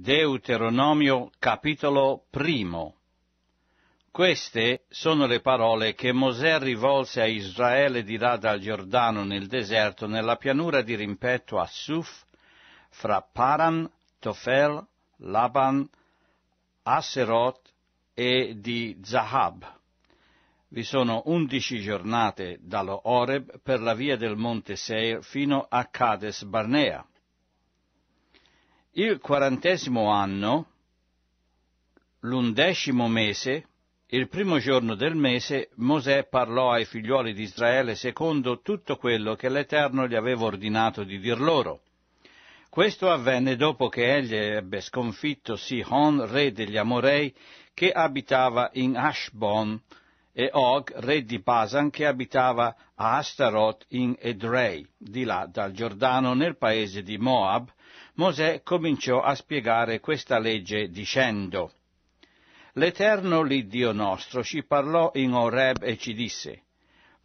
Deuteronomio capitolo primo. Queste sono le parole che Mosè rivolse a Israele di là dal Giordano nel deserto, nella pianura di rimpetto a Suf, fra Paran, Tofer, Laban, Aserot e di Zahab. Vi sono undici giornate dallo Oreb per la via del monte Seir fino a Cades Barnea. Il quarantesimo anno, l'undecimo mese, il primo giorno del mese, Mosè parlò ai figlioli di Israele secondo tutto quello che l'Eterno gli aveva ordinato di dir loro. Questo avvenne dopo che egli ebbe sconfitto Sihon, re degli Amorei, che abitava in Ashbon, e Og, re di Pasan, che abitava a Astaroth in Edrei, di là dal Giordano nel paese di Moab, Mosè cominciò a spiegare questa legge dicendo L'Eterno l'Iddio nostro ci parlò in Oreb e ci disse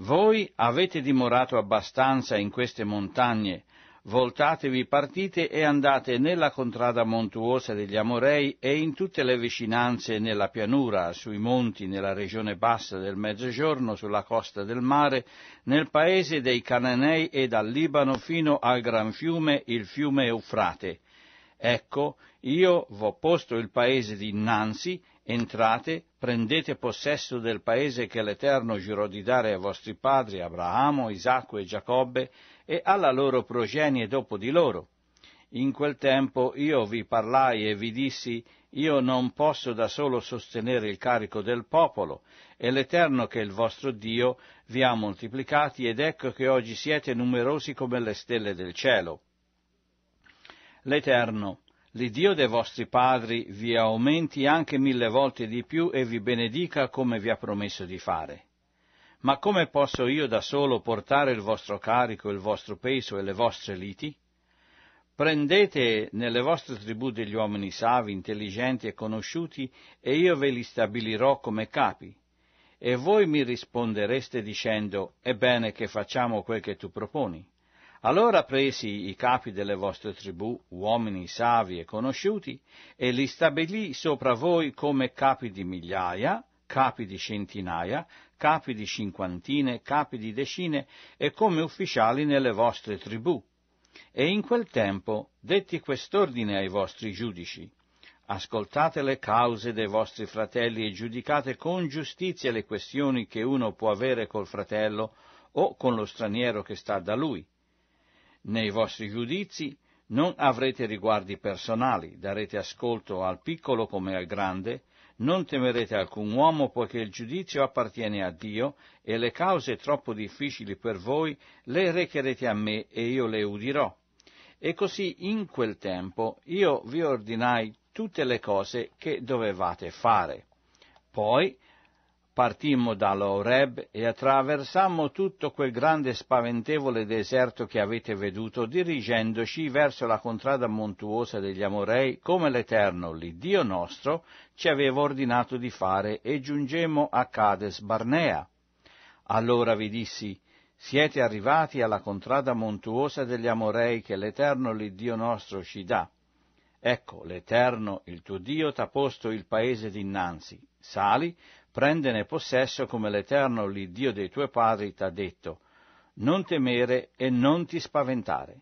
voi avete dimorato abbastanza in queste montagne voltatevi partite e andate nella contrada montuosa degli Amorei e in tutte le vicinanze nella pianura, sui monti, nella regione bassa del mezzogiorno, sulla costa del mare, nel paese dei Cananei e dal Libano fino al gran fiume, il fiume Eufrate. Ecco, io v'ho posto il paese dinanzi, entrate, prendete possesso del paese che l'Eterno giurò di dare ai vostri padri Abramo, Isacco e Giacobbe, e alla loro progenie dopo di loro. In quel tempo io vi parlai e vi dissi, io non posso da solo sostenere il carico del popolo, e l'Eterno che è il vostro Dio vi ha moltiplicati ed ecco che oggi siete numerosi come le stelle del cielo. L'Eterno, l'Iddio dei vostri padri, vi aumenti anche mille volte di più e vi benedica come vi ha promesso di fare. Ma come posso io da solo portare il vostro carico, il vostro peso e le vostre liti? Prendete nelle vostre tribù degli uomini savi, intelligenti e conosciuti, e io ve li stabilirò come capi. E voi mi rispondereste dicendo, è bene che facciamo quel che tu proponi. Allora presi i capi delle vostre tribù, uomini savi e conosciuti, e li stabilì sopra voi come capi di migliaia, capi di centinaia, capi di cinquantine, capi di decine e come ufficiali nelle vostre tribù. E in quel tempo detti quest'ordine ai vostri giudici. Ascoltate le cause dei vostri fratelli e giudicate con giustizia le questioni che uno può avere col fratello o con lo straniero che sta da lui. Nei vostri giudizi non avrete riguardi personali, darete ascolto al piccolo come al grande, non temerete alcun uomo, poiché il giudizio appartiene a Dio, e le cause troppo difficili per voi le recherete a me, e io le udirò. E così in quel tempo io vi ordinai tutte le cose che dovevate fare. Poi Partimmo dall'Oreb e attraversammo tutto quel grande e spaventevole deserto che avete veduto, dirigendoci verso la contrada montuosa degli Amorei, come l'Eterno, l'Iddio nostro, ci aveva ordinato di fare, e giungemmo a Cades Barnea. Allora vi dissi, siete arrivati alla contrada montuosa degli Amorei che l'Eterno, l'Iddio nostro, ci dà. Ecco, l'Eterno, il tuo Dio, t'ha posto il paese dinanzi. Sali, prendene possesso come l'Eterno, l'Iddio dei tuoi padri, t'ha detto, non temere e non ti spaventare.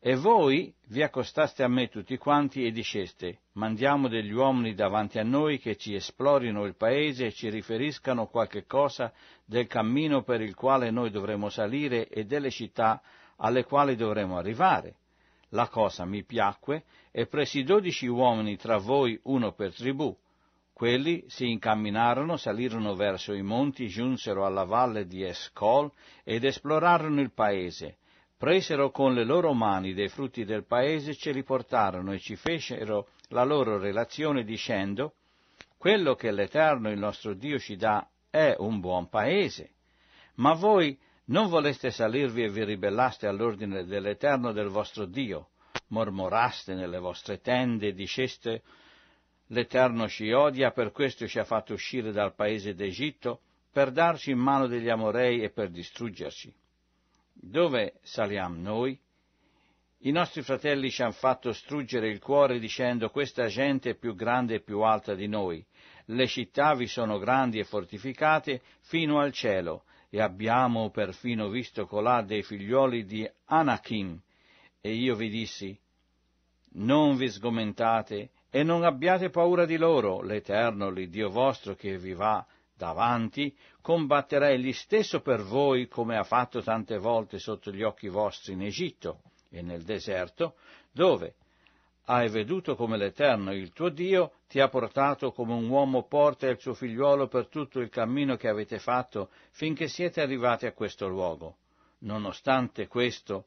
E voi vi accostaste a me tutti quanti e diceste, mandiamo degli uomini davanti a noi che ci esplorino il paese e ci riferiscano qualche cosa del cammino per il quale noi dovremo salire e delle città alle quali dovremo arrivare. La cosa mi piacque e presi dodici uomini tra voi uno per tribù, quelli si incamminarono, salirono verso i monti, giunsero alla valle di Escol ed esplorarono il paese. Presero con le loro mani dei frutti del paese, ce li portarono e ci fecero la loro relazione dicendo, quello che l'Eterno il nostro Dio ci dà è un buon paese. Ma voi non voleste salirvi e vi ribellaste all'ordine dell'Eterno del vostro Dio, mormoraste nelle vostre tende e diceste L'Eterno ci odia, per questo ci ha fatto uscire dal paese d'Egitto, per darci in mano degli amorei e per distruggerci. Dove saliamo noi? I nostri fratelli ci hanno fatto struggere il cuore dicendo questa gente è più grande e più alta di noi, le città vi sono grandi e fortificate fino al cielo, e abbiamo perfino visto colà dei figlioli di Anachim. E io vi dissi, non vi sgomentate e non abbiate paura di loro, l'Eterno, l'Iddio vostro che vi va davanti, combatterà egli stesso per voi come ha fatto tante volte sotto gli occhi vostri in Egitto e nel deserto, dove hai veduto come l'Eterno, il tuo Dio, ti ha portato come un uomo porta il suo figliuolo per tutto il cammino che avete fatto finché siete arrivati a questo luogo. Nonostante questo,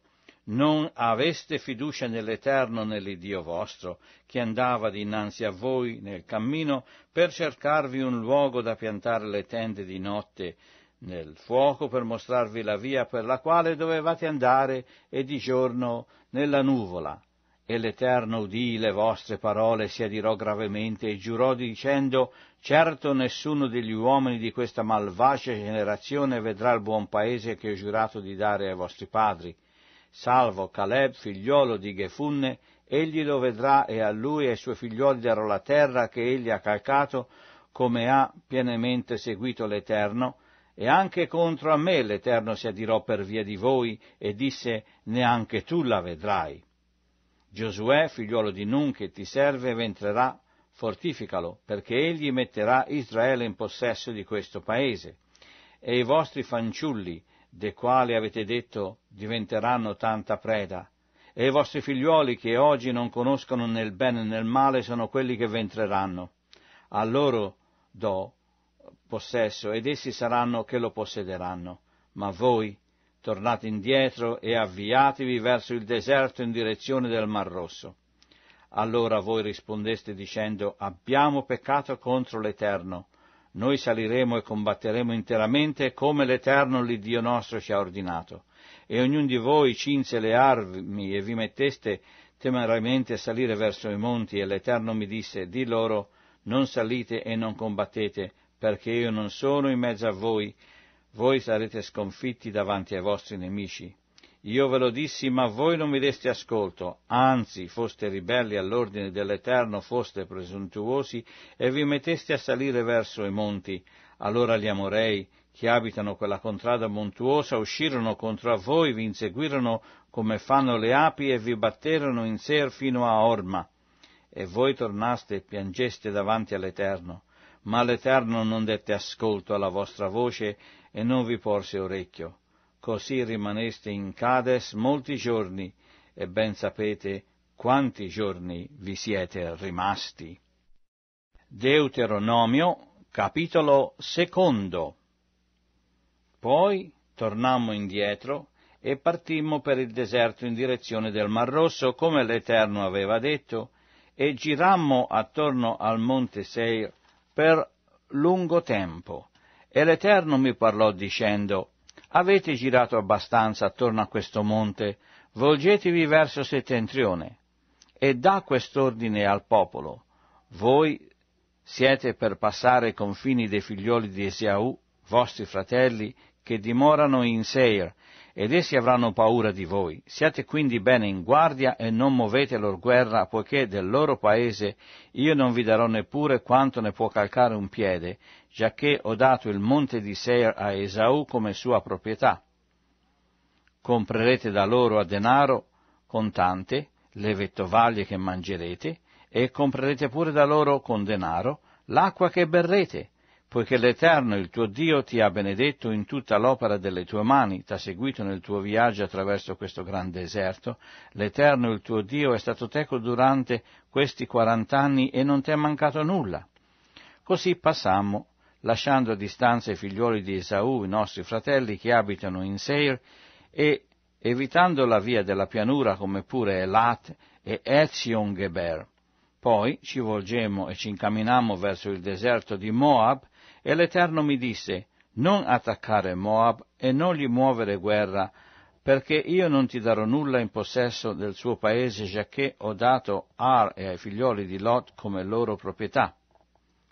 non aveste fiducia nell'Eterno, nell'Iddio vostro, che andava dinanzi a voi nel cammino per cercarvi un luogo da piantare le tende di notte nel fuoco per mostrarvi la via per la quale dovevate andare e di giorno nella nuvola. E l'Eterno udì le vostre parole, si adirò gravemente e giurò dicendo, certo nessuno degli uomini di questa malvagia generazione vedrà il buon paese che ho giurato di dare ai vostri padri Salvo Caleb, figliolo di Gefunne, egli lo vedrà e a lui e ai suoi figlioli darò la terra che egli ha calcato, come ha pienamente seguito l'Eterno, e anche contro a me l'Eterno si adirò per via di voi, e disse, neanche tu la vedrai. Giosuè, figliuolo di Nun, che ti serve, ventrerà, fortificalo, perché egli metterà Israele in possesso di questo paese. E i vostri fanciulli, de quali avete detto diventeranno tanta preda, e i vostri figliuoli che oggi non conoscono nel bene e nel male sono quelli che ventreranno. A loro do possesso ed essi saranno che lo possederanno. Ma voi tornate indietro e avviatevi verso il deserto in direzione del Mar Rosso. Allora voi rispondeste dicendo abbiamo peccato contro l'Eterno noi saliremo e combatteremo interamente come l'Eterno l'Iddio nostro ci ha ordinato. E ognuno di voi cinse le armi e vi metteste temerariamente a salire verso i monti, e l'Eterno mi disse, di loro, non salite e non combattete, perché io non sono in mezzo a voi, voi sarete sconfitti davanti ai vostri nemici. Io ve lo dissi, ma voi non mi deste ascolto, anzi foste ribelli all'ordine dell'Eterno, foste presuntuosi e vi metteste a salire verso i monti. Allora gli amorei, che abitano quella contrada montuosa, uscirono contro a voi, vi inseguirono come fanno le api e vi batterono in ser fino a Orma. E voi tornaste e piangeste davanti all'Eterno. Ma l'Eterno non dette ascolto alla vostra voce e non vi porse orecchio Così rimaneste in Cades molti giorni, e ben sapete quanti giorni vi siete rimasti. Deuteronomio, capitolo secondo. Poi tornammo indietro e partimmo per il deserto in direzione del Mar Rosso, come l'Eterno aveva detto, e girammo attorno al monte Seir per lungo tempo. E l'Eterno mi parlò dicendo, Avete girato abbastanza attorno a questo monte, volgetevi verso settentrione e dà quest'ordine al popolo. Voi siete per passare i confini dei figlioli di Esiau, vostri fratelli, che dimorano in Seir, ed essi avranno paura di voi. Siate quindi bene in guardia e non muovete loro guerra, poiché del loro paese io non vi darò neppure quanto ne può calcare un piede, giacché ho dato il monte di Seir a Esau come sua proprietà. Comprerete da loro a denaro contante le vettovaglie che mangerete, e comprerete pure da loro con denaro l'acqua che berrete, poiché l'Eterno il tuo Dio ti ha benedetto in tutta l'opera delle tue mani, t'ha seguito nel tuo viaggio attraverso questo gran deserto, l'Eterno il tuo Dio è stato teco durante questi quarant'anni e non ti è mancato nulla. Così passammo lasciando a distanza i figlioli di Esau, i nostri fratelli che abitano in Seir, e evitando la via della pianura come pure Elat e Ezion Geber. Poi ci volgemmo e ci incamminammo verso il deserto di Moab, e l'Eterno mi disse, non attaccare Moab e non gli muovere guerra, perché io non ti darò nulla in possesso del suo paese, giacché ho dato Ar e ai figlioli di Lot come loro proprietà.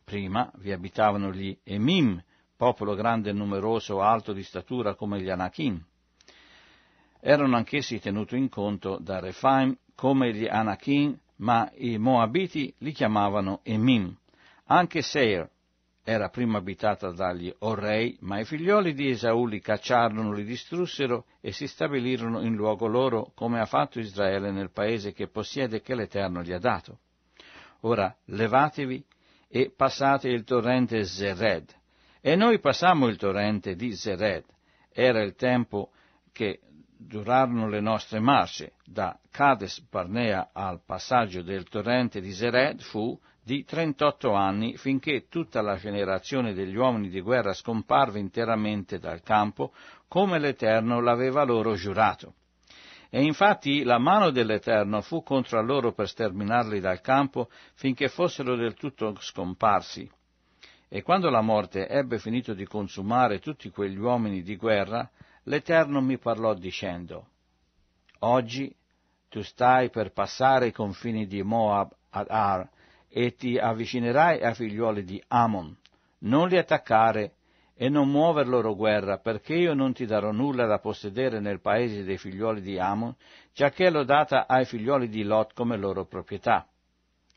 Prima vi abitavano gli Emim, popolo grande e numeroso, alto di statura come gli Anakim. Erano anch'essi tenuti in conto da Refaim come gli Anakim, ma i Moabiti li chiamavano Emim. Anche Seir era prima abitata dagli Orrei, ma i figlioli di Esaù li cacciarono, li distrussero e si stabilirono in luogo loro, come ha fatto Israele nel paese che possiede che l'Eterno gli ha dato. Ora levatevi e passate il torrente Zered. E noi passammo il torrente di Zered. Era il tempo che durarono le nostre marce. Da Cades Barnea al passaggio del torrente di Zered fu di 38 anni finché tutta la generazione degli uomini di guerra scomparve interamente dal campo come l'Eterno l'aveva loro giurato. E infatti la mano dell'Eterno fu contro loro per sterminarli dal campo finché fossero del tutto scomparsi. E quando la morte ebbe finito di consumare tutti quegli uomini di guerra, l'Eterno mi parlò dicendo, Oggi tu stai per passare i confini di Moab ad Ar, e ti avvicinerai ai figlioli di Amon. Non li attaccare, e non muover loro guerra, perché io non ti darò nulla da possedere nel paese dei figlioli di Amon, giacché l'ho data ai figlioli di Lot come loro proprietà.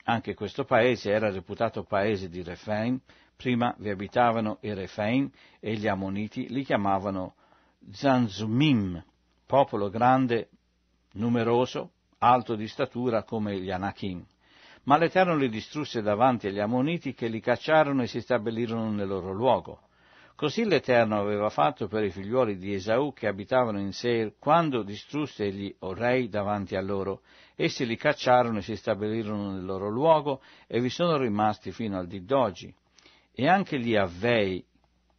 Anche questo paese era reputato paese di Refaim, prima vi abitavano i Refaim e gli Ammoniti li chiamavano Zanzumim, popolo grande, numeroso, alto di statura come gli Anakim. Ma l'Eterno li distrusse davanti agli Ammoniti che li cacciarono e si stabilirono nel loro luogo. Così l'Eterno aveva fatto per i figliuoli di Esau che abitavano in Seir quando distrusse gli Orei davanti a loro. Essi li cacciarono e si stabilirono nel loro luogo e vi sono rimasti fino al dì d'oggi. E anche gli Avvei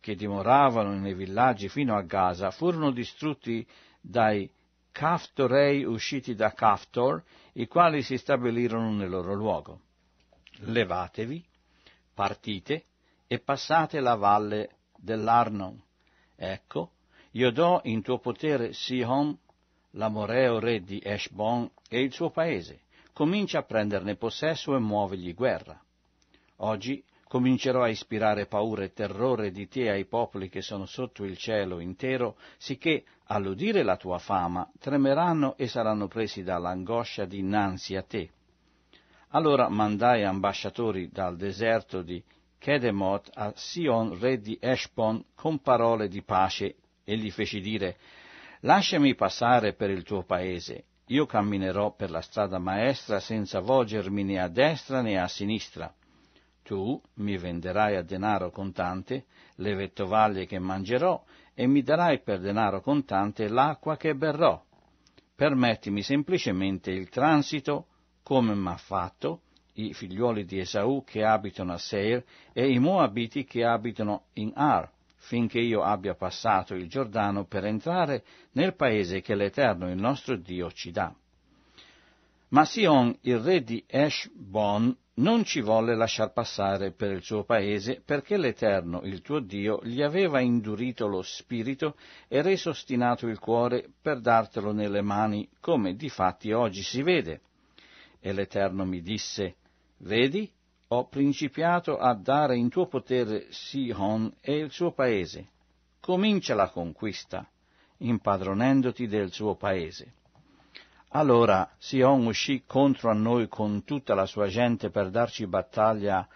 che dimoravano nei villaggi fino a Gaza furono distrutti dai Caftorei usciti da Caftor, i quali si stabilirono nel loro luogo. Levatevi, partite e passate la valle dell'Arnon. Ecco, io do in tuo potere Sihon, l'amoreo re di Eshbon e il suo paese. Comincia a prenderne possesso e muovegli guerra. Oggi comincerò a ispirare paura e terrore di te ai popoli che sono sotto il cielo intero, sicché all'udire la tua fama tremeranno e saranno presi dall'angoscia dinanzi a te. Allora mandai ambasciatori dal deserto di Chedemot a Sion, re di Eshbon, con parole di pace e gli feci dire Lasciami passare per il tuo paese, io camminerò per la strada maestra senza volgermi né a destra né a sinistra. Tu mi venderai a denaro contante le vettovaglie che mangerò e mi darai per denaro contante l'acqua che berrò. Permettimi semplicemente il transito, come m'ha fatto, i figliuoli di Esau che abitano a Seir e i Moabiti che abitano in Ar, finché io abbia passato il Giordano per entrare nel paese che l'Eterno il nostro Dio ci dà. Ma Sion, il re di Eshbon, non ci volle lasciar passare per il suo paese, perché l'Eterno, il tuo Dio, gli aveva indurito lo spirito e reso ostinato il cuore per dartelo nelle mani, come di fatti oggi si vede. E l'Eterno mi disse, Vedi, ho principiato a dare in tuo potere Sihon e il suo paese. Comincia la conquista, impadronendoti del suo paese. Allora Sion uscì contro a noi con tutta la sua gente per darci battaglia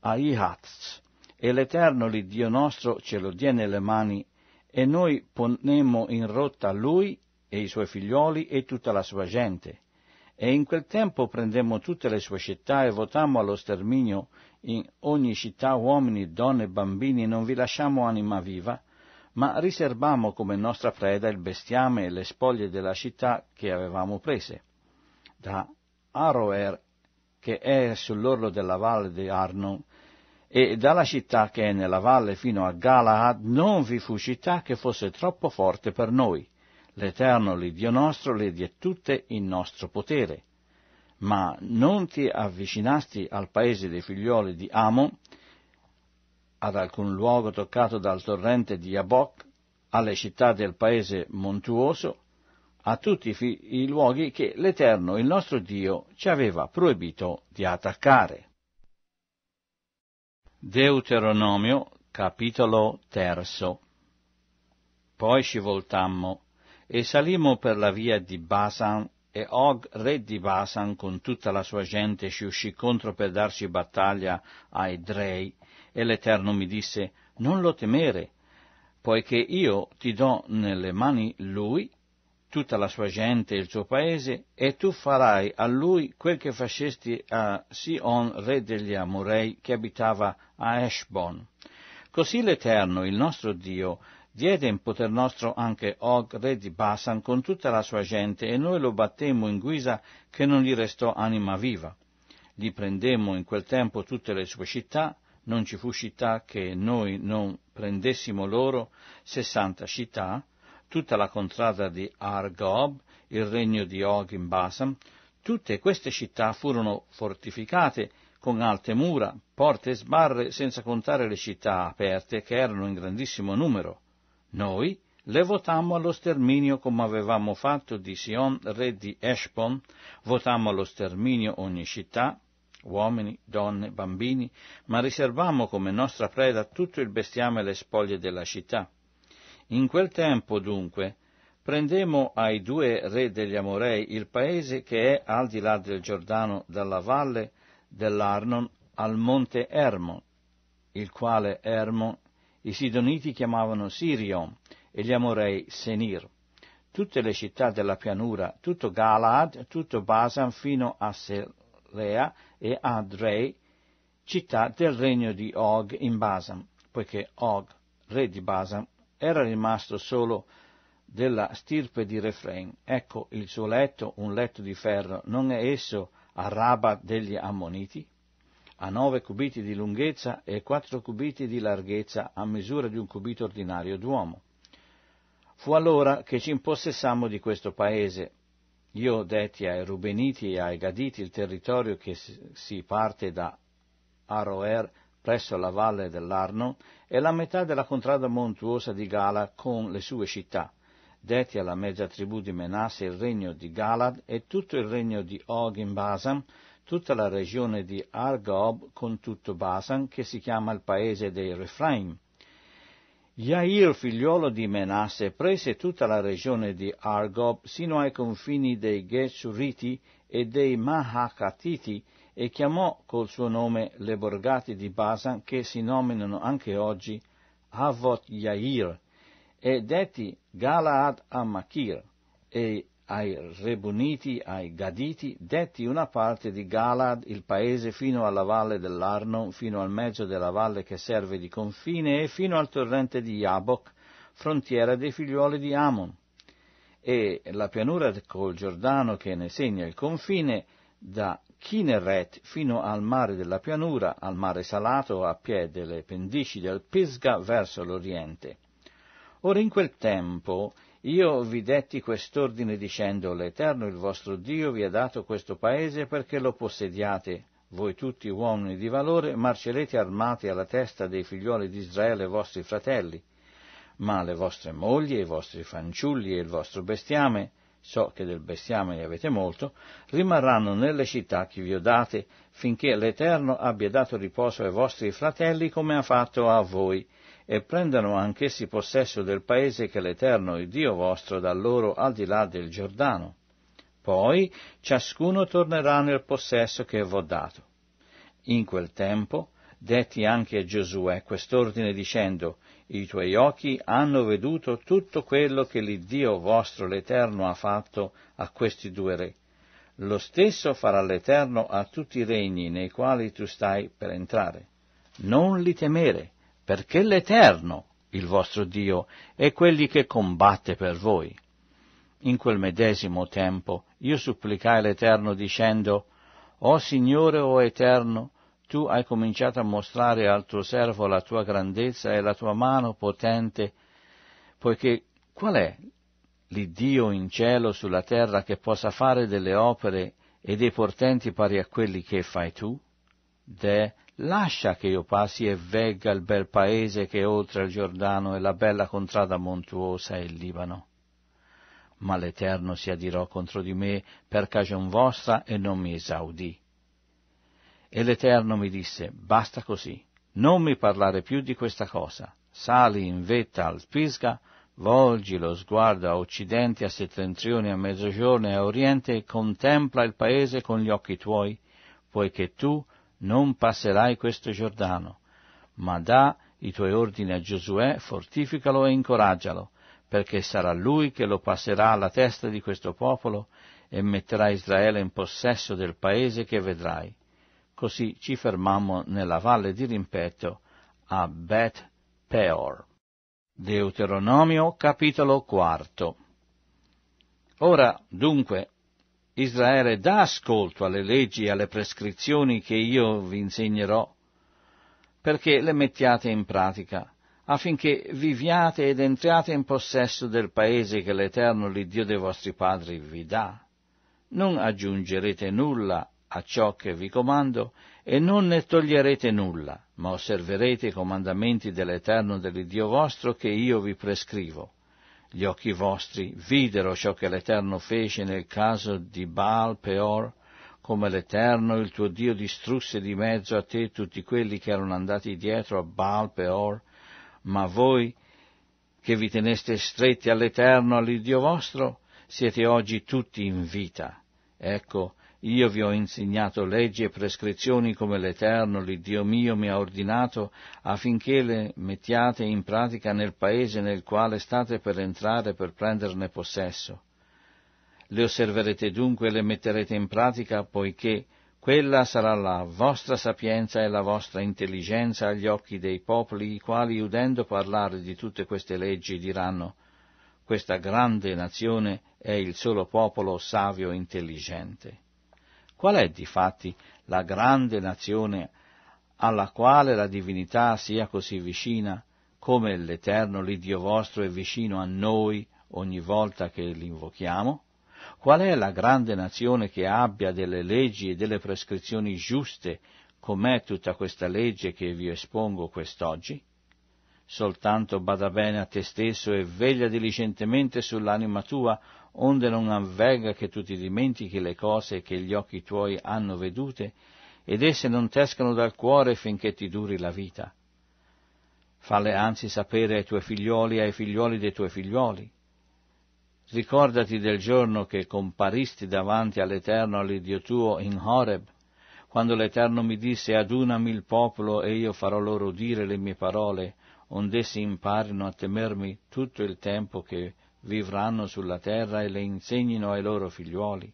a Ihatz, e l'Eterno l'Iddio nostro ce lo diè nelle mani, e noi ponemmo in rotta lui e i suoi figlioli e tutta la sua gente, e in quel tempo prendemmo tutte le sue città e votammo allo sterminio in ogni città uomini, donne, e bambini, non vi lasciamo anima viva, ma riservammo come nostra preda il bestiame e le spoglie della città che avevamo prese. Da Aroer, che è sull'orlo della valle di Arnon, e dalla città che è nella valle fino a Galaad non vi fu città che fosse troppo forte per noi l'Eterno il Dio nostro le diè tutte in nostro potere. Ma non ti avvicinasti al paese dei figlioli di Amo, ad alcun luogo toccato dal torrente di Jaboc, alle città del paese montuoso, a tutti i luoghi che l'Eterno, il nostro Dio, ci aveva proibito di attaccare. Deuteronomio, capitolo terzo. Poi ci voltammo e salimmo per la via di Basan e Og, re di Basan, con tutta la sua gente, ci uscì contro per darci battaglia a Edrei, e l'Eterno mi disse, non lo temere, poiché io ti do nelle mani lui, tutta la sua gente e il suo paese, e tu farai a lui quel che facesti a Sion, re degli Amorei, che abitava a Eshbon. Così l'Eterno, il nostro Dio, Diede in poter nostro anche Og, re di Basan, con tutta la sua gente, e noi lo battemmo in guisa che non gli restò anima viva. Gli prendemmo in quel tempo tutte le sue città, non ci fu città che noi non prendessimo loro, sessanta città, tutta la contrada di Argob, il regno di Og in Basan, tutte queste città furono fortificate con alte mura, porte e sbarre, senza contare le città aperte che erano in grandissimo numero. Noi le votammo allo sterminio come avevamo fatto di Sion, re di Eshbon, votammo allo sterminio ogni città, uomini, donne, bambini, ma riservammo come nostra preda tutto il bestiame e le spoglie della città. In quel tempo, dunque, prendemmo ai due re degli Amorei il paese che è al di là del Giordano, dalla valle dell'Arnon al monte Ermon, il quale Ermon i Sidoniti chiamavano Sirion e gli Amorei Senir. Tutte le città della pianura, tutto Galaad, tutto Basan fino a Selea e Adrei, città del regno di Og in Basan, poiché Og, re di Basan, era rimasto solo della stirpe di Refrain. Ecco il suo letto, un letto di ferro, non è esso a Rabat degli Ammoniti? a 9 cubiti di lunghezza e 4 cubiti di larghezza a misura di un cubito ordinario d'uomo. Fu allora che ci impossessammo di questo paese. Io detti ai Rubeniti e ai Gaditi il territorio che si parte da Aroer presso la valle dell'Arno e la metà della contrada montuosa di Gala con le sue città. Detti alla mezza tribù di Menasse il regno di Galad e tutto il regno di Og in Basam, tutta la regione di Argob con tutto Basan, che si chiama il paese dei Refraim. Jair, figliuolo di Menasse, prese tutta la regione di Argob sino ai confini dei Geshuriti e dei Mahakatiti e chiamò col suo nome le borgate di Basan che si nominano anche oggi Avot Jair e detti Galaad Amakir, e ai Rebuniti, ai Gaditi, detti una parte di Galad, il paese fino alla valle dell'Arnon, fino al mezzo della valle che serve di confine e fino al torrente di Jaboc, frontiera dei figlioli di Amon. E la pianura col Giordano che ne segna il confine da Kineret fino al mare della pianura, al mare salato a piè delle pendici del Pisga verso l'oriente. Ora in quel tempo io vi detti quest'ordine dicendo, l'Eterno il vostro Dio vi ha dato questo paese perché lo possediate. Voi tutti uomini di valore marcerete armati alla testa dei figliuoli di Israele vostri fratelli, ma le vostre mogli, e i vostri fanciulli e il vostro bestiame, so che del bestiame ne avete molto, rimarranno nelle città che vi ho date, finché l'Eterno abbia dato riposo ai vostri fratelli come ha fatto a voi e prendano anch'essi possesso del paese che l'Eterno, il Dio vostro, dà loro al di là del Giordano. Poi ciascuno tornerà nel possesso che v'ho dato. In quel tempo detti anche a Giosuè quest'ordine dicendo, i tuoi occhi hanno veduto tutto quello che l'Iddio vostro l'Eterno ha fatto a questi due re. Lo stesso farà l'Eterno a tutti i regni nei quali tu stai per entrare. Non li temere perché l'Eterno, il vostro Dio, è quelli che combatte per voi. In quel medesimo tempo io supplicai l'Eterno dicendo, O Signore, o Eterno, tu hai cominciato a mostrare al tuo servo la tua grandezza e la tua mano potente, poiché qual è l'Iddio in cielo sulla terra che possa fare delle opere e dei portenti pari a quelli che fai tu? De Lascia che io passi e vegga il bel paese che è oltre il Giordano e la bella contrada montuosa è il Libano. Ma l'Eterno si adirò contro di me per cagion vostra e non mi esaudì. E l'Eterno mi disse, basta così, non mi parlare più di questa cosa. Sali in vetta al Pisga, volgi lo sguardo a occidente, a settentrione, a mezzogiorno e a oriente e contempla il paese con gli occhi tuoi, poiché tu non passerai questo Giordano, ma dà i tuoi ordini a Giosuè, fortificalo e incoraggialo, perché sarà lui che lo passerà alla testa di questo popolo e metterà Israele in possesso del paese che vedrai. Così ci fermammo nella valle di rimpetto a Bet Peor. Deuteronomio capitolo quarto. Ora, dunque, Israele dà ascolto alle leggi e alle prescrizioni che io vi insegnerò, perché le mettiate in pratica, affinché viviate ed entriate in possesso del paese che l'Eterno, l'Iddio dei vostri padri, vi dà. Non aggiungerete nulla a ciò che vi comando e non ne toglierete nulla, ma osserverete i comandamenti dell'Eterno dell'Iddio vostro che io vi prescrivo gli occhi vostri videro ciò che l'Eterno fece nel caso di Baal Peor, come l'Eterno il tuo Dio distrusse di mezzo a te tutti quelli che erano andati dietro a Baal Peor, ma voi che vi teneste stretti all'Eterno, all'Iddio vostro, siete oggi tutti in vita. Ecco, io vi ho insegnato leggi e prescrizioni come l'Eterno, l'Iddio mio, mi ha ordinato affinché le mettiate in pratica nel paese nel quale state per entrare per prenderne possesso. Le osserverete dunque e le metterete in pratica poiché quella sarà la vostra sapienza e la vostra intelligenza agli occhi dei popoli i quali udendo parlare di tutte queste leggi diranno questa grande nazione è il solo popolo savio e intelligente. Qual è di fatti la grande nazione alla quale la divinità sia così vicina, come l'Eterno, l'Iddio vostro, è vicino a noi ogni volta che l'invochiamo? Qual è la grande nazione che abbia delle leggi e delle prescrizioni giuste, com'è tutta questa legge che vi espongo quest'oggi? Soltanto bada bene a te stesso e veglia diligentemente sull'anima tua, onde non avvenga che tu ti dimentichi le cose che gli occhi tuoi hanno vedute, ed esse non t'escano dal cuore finché ti duri la vita. Falle anzi sapere ai tuoi figlioli e ai figlioli dei tuoi figlioli. Ricordati del giorno che comparisti davanti all'Eterno, all'Idio tuo, in Horeb, quando l'Eterno mi disse adunami il popolo e io farò loro dire le mie parole, onde si imparino a temermi tutto il tempo che vivranno sulla terra e le insegnino ai loro figliuoli.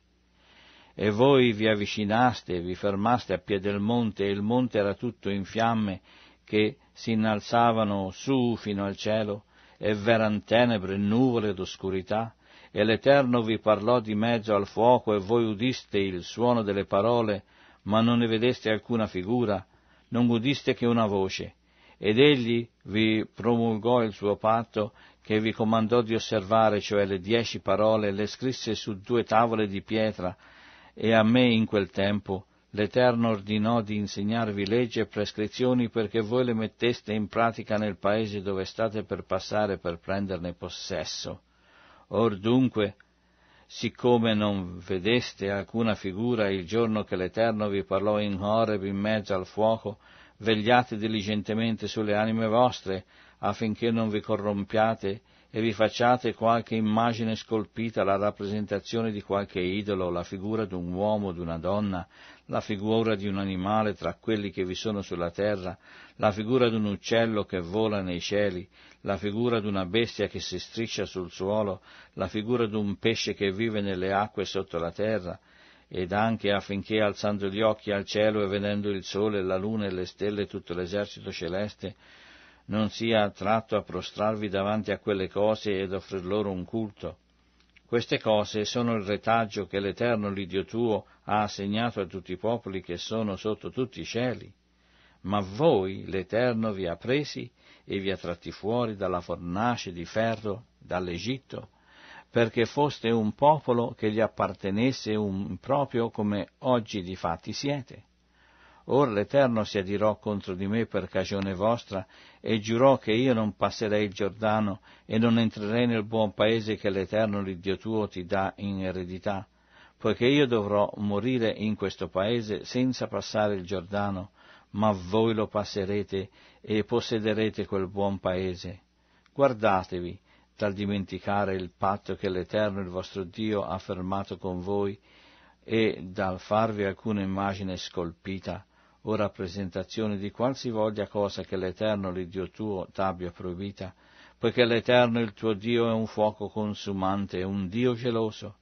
E voi vi avvicinaste e vi fermaste a piè del monte, e il monte era tutto in fiamme che si innalzavano su fino al cielo, e v'eran tenebre, nuvole ed oscurità, e l'Eterno vi parlò di mezzo al fuoco, e voi udiste il suono delle parole, ma non ne vedeste alcuna figura, non udiste che una voce. Ed egli vi promulgò il suo patto che vi comandò di osservare, cioè le dieci parole, le scrisse su due tavole di pietra, e a me in quel tempo l'Eterno ordinò di insegnarvi leggi e prescrizioni perché voi le metteste in pratica nel paese dove state per passare per prenderne possesso. Or dunque, siccome non vedeste alcuna figura il giorno che l'Eterno vi parlò in Horeb in mezzo al fuoco, vegliate diligentemente sulle anime vostre, affinché non vi corrompiate e vi facciate qualche immagine scolpita, la rappresentazione di qualche idolo, la figura di un uomo, di una donna, la figura di un animale tra quelli che vi sono sulla terra, la figura di un uccello che vola nei cieli, la figura di una bestia che si striscia sul suolo, la figura di un pesce che vive nelle acque sotto la terra, ed anche affinché alzando gli occhi al cielo e vedendo il sole, la luna e le stelle e tutto l'esercito celeste, non sia attratto a prostrarvi davanti a quelle cose ed offrir loro un culto? Queste cose sono il retaggio che l'Eterno, l'Idio tuo, ha assegnato a tutti i popoli che sono sotto tutti i cieli. Ma voi l'Eterno vi ha presi e vi ha tratti fuori dalla fornace di ferro, dall'Egitto, perché foste un popolo che gli appartenesse un proprio come oggi di fatti siete. Or l'Eterno si adirò contro di me per cagione vostra, e giurò che io non passerei il Giordano e non entrerei nel buon paese che l'Eterno l'Iddio tuo ti dà in eredità, poiché io dovrò morire in questo paese senza passare il Giordano, ma voi lo passerete e possederete quel buon paese. Guardatevi dal dimenticare il patto che l'Eterno il vostro Dio ha fermato con voi e dal farvi alcuna immagine scolpita o rappresentazione di qualsivoglia cosa che l'Eterno, l'Iddio tuo, t'abbia proibita, poiché l'Eterno, il tuo Dio, è un fuoco consumante, un Dio geloso.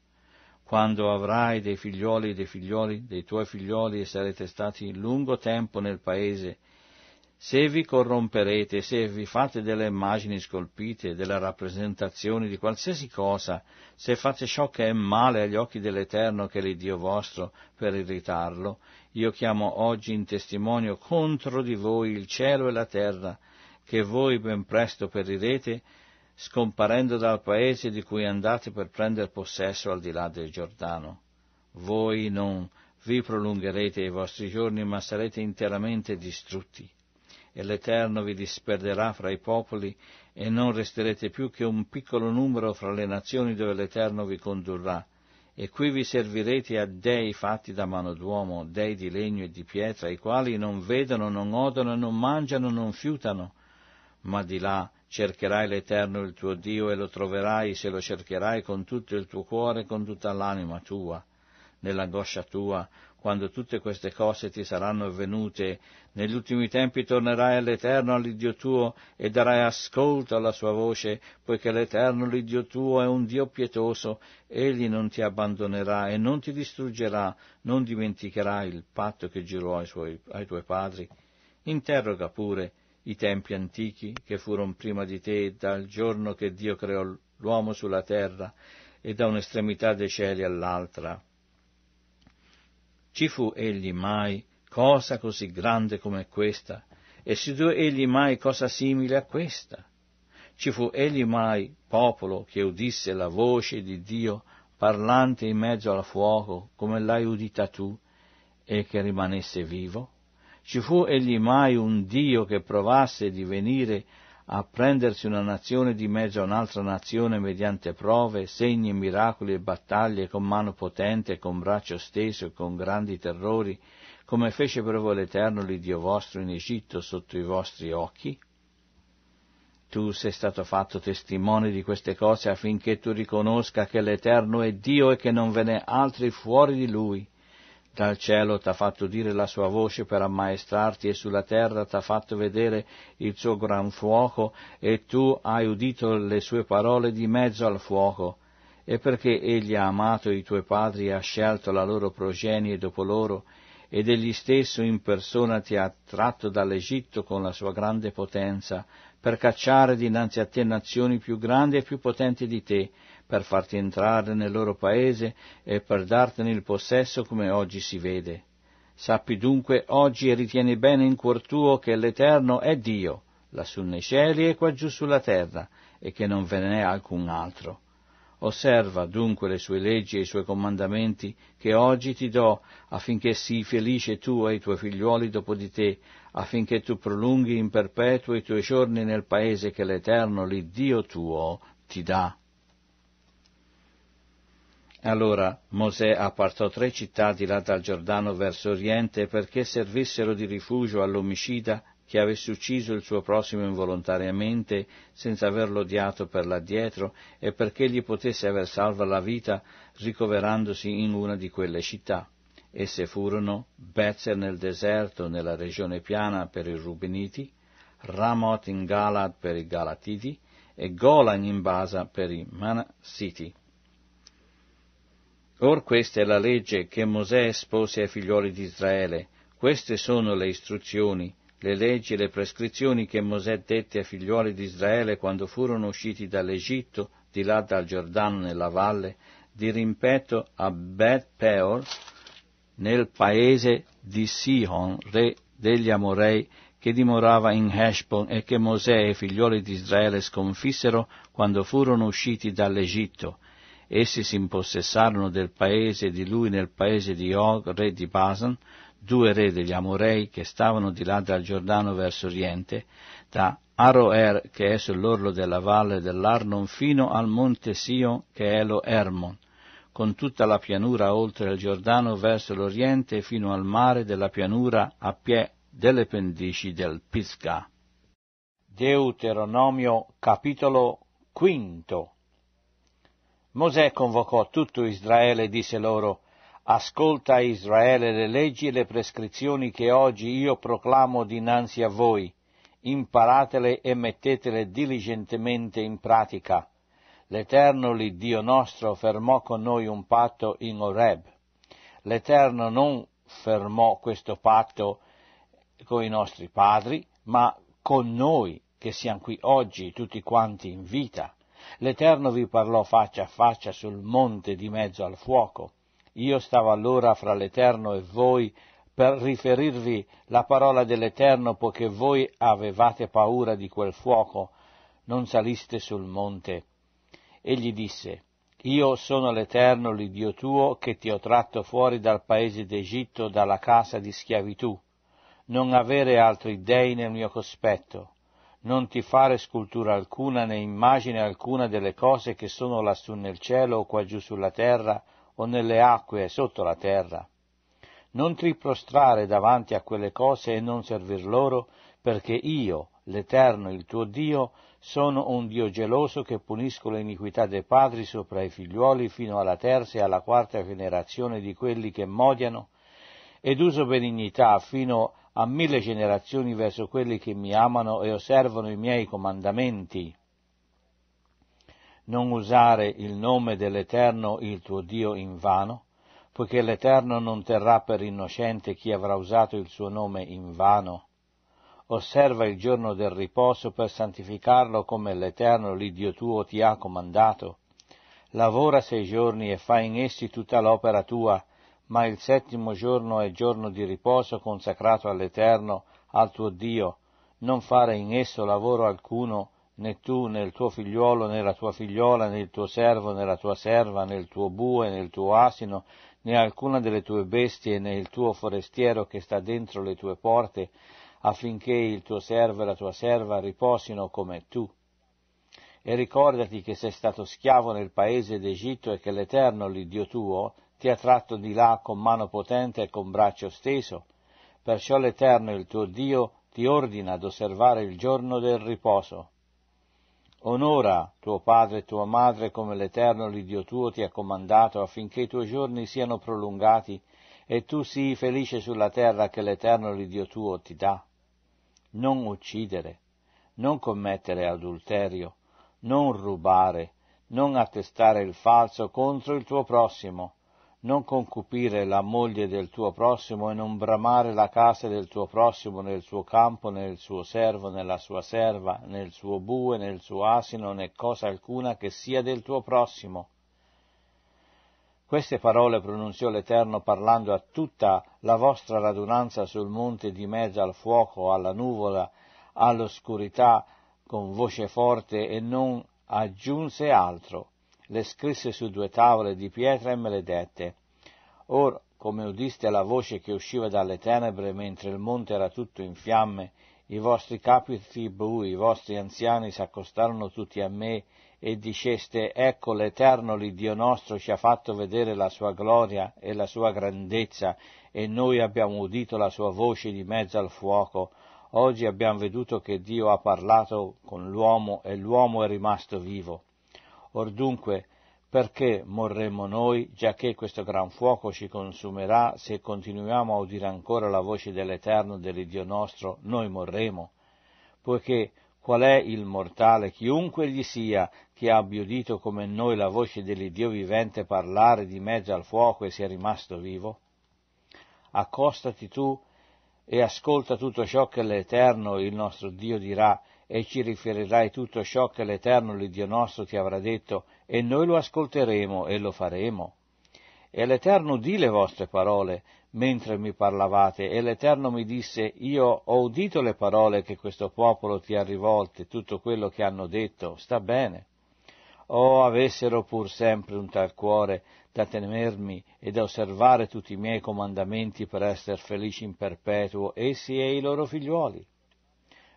Quando avrai dei figlioli e dei figlioli dei tuoi figlioli e sarete stati lungo tempo nel paese, se vi corromperete, se vi fate delle immagini scolpite, delle rappresentazioni di qualsiasi cosa, se fate ciò che è male agli occhi dell'Eterno che è il Dio vostro per irritarlo, io chiamo oggi in testimonio contro di voi il cielo e la terra, che voi ben presto perirete, scomparendo dal paese di cui andate per prendere possesso al di là del Giordano. Voi non vi prolungherete i vostri giorni, ma sarete interamente distrutti e l'Eterno vi disperderà fra i popoli e non resterete più che un piccolo numero fra le nazioni dove l'Eterno vi condurrà. E qui vi servirete a dei fatti da mano d'uomo, dei di legno e di pietra, i quali non vedono, non odono, non mangiano, non fiutano. Ma di là cercherai l'Eterno il tuo Dio e lo troverai se lo cercherai con tutto il tuo cuore, e con tutta l'anima tua. Nell'angoscia tua quando tutte queste cose ti saranno avvenute, negli ultimi tempi tornerai all'Eterno, all'Iddio tuo, e darai ascolto alla sua voce, poiché l'Eterno, l'Iddio tuo, è un Dio pietoso, egli non ti abbandonerà e non ti distruggerà, non dimenticherà il patto che giurò ai, suoi, ai tuoi padri. Interroga pure i tempi antichi che furono prima di te, dal giorno che Dio creò l'uomo sulla terra e da un'estremità dei cieli all'altra ci fu egli mai cosa così grande come questa? E si due egli mai cosa simile a questa? Ci fu egli mai popolo che udisse la voce di Dio parlante in mezzo al fuoco come l'hai udita tu e che rimanesse vivo? Ci fu egli mai un Dio che provasse di venire a prendersi una nazione di mezzo a un'altra nazione mediante prove, segni, miracoli e battaglie con mano potente, con braccio steso e con grandi terrori, come fece per voi l'Eterno l'Idio vostro in Egitto sotto i vostri occhi? Tu sei stato fatto testimone di queste cose affinché tu riconosca che l'Eterno è Dio e che non ve n'è altri fuori di Lui dal cielo t'ha fatto dire la sua voce per ammaestrarti e sulla terra t'ha fatto vedere il suo gran fuoco e tu hai udito le sue parole di mezzo al fuoco. E perché egli ha amato i tuoi padri e ha scelto la loro progenie dopo loro, ed egli stesso in persona ti ha tratto dall'Egitto con la sua grande potenza, per cacciare dinanzi a te nazioni più grandi e più potenti di te, per farti entrare nel loro paese e per dartene il possesso come oggi si vede. Sappi dunque oggi e ritieni bene in cuor tuo che l'Eterno è Dio, lassù nei cieli e quaggiù sulla terra, e che non ve ne è alcun altro. Osserva dunque le sue leggi e i suoi comandamenti che oggi ti do, affinché sii felice tu e i tuoi figliuoli dopo di te, affinché tu prolunghi in perpetuo i tuoi giorni nel paese che l'Eterno, l'Iddio tuo, ti dà. Allora Mosè appartò tre città di là dal Giordano verso oriente perché servissero di rifugio all'omicida che avesse ucciso il suo prossimo involontariamente senza averlo odiato per l'addietro e perché gli potesse aver salva la vita ricoverandosi in una di quelle città. Esse furono Bezer nel deserto, nella regione piana per i Rubeniti, Ramoth in Galad per i Galatiti e Golan in Basa per i Manassiti. Or questa è la legge che Mosè espose ai figlioli di Israele. Queste sono le istruzioni, le leggi e le prescrizioni che Mosè dette ai figlioli di Israele quando furono usciti dall'Egitto, di là dal Giordano nella valle, di rimpetto a Beth Peor, nel paese di Sihon, re degli Amorei, che dimorava in Heshbon e che Mosè e i figlioli di Israele sconfissero quando furono usciti dall'Egitto, Essi si impossessarono del paese di lui nel paese di Og, re di Basan, due re degli Amorei che stavano di là dal Giordano verso oriente, da Aroer, che è sull'orlo della valle dell'Arnon, fino al monte Sion, che è lo Ermon, con tutta la pianura oltre il Giordano verso l'oriente fino al mare della pianura a pie delle pendici del Pisgah. Deuteronomio capitolo quinto Mosè convocò tutto Israele e disse loro, Ascolta Israele le leggi e le prescrizioni che oggi io proclamo dinanzi a voi, imparatele e mettetele diligentemente in pratica. L'Eterno, l'Iddio nostro, fermò con noi un patto in Oreb. L'Eterno non fermò questo patto con i nostri padri, ma con noi che siamo qui oggi, tutti quanti in vita L'Eterno vi parlò faccia a faccia sul monte di mezzo al fuoco. Io stavo allora fra l'Eterno e voi per riferirvi la parola dell'Eterno, poiché voi avevate paura di quel fuoco, non saliste sul monte. Egli disse, Io sono l'Eterno, l'Idio tuo, che ti ho tratto fuori dal paese d'Egitto, dalla casa di schiavitù. Non avere altri dei nel mio cospetto non ti fare scultura alcuna né immagine alcuna delle cose che sono lassù nel cielo o qua giù sulla terra o nelle acque sotto la terra. Non ti prostrare davanti a quelle cose e non servir loro, perché io, l'Eterno, il tuo Dio, sono un Dio geloso che punisco le iniquità dei padri sopra i figliuoli fino alla terza e alla quarta generazione di quelli che modiano ed uso benignità fino a mille generazioni verso quelli che mi amano e osservano i miei comandamenti. Non usare il nome dell'Eterno il tuo Dio in vano, poiché l'Eterno non terrà per innocente chi avrà usato il suo nome in vano. Osserva il giorno del riposo per santificarlo come l'Eterno, l'Idio tuo, ti ha comandato. Lavora sei giorni e fai in essi tutta l'opera tua, ma il settimo giorno è giorno di riposo consacrato all'Eterno, al tuo Dio, non fare in esso lavoro alcuno, né tu, né il tuo figliuolo, né la tua figliola, né il tuo servo, né la tua serva, né il tuo bue, né il tuo asino, né alcuna delle tue bestie, né il tuo forestiero che sta dentro le tue porte, affinché il tuo servo e la tua serva riposino come tu. E ricordati che sei stato schiavo nel paese d'Egitto e che l'Eterno, l'Iddio tuo, ti ha tratto di là con mano potente e con braccio steso. Perciò l'Eterno, il tuo Dio, ti ordina ad osservare il giorno del riposo. Onora tuo padre e tua madre come l'Eterno, l'Idio tuo, ti ha comandato affinché i tuoi giorni siano prolungati e tu sii felice sulla terra che l'Eterno, l'Idio tuo, ti dà. Non uccidere, non commettere adulterio, non rubare, non attestare il falso contro il tuo prossimo, non concupire la moglie del tuo prossimo e non bramare la casa del tuo prossimo nel suo campo, nel suo servo, nella sua serva, nel suo bue, nel suo asino, né cosa alcuna che sia del tuo prossimo. Queste parole pronunziò l'Eterno parlando a tutta la vostra radunanza sul monte di mezzo al fuoco, alla nuvola, all'oscurità, con voce forte e non aggiunse altro le scrisse su due tavole di pietra e me le dette. Or, come udiste la voce che usciva dalle tenebre mentre il monte era tutto in fiamme, i vostri capi tribù, i vostri anziani s'accostarono tutti a me e diceste, ecco l'Eterno, l'Iddio nostro, ci ha fatto vedere la sua gloria e la sua grandezza, e noi abbiamo udito la sua voce di mezzo al fuoco. Oggi abbiamo veduto che Dio ha parlato con l'uomo e l'uomo è rimasto vivo. Or dunque, perché morremmo noi, giacché questo gran fuoco ci consumerà, se continuiamo a udire ancora la voce dell'Eterno, dell'Iddio nostro, noi morremo? Poiché qual è il mortale, chiunque gli sia, che abbia udito come noi la voce dell'Iddio vivente parlare di mezzo al fuoco e sia rimasto vivo? Accostati tu e ascolta tutto ciò che l'Eterno, il nostro Dio, dirà, e ci riferirai tutto ciò che l'Eterno, il Dio nostro, ti avrà detto, e noi lo ascolteremo e lo faremo. E l'Eterno udì le vostre parole mentre mi parlavate, e l'Eterno mi disse, io ho udito le parole che questo popolo ti ha rivolte, tutto quello che hanno detto, sta bene. Oh, avessero pur sempre un tal cuore da temermi e da osservare tutti i miei comandamenti per essere felici in perpetuo, essi e i loro figliuoli.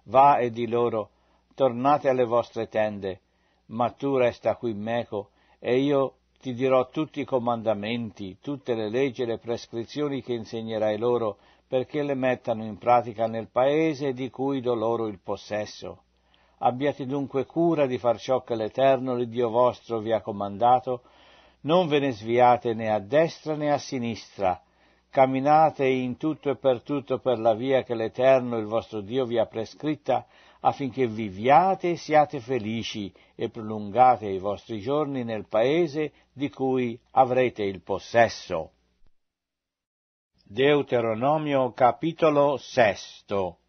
Va e di loro, tornate alle vostre tende, ma tu resta qui meco e io ti dirò tutti i comandamenti, tutte le leggi e le prescrizioni che insegnerai loro perché le mettano in pratica nel paese di cui do loro il possesso. Abbiate dunque cura di far ciò che l'Eterno, il Dio vostro, vi ha comandato, non ve ne sviate né a destra né a sinistra, camminate in tutto e per tutto per la via che l'Eterno, il vostro Dio, vi ha prescritta, affinché viviate e siate felici e prolungate i vostri giorni nel paese di cui avrete il possesso. Deuteronomio capitolo sesto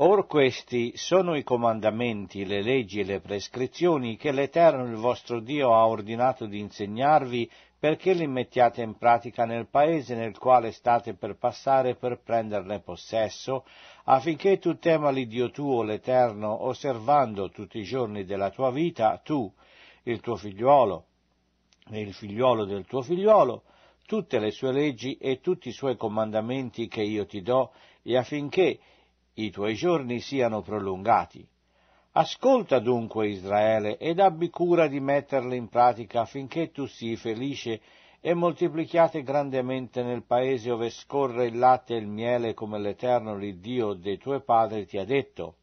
Or questi sono i comandamenti, le leggi e le prescrizioni che l'Eterno il vostro Dio ha ordinato di insegnarvi perché li mettiate in pratica nel paese nel quale state per passare per prenderne possesso, affinché tu tema l'Idio tuo l'Eterno, osservando tutti i giorni della tua vita, tu, il tuo figliuolo, e il figliuolo del tuo figliuolo, tutte le sue leggi e tutti i suoi comandamenti che io ti do, e affinché i tuoi giorni siano prolungati. Ascolta dunque Israele ed abbi cura di metterle in pratica affinché tu sii felice e moltiplichiate grandemente nel paese dove scorre il latte e il miele come l'Eterno l'Iddio dei tuoi padri ti ha detto.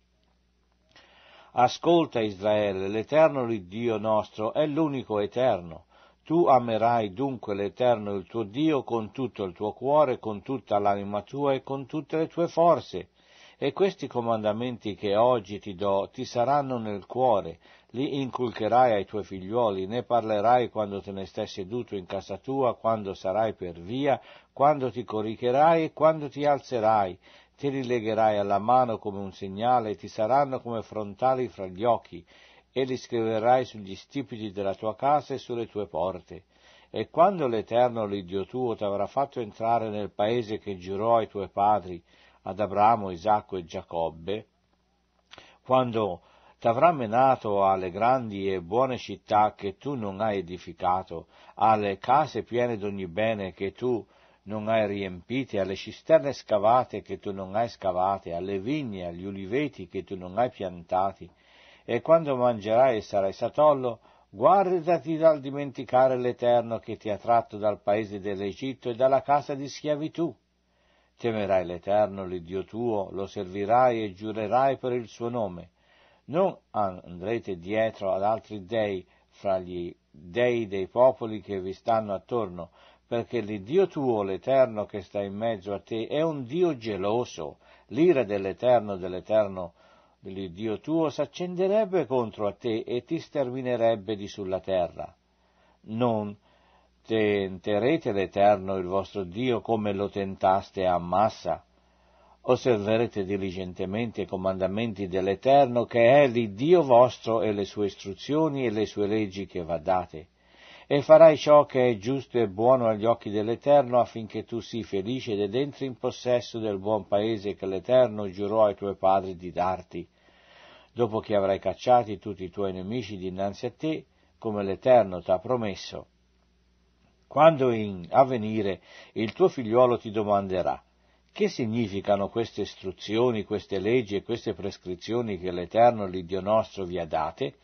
Ascolta Israele, l'Eterno l'Iddio nostro è l'unico Eterno. Tu amerai dunque l'Eterno il tuo Dio con tutto il tuo cuore, con tutta l'anima tua e con tutte le tue forze. E questi comandamenti che oggi ti do ti saranno nel cuore, li inculcherai ai tuoi figliuoli, ne parlerai quando te ne stai seduto in casa tua, quando sarai per via, quando ti coricherai e quando ti alzerai. Ti li legherai alla mano come un segnale, ti saranno come frontali fra gli occhi, e li scriverai sugli stipiti della tua casa e sulle tue porte. E quando l'Eterno, l'Iddio tuo, ti avrà fatto entrare nel paese che giurò ai tuoi padri, ad Abramo, Isacco e Giacobbe, quando t'avrà menato alle grandi e buone città che tu non hai edificato, alle case piene d'ogni bene che tu non hai riempite, alle cisterne scavate che tu non hai scavate, alle vigne, agli uliveti che tu non hai piantati, e quando mangerai e sarai satollo, guardati dal dimenticare l'Eterno che ti ha tratto dal paese dell'Egitto e dalla casa di schiavitù Temerai l'Eterno, l'Iddio tuo, lo servirai e giurerai per il suo nome. Non andrete dietro ad altri dei fra gli dei dei popoli che vi stanno attorno, perché l'Iddio tuo, l'Eterno che sta in mezzo a te, è un Dio geloso. L'ira dell'Eterno, dell'Eterno, dell'Iddio tuo s'accenderebbe contro a te e ti sterminerebbe di sulla terra. Non tenterete l'Eterno il vostro Dio come lo tentaste a Massa. Osserverete diligentemente i comandamenti dell'Eterno che è l'Iddio vostro e le sue istruzioni e le sue leggi che va date. E farai ciò che è giusto e buono agli occhi dell'Eterno affinché tu sii felice ed entri in possesso del buon paese che l'Eterno giurò ai tuoi padri di darti, dopo che avrai cacciati tutti i tuoi nemici dinanzi a te, come l'Eterno t'ha promesso quando in avvenire il tuo figliuolo ti domanderà che significano queste istruzioni, queste leggi e queste prescrizioni che l'Eterno, l'Iddio nostro, vi ha date?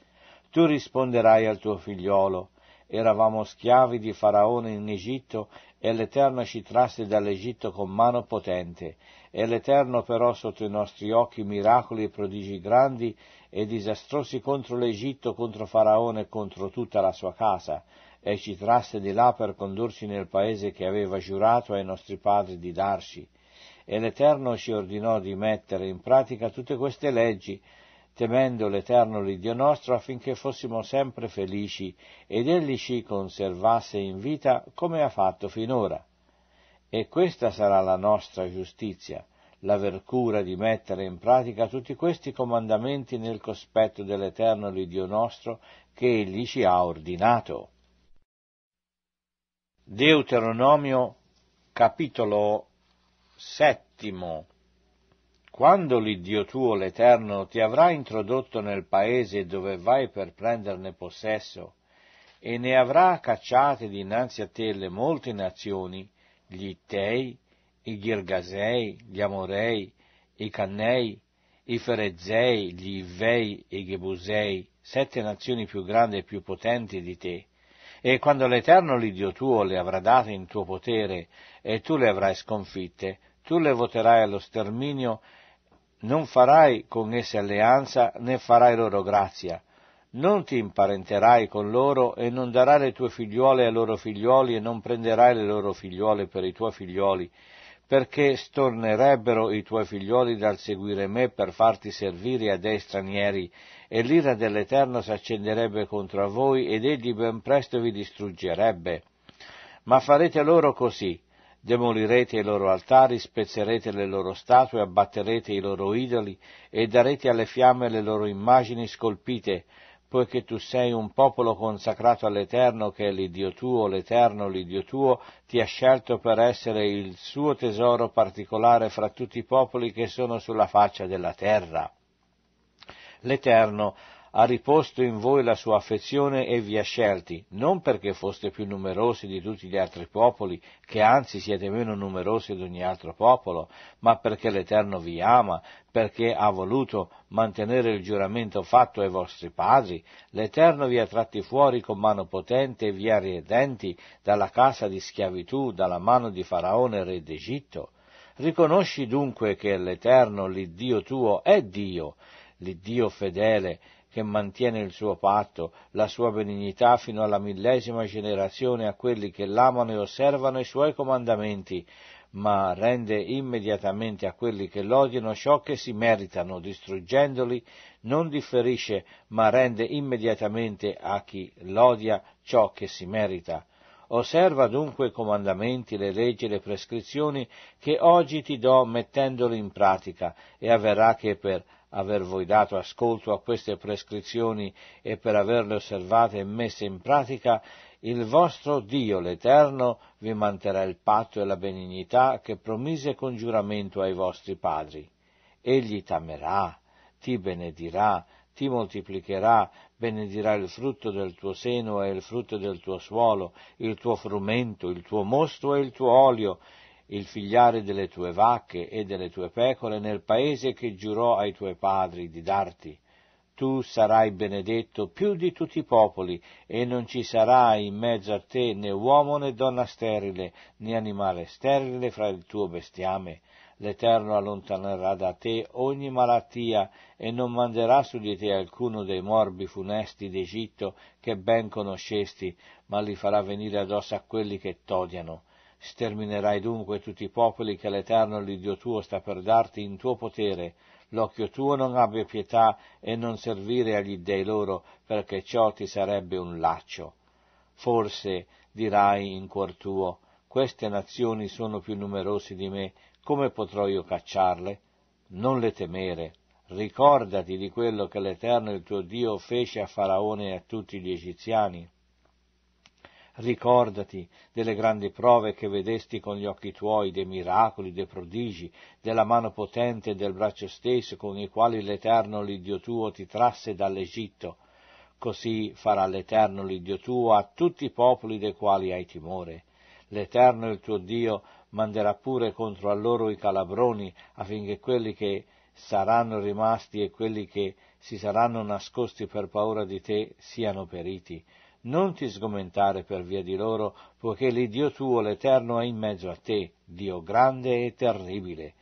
Tu risponderai al tuo figliuolo eravamo schiavi di Faraone in Egitto e l'Eterno ci trasse dall'Egitto con mano potente, e l'Eterno però sotto i nostri occhi miracoli e prodigi grandi e disastrosi contro l'Egitto, contro Faraone e contro tutta la sua casa, e ci trasse di là per condurci nel paese che aveva giurato ai nostri padri di darci, e l'Eterno ci ordinò di mettere in pratica tutte queste leggi, temendo l'Eterno l'Iddio nostro affinché fossimo sempre felici ed Egli ci conservasse in vita come ha fatto finora. E questa sarà la nostra giustizia, l'aver cura di mettere in pratica tutti questi comandamenti nel cospetto dell'Eterno l'Iddio nostro che Egli ci ha ordinato. Deuteronomio capitolo settimo. Quando l'Iddio tuo, l'Eterno, ti avrà introdotto nel paese dove vai per prenderne possesso, e ne avrà cacciate dinanzi a te le molte nazioni, gli Ittei, i Girgasei, gli Amorei, i Cannei, i Ferezei, gli Ivei, i Gebusei, sette nazioni più grandi e più potenti di te, e quando l'Eterno l'Idio tuo le avrà date in tuo potere e tu le avrai sconfitte, tu le voterai allo sterminio, non farai con esse alleanza né farai loro grazia, non ti imparenterai con loro e non darai le tue figliuole ai loro figlioli e non prenderai le loro figliuole per i tuoi figlioli, perché stornerebbero i tuoi figlioli dal seguire me per farti servire a dei stranieri e l'ira dell'Eterno s'accenderebbe contro a voi ed egli ben presto vi distruggerebbe. Ma farete loro così, demolirete i loro altari, spezzerete le loro statue, abbatterete i loro idoli e darete alle fiamme le loro immagini scolpite, poiché tu sei un popolo consacrato all'Eterno che è l'Idio tuo, l'Eterno, l'Idio tuo, ti ha scelto per essere il suo tesoro particolare fra tutti i popoli che sono sulla faccia della terra l'Eterno ha riposto in voi la sua affezione e vi ha scelti, non perché foste più numerosi di tutti gli altri popoli, che anzi siete meno numerosi di ogni altro popolo, ma perché l'Eterno vi ama, perché ha voluto mantenere il giuramento fatto ai vostri padri, l'Eterno vi ha tratti fuori con mano potente e vi ha riedenti dalla casa di schiavitù, dalla mano di Faraone re d'Egitto. Riconosci dunque che l'Eterno, l'Iddio tuo, è Dio, l'Iddio fedele che mantiene il suo patto, la sua benignità fino alla millesima generazione a quelli che l'amano e osservano i suoi comandamenti, ma rende immediatamente a quelli che l'odiano ciò che si meritano, distruggendoli, non differisce, ma rende immediatamente a chi l'odia ciò che si merita. Osserva dunque i comandamenti, le leggi e le prescrizioni che oggi ti do mettendoli in pratica, e avverrà che per aver voi dato ascolto a queste prescrizioni e per averle osservate e messe in pratica, il vostro Dio l'Eterno vi manterrà il patto e la benignità che promise con giuramento ai vostri padri. Egli t'amerà, ti benedirà, ti moltiplicherà, benedirà il frutto del tuo seno e il frutto del tuo suolo, il tuo frumento, il tuo mosto e il tuo olio, il figliare delle tue vacche e delle tue pecore nel paese che giurò ai tuoi padri di darti. Tu sarai benedetto più di tutti i popoli, e non ci sarà in mezzo a te né uomo né donna sterile, né animale sterile fra il tuo bestiame. L'Eterno allontanerà da te ogni malattia e non manderà su di te alcuno dei morbi funesti d'Egitto che ben conoscesti, ma li farà venire addosso a quelli che t'odiano Sterminerai dunque tutti i popoli che l'Eterno l'Iddio tuo sta per darti in tuo potere, l'occhio tuo non abbia pietà e non servire agli dei loro, perché ciò ti sarebbe un laccio. Forse dirai in cuor tuo, queste nazioni sono più numerose di me, come potrò io cacciarle? Non le temere. Ricordati di quello che l'Eterno il tuo Dio fece a Faraone e a tutti gli egiziani Ricordati delle grandi prove che vedesti con gli occhi tuoi, dei miracoli, dei prodigi, della mano potente e del braccio stesso con i quali l'Eterno l'Iddio tuo ti trasse dall'Egitto. Così farà l'Eterno l'Iddio tuo a tutti i popoli dei quali hai timore. L'Eterno il tuo Dio manderà pure contro a loro i calabroni affinché quelli che saranno rimasti e quelli che si saranno nascosti per paura di te siano periti non ti sgomentare per via di loro, poiché l'Iddio tuo, l'Eterno, è in mezzo a te, Dio grande e terribile.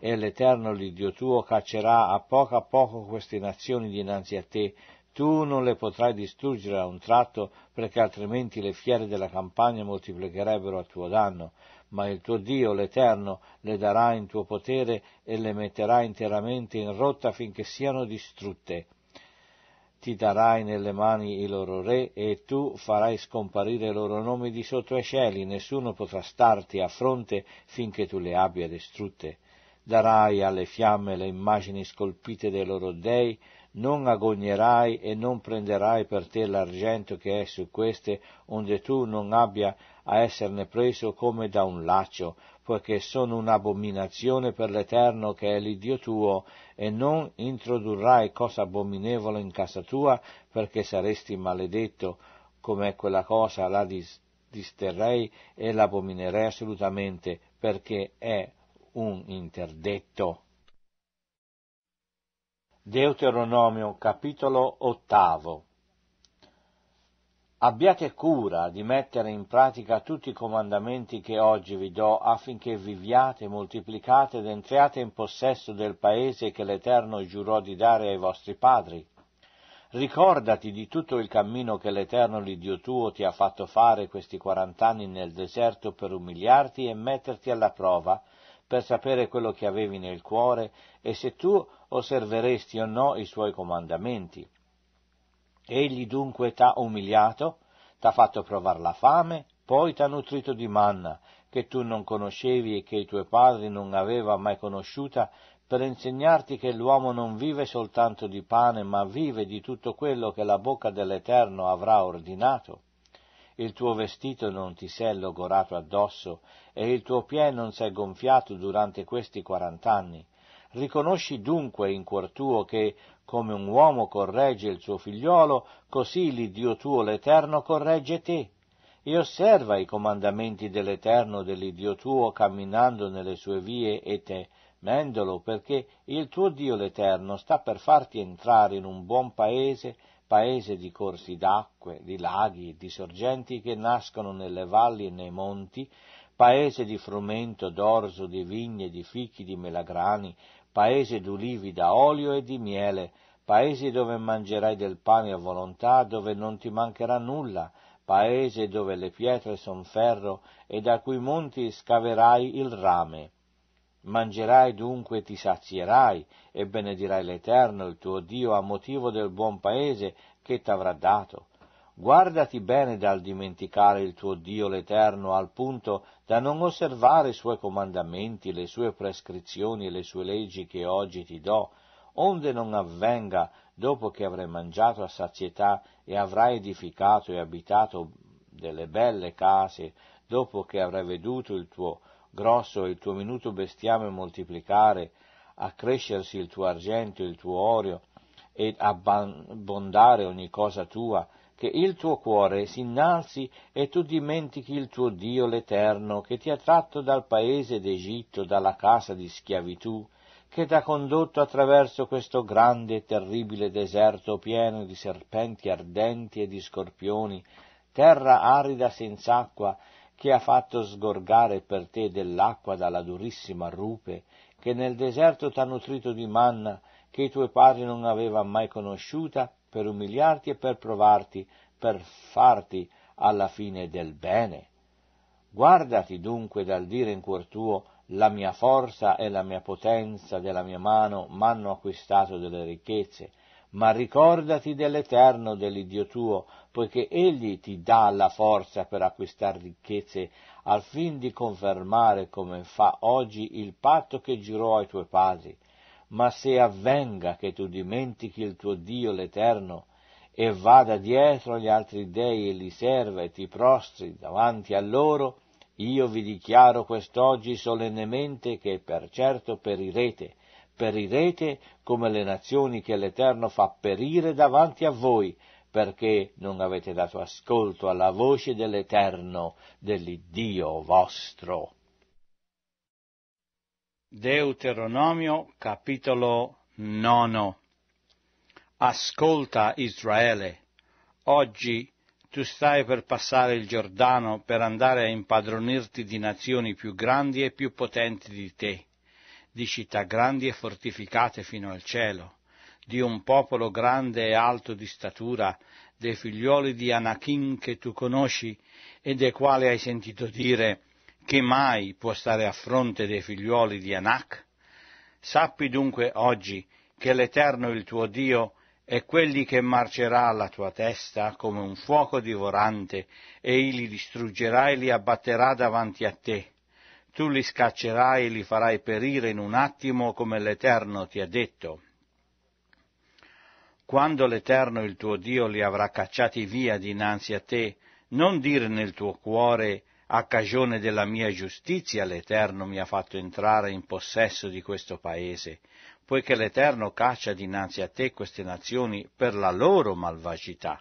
E l'Eterno, l'Iddio tuo, caccerà a poco a poco queste nazioni dinanzi a te, tu non le potrai distruggere a un tratto, perché altrimenti le fiere della campagna moltiplicherebbero a tuo danno, ma il tuo Dio, l'Eterno, le darà in tuo potere e le metterà interamente in rotta finché siano distrutte ti darai nelle mani i loro re e tu farai scomparire i loro nomi di sotto ai cieli, nessuno potrà starti a fronte finché tu le abbia distrutte. Darai alle fiamme le immagini scolpite dei loro dei, non agognerai e non prenderai per te l'argento che è su queste, onde tu non abbia a esserne preso come da un laccio, poiché sono un'abominazione per l'Eterno che è l'Iddio tuo, e non introdurrai cosa abominevole in casa tua, perché saresti maledetto, com'è quella cosa la dis- disterrei e l'abominerei assolutamente, perché è un interdetto. Deuteronomio capitolo ottavo Abbiate cura di mettere in pratica tutti i comandamenti che oggi vi do affinché viviate, moltiplicate ed entriate in possesso del paese che l'Eterno giurò di dare ai vostri padri. Ricordati di tutto il cammino che l'Eterno l'Idio tuo ti ha fatto fare questi quarant'anni nel deserto per umiliarti e metterti alla prova, per sapere quello che avevi nel cuore e se tu osserveresti o no i suoi comandamenti Egli dunque t'ha umiliato, t'ha fatto provare la fame, poi t'ha nutrito di manna, che tu non conoscevi e che i tuoi padri non aveva mai conosciuta, per insegnarti che l'uomo non vive soltanto di pane, ma vive di tutto quello che la bocca dell'Eterno avrà ordinato. Il tuo vestito non ti s'è logorato addosso e il tuo piede non s'è gonfiato durante questi quarant'anni. Riconosci dunque in cuor tuo che come un uomo corregge il suo figliuolo, così l'Iddio tuo l'Eterno corregge te. E osserva i comandamenti dell'Eterno dell'Iddio tuo camminando nelle sue vie e te, mendolo, perché il tuo Dio l'Eterno sta per farti entrare in un buon paese, paese di corsi d'acque, di laghi, di sorgenti che nascono nelle valli e nei monti, paese di frumento, d'orzo, di vigne, di fichi, di melagrani, paese d'ulivi da olio e di miele, paese dove mangerai del pane a volontà, dove non ti mancherà nulla, paese dove le pietre son ferro e da cui monti scaverai il rame. Mangerai dunque e ti sazierai e benedirai l'Eterno, il tuo Dio, a motivo del buon paese che t'avrà dato. Guardati bene dal dimenticare il tuo Dio l'Eterno al punto da non osservare i suoi comandamenti, le sue prescrizioni e le sue leggi che oggi ti do, onde non avvenga dopo che avrai mangiato a sazietà e avrai edificato e abitato delle belle case, dopo che avrai veduto il tuo grosso e il tuo minuto bestiame moltiplicare, accrescersi il tuo argento e il tuo orio, ed abbondare ogni cosa tua, che il tuo cuore si innalzi e tu dimentichi il tuo Dio l'Eterno, che ti ha tratto dal paese d'Egitto, dalla casa di schiavitù, che t'ha condotto attraverso questo grande e terribile deserto pieno di serpenti ardenti e di scorpioni, terra arida senza acqua, che ha fatto sgorgare per te dell'acqua dalla durissima rupe, che nel deserto t'ha nutrito di manna, che i tuoi padri non avevano mai conosciuta, per umiliarti e per provarti, per farti alla fine del bene. Guardati dunque dal dire in cuor tuo la mia forza e la mia potenza della mia mano m'hanno acquistato delle ricchezze, ma ricordati dell'Eterno, dell'Iddio tuo, poiché Egli ti dà la forza per acquistar ricchezze, al fin di confermare come fa oggi il patto che giurò ai tuoi padri, ma se avvenga che tu dimentichi il tuo Dio l'Eterno e vada dietro agli altri dei e li serva e ti prostri davanti a loro, io vi dichiaro quest'oggi solennemente che per certo perirete, perirete come le nazioni che l'Eterno fa perire davanti a voi, perché non avete dato ascolto alla voce dell'Eterno, dell'Iddio vostro. Deuteronomio capitolo 9 Ascolta Israele, oggi tu stai per passare il Giordano per andare a impadronirti di nazioni più grandi e più potenti di te, di città grandi e fortificate fino al cielo, di un popolo grande e alto di statura, dei figliuoli di Anachim che tu conosci e dei quali hai sentito dire che mai può stare a fronte dei figliuoli di Anac? Sappi dunque oggi che l'Eterno il tuo Dio è quelli che marcerà alla tua testa come un fuoco divorante, e li distruggerà e li abbatterà davanti a te. Tu li scaccerai e li farai perire in un attimo come l'Eterno ti ha detto. Quando l'Eterno il tuo Dio li avrà cacciati via dinanzi a te, non dire nel tuo cuore a cagione della mia giustizia l'Eterno mi ha fatto entrare in possesso di questo paese, poiché l'Eterno caccia dinanzi a te queste nazioni per la loro malvagità.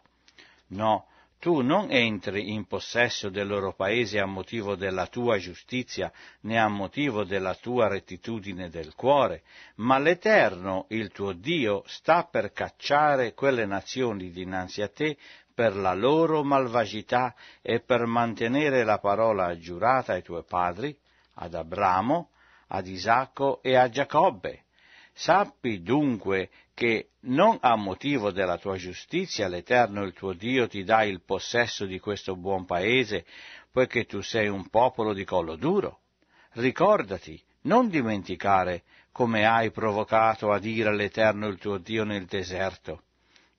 No, tu non entri in possesso del loro paese a motivo della tua giustizia, né a motivo della tua rettitudine del cuore, ma l'Eterno, il tuo Dio, sta per cacciare quelle nazioni dinanzi a te per la loro malvagità e per mantenere la parola giurata ai tuoi padri, ad Abramo, ad Isacco e a Giacobbe. Sappi dunque che non a motivo della tua giustizia l'Eterno il tuo Dio ti dà il possesso di questo buon paese, poiché tu sei un popolo di collo duro. Ricordati, non dimenticare come hai provocato a dire all'Eterno il tuo Dio nel deserto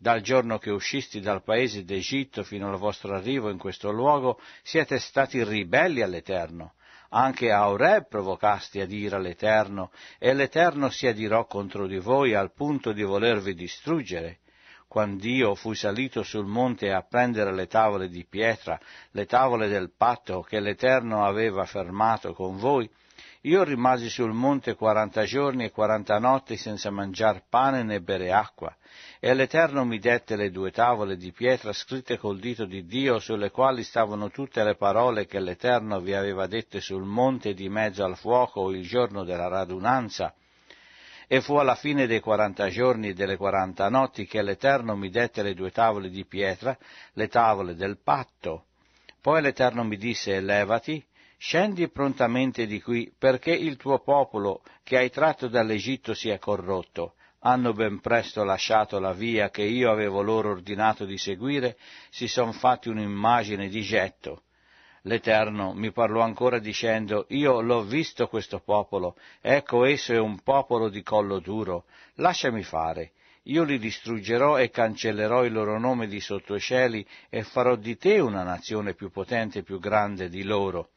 dal giorno che uscisti dal paese d'Egitto fino al vostro arrivo in questo luogo siete stati ribelli all'Eterno. Anche a Oreb provocasti ad ira l'Eterno, e l'Eterno si adirò contro di voi al punto di volervi distruggere quando io fui salito sul monte a prendere le tavole di pietra, le tavole del patto che l'Eterno aveva fermato con voi, io rimasi sul monte quaranta giorni e quaranta notti senza mangiar pane né bere acqua, e l'Eterno mi dette le due tavole di pietra scritte col dito di Dio, sulle quali stavano tutte le parole che l'Eterno vi aveva dette sul monte di mezzo al fuoco il giorno della radunanza. E fu alla fine dei quaranta giorni e delle quaranta notti che l'Eterno mi dette le due tavole di pietra, le tavole del patto. Poi l'Eterno mi disse, levati, scendi prontamente di qui, perché il tuo popolo, che hai tratto dall'Egitto, si è corrotto. Hanno ben presto lasciato la via che io avevo loro ordinato di seguire, si son fatti un'immagine di getto. L'Eterno mi parlò ancora dicendo, Io l'ho visto questo popolo, ecco esso è un popolo di collo duro, lasciami fare. Io li distruggerò e cancellerò il loro nome di sotto cieli e farò di te una nazione più potente e più grande di loro.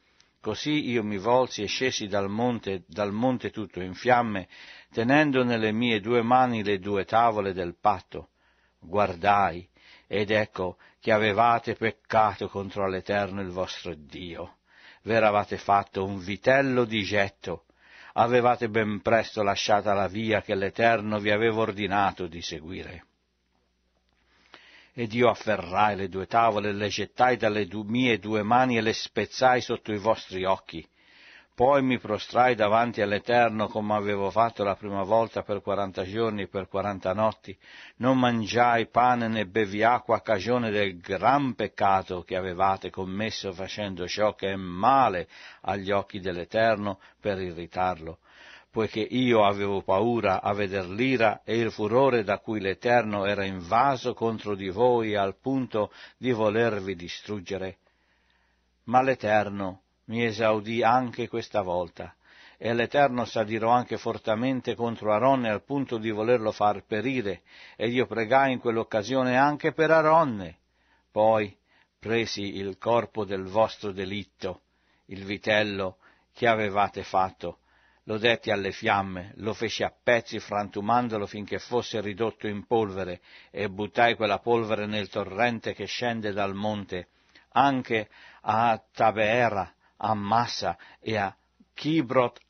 Così io mi volsi e scesi dal monte, dal monte tutto in fiamme, tenendo nelle mie due mani le due tavole del patto. Guardai, ed ecco che avevate peccato contro l'Eterno il vostro Dio. V'eravate fatto un vitello di getto, avevate ben presto lasciata la via che l'Eterno vi aveva ordinato di seguire. Ed io afferrai le due tavole, le gettai dalle du- mie due mani e le spezzai sotto i vostri occhi. Poi mi prostrai davanti all'Eterno come avevo fatto la prima volta per quaranta giorni e per quaranta notti. Non mangiai pane né bevi acqua a cagione del gran peccato che avevate commesso facendo ciò che è male agli occhi dell'Eterno per irritarlo poiché io avevo paura a veder l'ira e il furore da cui l'Eterno era invaso contro di voi al punto di volervi distruggere. Ma l'Eterno mi esaudì anche questa volta, e l'Eterno s'adirò anche fortemente contro Aronne al punto di volerlo far perire, ed io pregai in quell'occasione anche per Aronne. Poi presi il corpo del vostro delitto, il vitello che avevate fatto, lo detti alle fiamme, lo feci a pezzi frantumandolo finché fosse ridotto in polvere, e buttai quella polvere nel torrente che scende dal monte, anche a Tabeera, a Massa e a Kibrot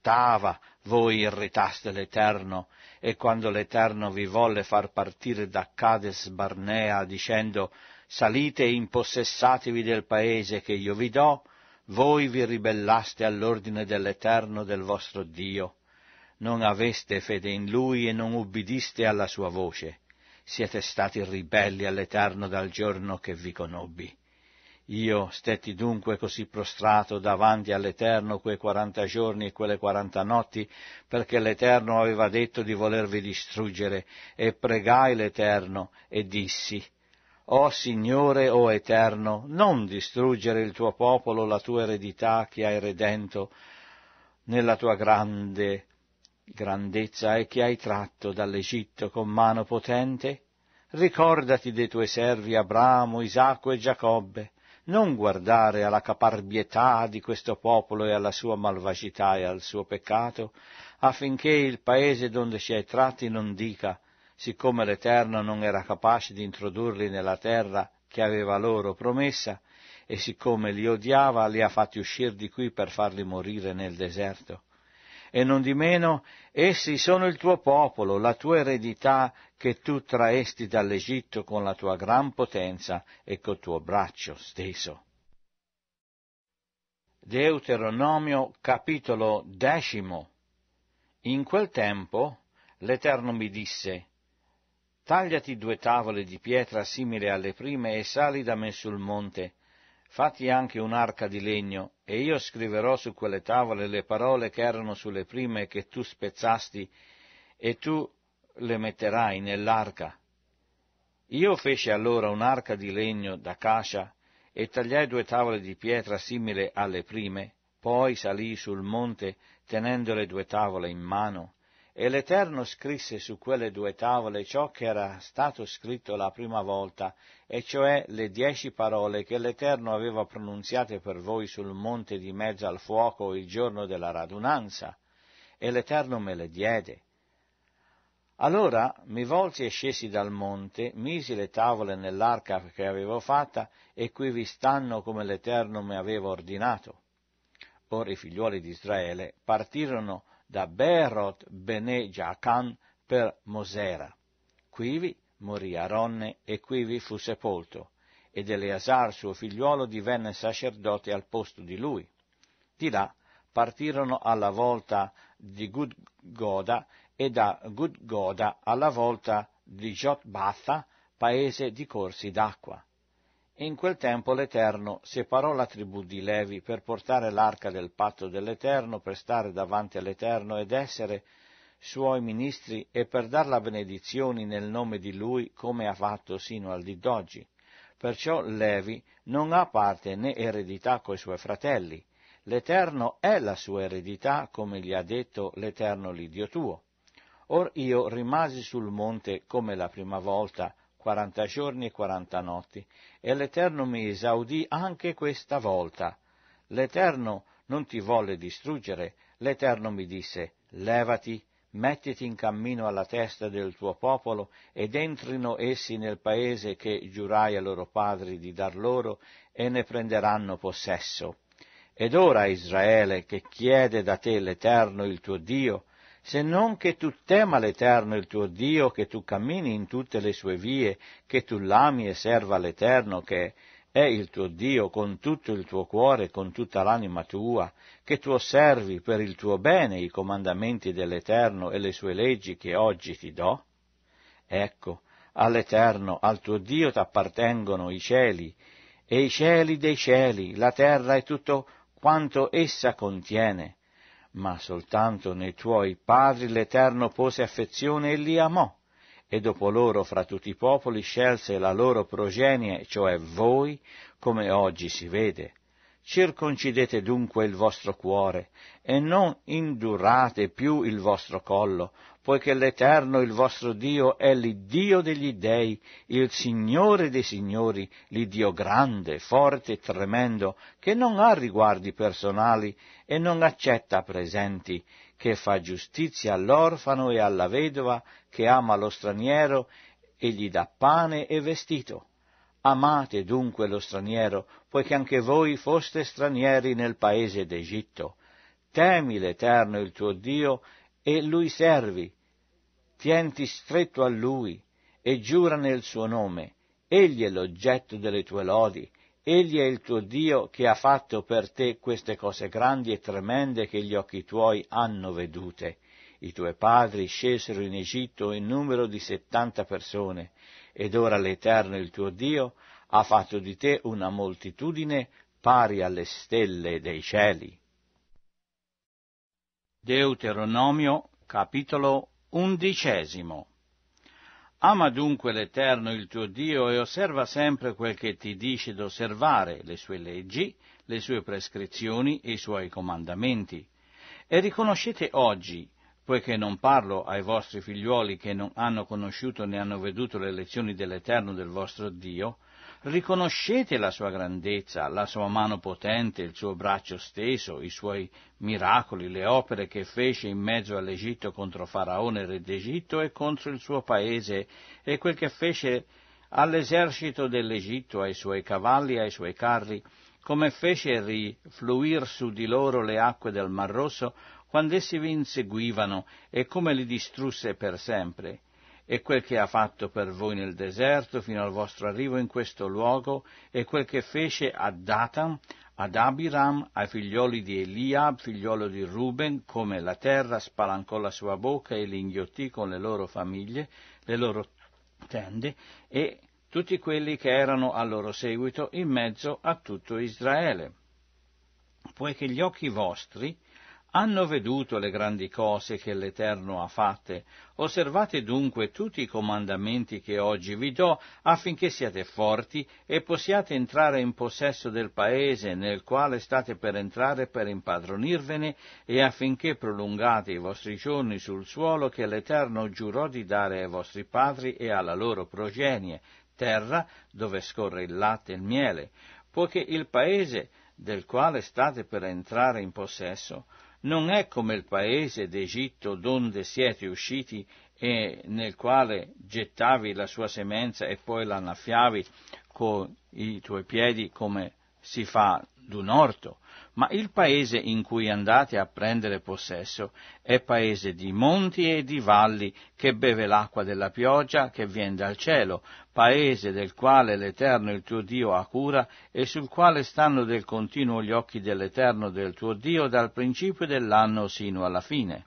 Tava, voi irritaste l'Eterno, e quando l'Eterno vi volle far partire da Cades Barnea, dicendo Salite e impossessatevi del paese che io vi do, voi vi ribellaste all'ordine dell'Eterno del vostro Dio, non aveste fede in Lui e non ubbidiste alla sua voce. Siete stati ribelli all'Eterno dal giorno che vi conobbi. Io stetti dunque così prostrato davanti all'Eterno quei quaranta giorni e quelle quaranta notti, perché l'Eterno aveva detto di volervi distruggere, e pregai l'Eterno, e dissi, o Signore, o Eterno, non distruggere il tuo popolo, la tua eredità che hai redento nella tua grande grandezza e che hai tratto dall'Egitto con mano potente? Ricordati dei tuoi servi Abramo, Isacco e Giacobbe, non guardare alla caparbietà di questo popolo e alla sua malvagità e al suo peccato, affinché il paese donde ci hai tratti non dica siccome l'Eterno non era capace di introdurli nella terra che aveva loro promessa, e siccome li odiava, li ha fatti uscire di qui per farli morire nel deserto. E non di meno, essi sono il tuo popolo, la tua eredità che tu traesti dall'Egitto con la tua gran potenza e col tuo braccio steso. Deuteronomio capitolo decimo. In quel tempo l'Eterno mi disse, Tagliati due tavole di pietra simili alle prime e sali da me sul monte. Fatti anche un'arca di legno, e io scriverò su quelle tavole le parole che erano sulle prime che tu spezzasti, e tu le metterai nell'arca. Io feci allora un'arca di legno d'acacia e tagliai due tavole di pietra simili alle prime, poi salii sul monte tenendo le due tavole in mano e l'Eterno scrisse su quelle due tavole ciò che era stato scritto la prima volta, e cioè le dieci parole che l'Eterno aveva pronunziate per voi sul monte di mezzo al fuoco il giorno della radunanza. E l'Eterno me le diede. Allora mi volsi e scesi dal monte, misi le tavole nell'arca che avevo fatta, e qui vi stanno come l'Eterno mi aveva ordinato. Ora i figliuoli di Israele partirono da Berot bene Giacan per Mosera. Quivi morì Aronne e quivi fu sepolto, ed Eleasar suo figliuolo divenne sacerdote al posto di lui. Di là partirono alla volta di Gudgoda e da Gudgoda alla volta di Jotbatha, paese di corsi d'acqua in quel tempo l'Eterno separò la tribù di Levi per portare l'arca del patto dell'Eterno, per stare davanti all'Eterno ed essere suoi ministri e per dar la benedizione nel nome di lui come ha fatto sino al di d'oggi. Perciò Levi non ha parte né eredità coi suoi fratelli. L'Eterno è la sua eredità, come gli ha detto l'Eterno l'Idio tuo. Or io rimasi sul monte come la prima volta, quaranta giorni e quaranta notti, e l'Eterno mi esaudì anche questa volta. L'Eterno non ti volle distruggere, l'Eterno mi disse, levati, mettiti in cammino alla testa del tuo popolo, ed entrino essi nel paese che giurai a loro padri di dar loro, e ne prenderanno possesso. Ed ora, Israele, che chiede da te l'Eterno il tuo Dio, se non che tu tema l'Eterno il tuo Dio, che tu cammini in tutte le sue vie, che tu l'ami e serva l'Eterno che è il tuo Dio con tutto il tuo cuore, e con tutta l'anima tua, che tu osservi per il tuo bene i comandamenti dell'Eterno e le sue leggi che oggi ti do? Ecco, all'Eterno, al tuo Dio t'appartengono i cieli, e i cieli dei cieli, la terra e tutto quanto essa contiene ma soltanto nei tuoi padri l'Eterno pose affezione e li amò, e dopo loro fra tutti i popoli scelse la loro progenie, cioè voi, come oggi si vede. Circoncidete dunque il vostro cuore e non indurate più il vostro collo, poiché l'Eterno il vostro Dio è l'Iddio degli dèi, il Signore dei signori, l'Iddio grande, forte e tremendo, che non ha riguardi personali e non accetta presenti, che fa giustizia all'orfano e alla vedova, che ama lo straniero e gli dà pane e vestito. Amate dunque lo straniero, poiché anche voi foste stranieri nel paese d'Egitto. Temi l'Eterno il tuo Dio e lui servi. Tienti stretto a lui e giura nel suo nome. Egli è l'oggetto delle tue lodi. Egli è il tuo Dio che ha fatto per te queste cose grandi e tremende che gli occhi tuoi hanno vedute. I tuoi padri scesero in Egitto in numero di settanta persone, ed ora l'Eterno il tuo Dio ha fatto di te una moltitudine pari alle stelle dei cieli. Deuteronomio capitolo undicesimo Ama dunque l'Eterno il tuo Dio e osserva sempre quel che ti dice d'osservare, le sue leggi, le sue prescrizioni e i suoi comandamenti. E riconoscete oggi, poiché non parlo ai vostri figliuoli che non hanno conosciuto né hanno veduto le lezioni dell'Eterno del vostro Dio, riconoscete la sua grandezza, la sua mano potente, il suo braccio steso, i suoi miracoli, le opere che fece in mezzo all'Egitto contro Faraone re d'Egitto e contro il suo paese e quel che fece all'esercito dell'Egitto, ai suoi cavalli, ai suoi carri, come fece rifluir su di loro le acque del Mar Rosso quando essi vi inseguivano e come li distrusse per sempre e quel che ha fatto per voi nel deserto fino al vostro arrivo in questo luogo, e quel che fece a Datam, ad Abiram, ai figlioli di Eliab, figliolo di Ruben, come la terra spalancò la sua bocca e li inghiottì con le loro famiglie, le loro tende, e tutti quelli che erano al loro seguito in mezzo a tutto Israele. Poiché gli occhi vostri hanno veduto le grandi cose che l'Eterno ha fatte. Osservate dunque tutti i comandamenti che oggi vi do affinché siate forti e possiate entrare in possesso del paese nel quale state per entrare per impadronirvene e affinché prolungate i vostri giorni sul suolo che l'Eterno giurò di dare ai vostri padri e alla loro progenie, terra dove scorre il latte e il miele, poiché il paese del quale state per entrare in possesso non è come il paese d'Egitto donde siete usciti e nel quale gettavi la sua semenza e poi l'annaffiavi con i tuoi piedi come si fa d'un orto ma il paese in cui andate a prendere possesso è paese di monti e di valli che beve l'acqua della pioggia che viene dal cielo, paese del quale l'Eterno il tuo Dio ha cura e sul quale stanno del continuo gli occhi dell'Eterno del tuo Dio dal principio dell'anno sino alla fine.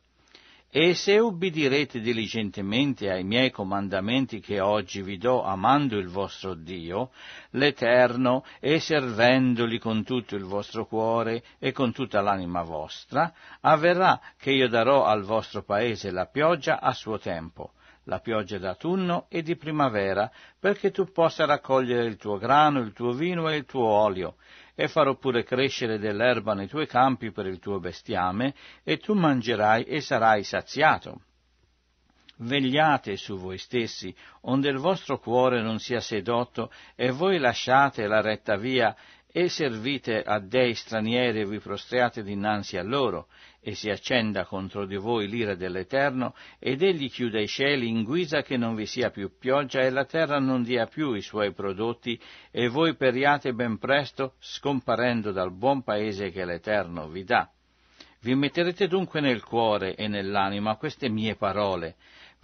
E se ubbidirete diligentemente ai miei comandamenti che oggi vi do, amando il vostro Dio, l'Eterno, e servendoli con tutto il vostro cuore e con tutta l'anima vostra, avverrà che io darò al vostro paese la pioggia a suo tempo, la pioggia d'autunno e di primavera, perché tu possa raccogliere il tuo grano, il tuo vino e il tuo olio, e farò pure crescere dell'erba nei tuoi campi per il tuo bestiame, e tu mangerai e sarai saziato. Vegliate su voi stessi, onde il vostro cuore non sia sedotto, e voi lasciate la retta via, e servite a dei stranieri e vi prostriate dinanzi a loro, e si accenda contro di voi l'ira dell'Eterno, ed egli chiuda i cieli in guisa che non vi sia più pioggia e la terra non dia più i suoi prodotti, e voi periate ben presto, scomparendo dal buon paese che l'Eterno vi dà. Vi metterete dunque nel cuore e nell'anima queste mie parole,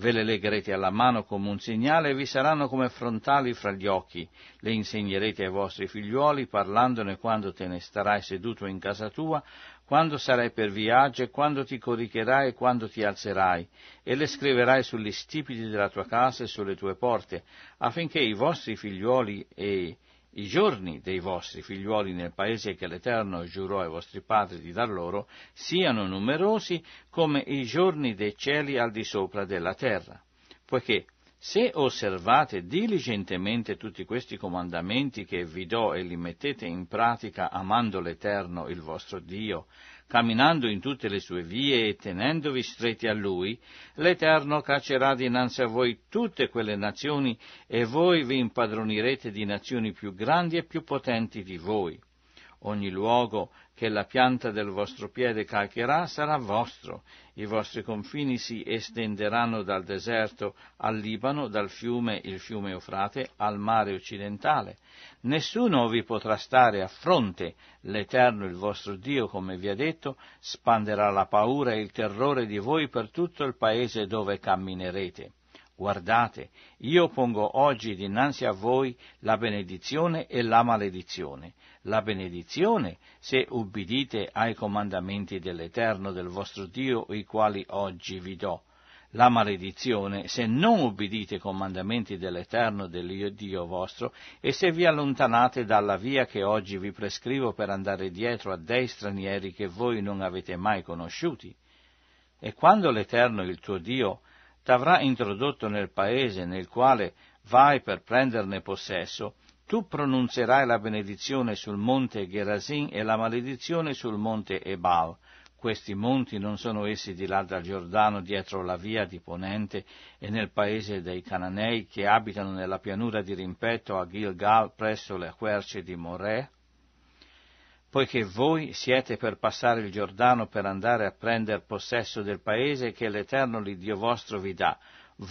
Ve le legherete alla mano come un segnale e vi saranno come frontali fra gli occhi. Le insegnerete ai vostri figliuoli, parlandone quando te ne starai seduto in casa tua, quando sarai per viaggio e quando ti coricherai e quando ti alzerai, e le scriverai sugli stipiti della tua casa e sulle tue porte, affinché i vostri figliuoli e i giorni dei vostri figliuoli nel paese che l'Eterno giurò ai vostri padri di dar loro siano numerosi come i giorni dei cieli al di sopra della terra. Poiché se osservate diligentemente tutti questi comandamenti che vi do e li mettete in pratica amando l'Eterno il vostro Dio, camminando in tutte le sue vie e tenendovi stretti a lui, l'Eterno caccerà dinanzi a voi tutte quelle nazioni e voi vi impadronirete di nazioni più grandi e più potenti di voi. Ogni luogo che la pianta del vostro piede calcherà sarà vostro, i vostri confini si estenderanno dal deserto al Libano, dal fiume, il fiume Eufrate, al mare occidentale. Nessuno vi potrà stare a fronte, l'Eterno il vostro Dio, come vi ha detto, spanderà la paura e il terrore di voi per tutto il paese dove camminerete. Guardate, io pongo oggi dinanzi a voi la benedizione e la maledizione la benedizione se ubbidite ai comandamenti dell'Eterno del vostro Dio, i quali oggi vi do. La maledizione se non ubbidite ai comandamenti dell'Eterno del Dio vostro e se vi allontanate dalla via che oggi vi prescrivo per andare dietro a dei stranieri che voi non avete mai conosciuti. E quando l'Eterno il tuo Dio t'avrà introdotto nel paese nel quale vai per prenderne possesso, tu pronunzerai la benedizione sul monte Gerasim e la maledizione sul monte Ebal. Questi monti non sono essi di là dal Giordano, dietro la via di Ponente e nel paese dei Cananei che abitano nella pianura di rimpetto a Gilgal presso le querce di Morè? Poiché voi siete per passare il Giordano per andare a prendere possesso del paese che l'Eterno l'Iddio vostro vi dà,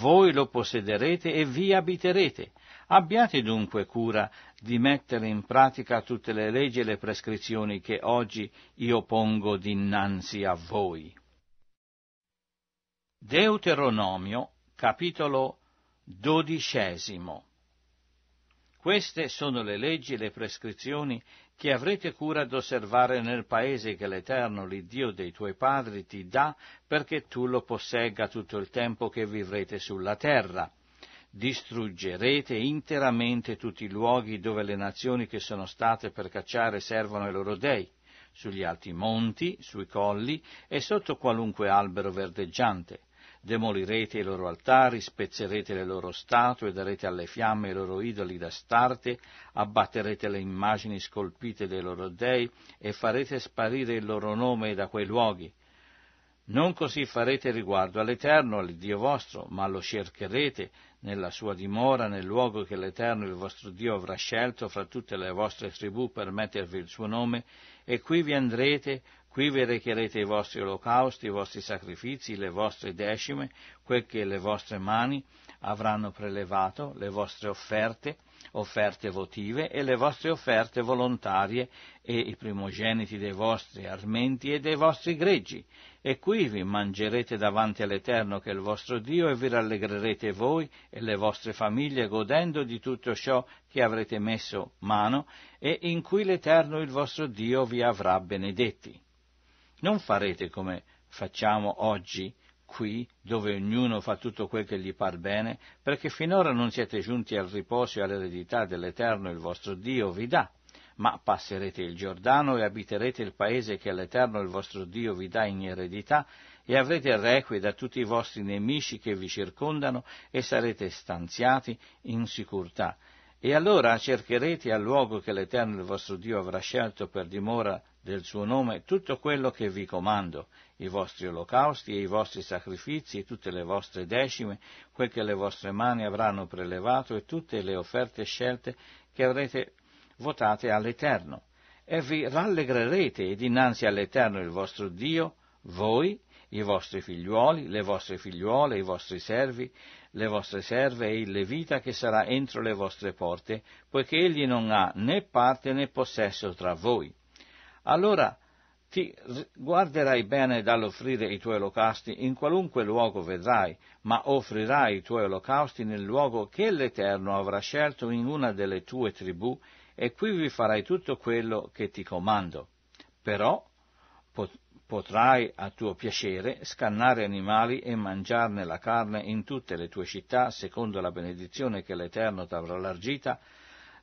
voi lo possederete e vi abiterete Abbiate dunque cura di mettere in pratica tutte le leggi e le prescrizioni che oggi io pongo dinanzi a voi. Deuteronomio, capitolo dodicesimo. Queste sono le leggi e le prescrizioni che avrete cura d'osservare nel paese che l'Eterno, l'Iddio dei tuoi padri, ti dà perché tu lo possegga tutto il tempo che vivrete sulla terra distruggerete interamente tutti i luoghi dove le nazioni che sono state per cacciare servono i loro dei, sugli alti monti, sui colli e sotto qualunque albero verdeggiante. Demolirete i loro altari, spezzerete le loro statue, darete alle fiamme i loro idoli d'astarte, abbatterete le immagini scolpite dei loro dei e farete sparire il loro nome da quei luoghi non così farete riguardo all'Eterno, al Dio vostro, ma lo cercherete nella sua dimora, nel luogo che l'Eterno, il vostro Dio, avrà scelto fra tutte le vostre tribù per mettervi il suo nome, e qui vi andrete, qui vi recherete i vostri olocausti, i vostri sacrifici, le vostre decime, quel che le vostre mani avranno prelevato, le vostre offerte, offerte votive e le vostre offerte volontarie e i primogeniti dei vostri armenti e dei vostri greggi. E qui vi mangerete davanti all'Eterno che è il vostro Dio e vi rallegrerete voi e le vostre famiglie godendo di tutto ciò che avrete messo mano e in cui l'Eterno il vostro Dio vi avrà benedetti. Non farete come facciamo oggi, qui dove ognuno fa tutto quel che gli par bene, perché finora non siete giunti al riposo e all'eredità dell'Eterno il vostro Dio vi dà, ma passerete il Giordano e abiterete il paese che l'Eterno il vostro Dio vi dà in eredità, e avrete requie da tutti i vostri nemici che vi circondano, e sarete stanziati in sicurtà, e allora cercherete al luogo che l'Eterno il vostro Dio avrà scelto per dimora del suo nome tutto quello che vi comando, i vostri olocausti e i vostri sacrifici e tutte le vostre decime, quel che le vostre mani avranno prelevato e tutte le offerte scelte che avrete votate all'Eterno. E vi rallegrerete dinanzi all'Eterno il vostro Dio, voi, i vostri figliuoli, le vostre figliuole, i vostri servi, le vostre serve e il levita che sarà entro le vostre porte, poiché egli non ha né parte né possesso tra voi. Allora ti guarderai bene dall'offrire i tuoi olocausti in qualunque luogo vedrai, ma offrirai i tuoi olocausti nel luogo che l'Eterno avrà scelto in una delle tue tribù, e qui vi farai tutto quello che ti comando. Però Potrai a tuo piacere scannare animali e mangiarne la carne in tutte le tue città, secondo la benedizione che l'Eterno t'avrà largita,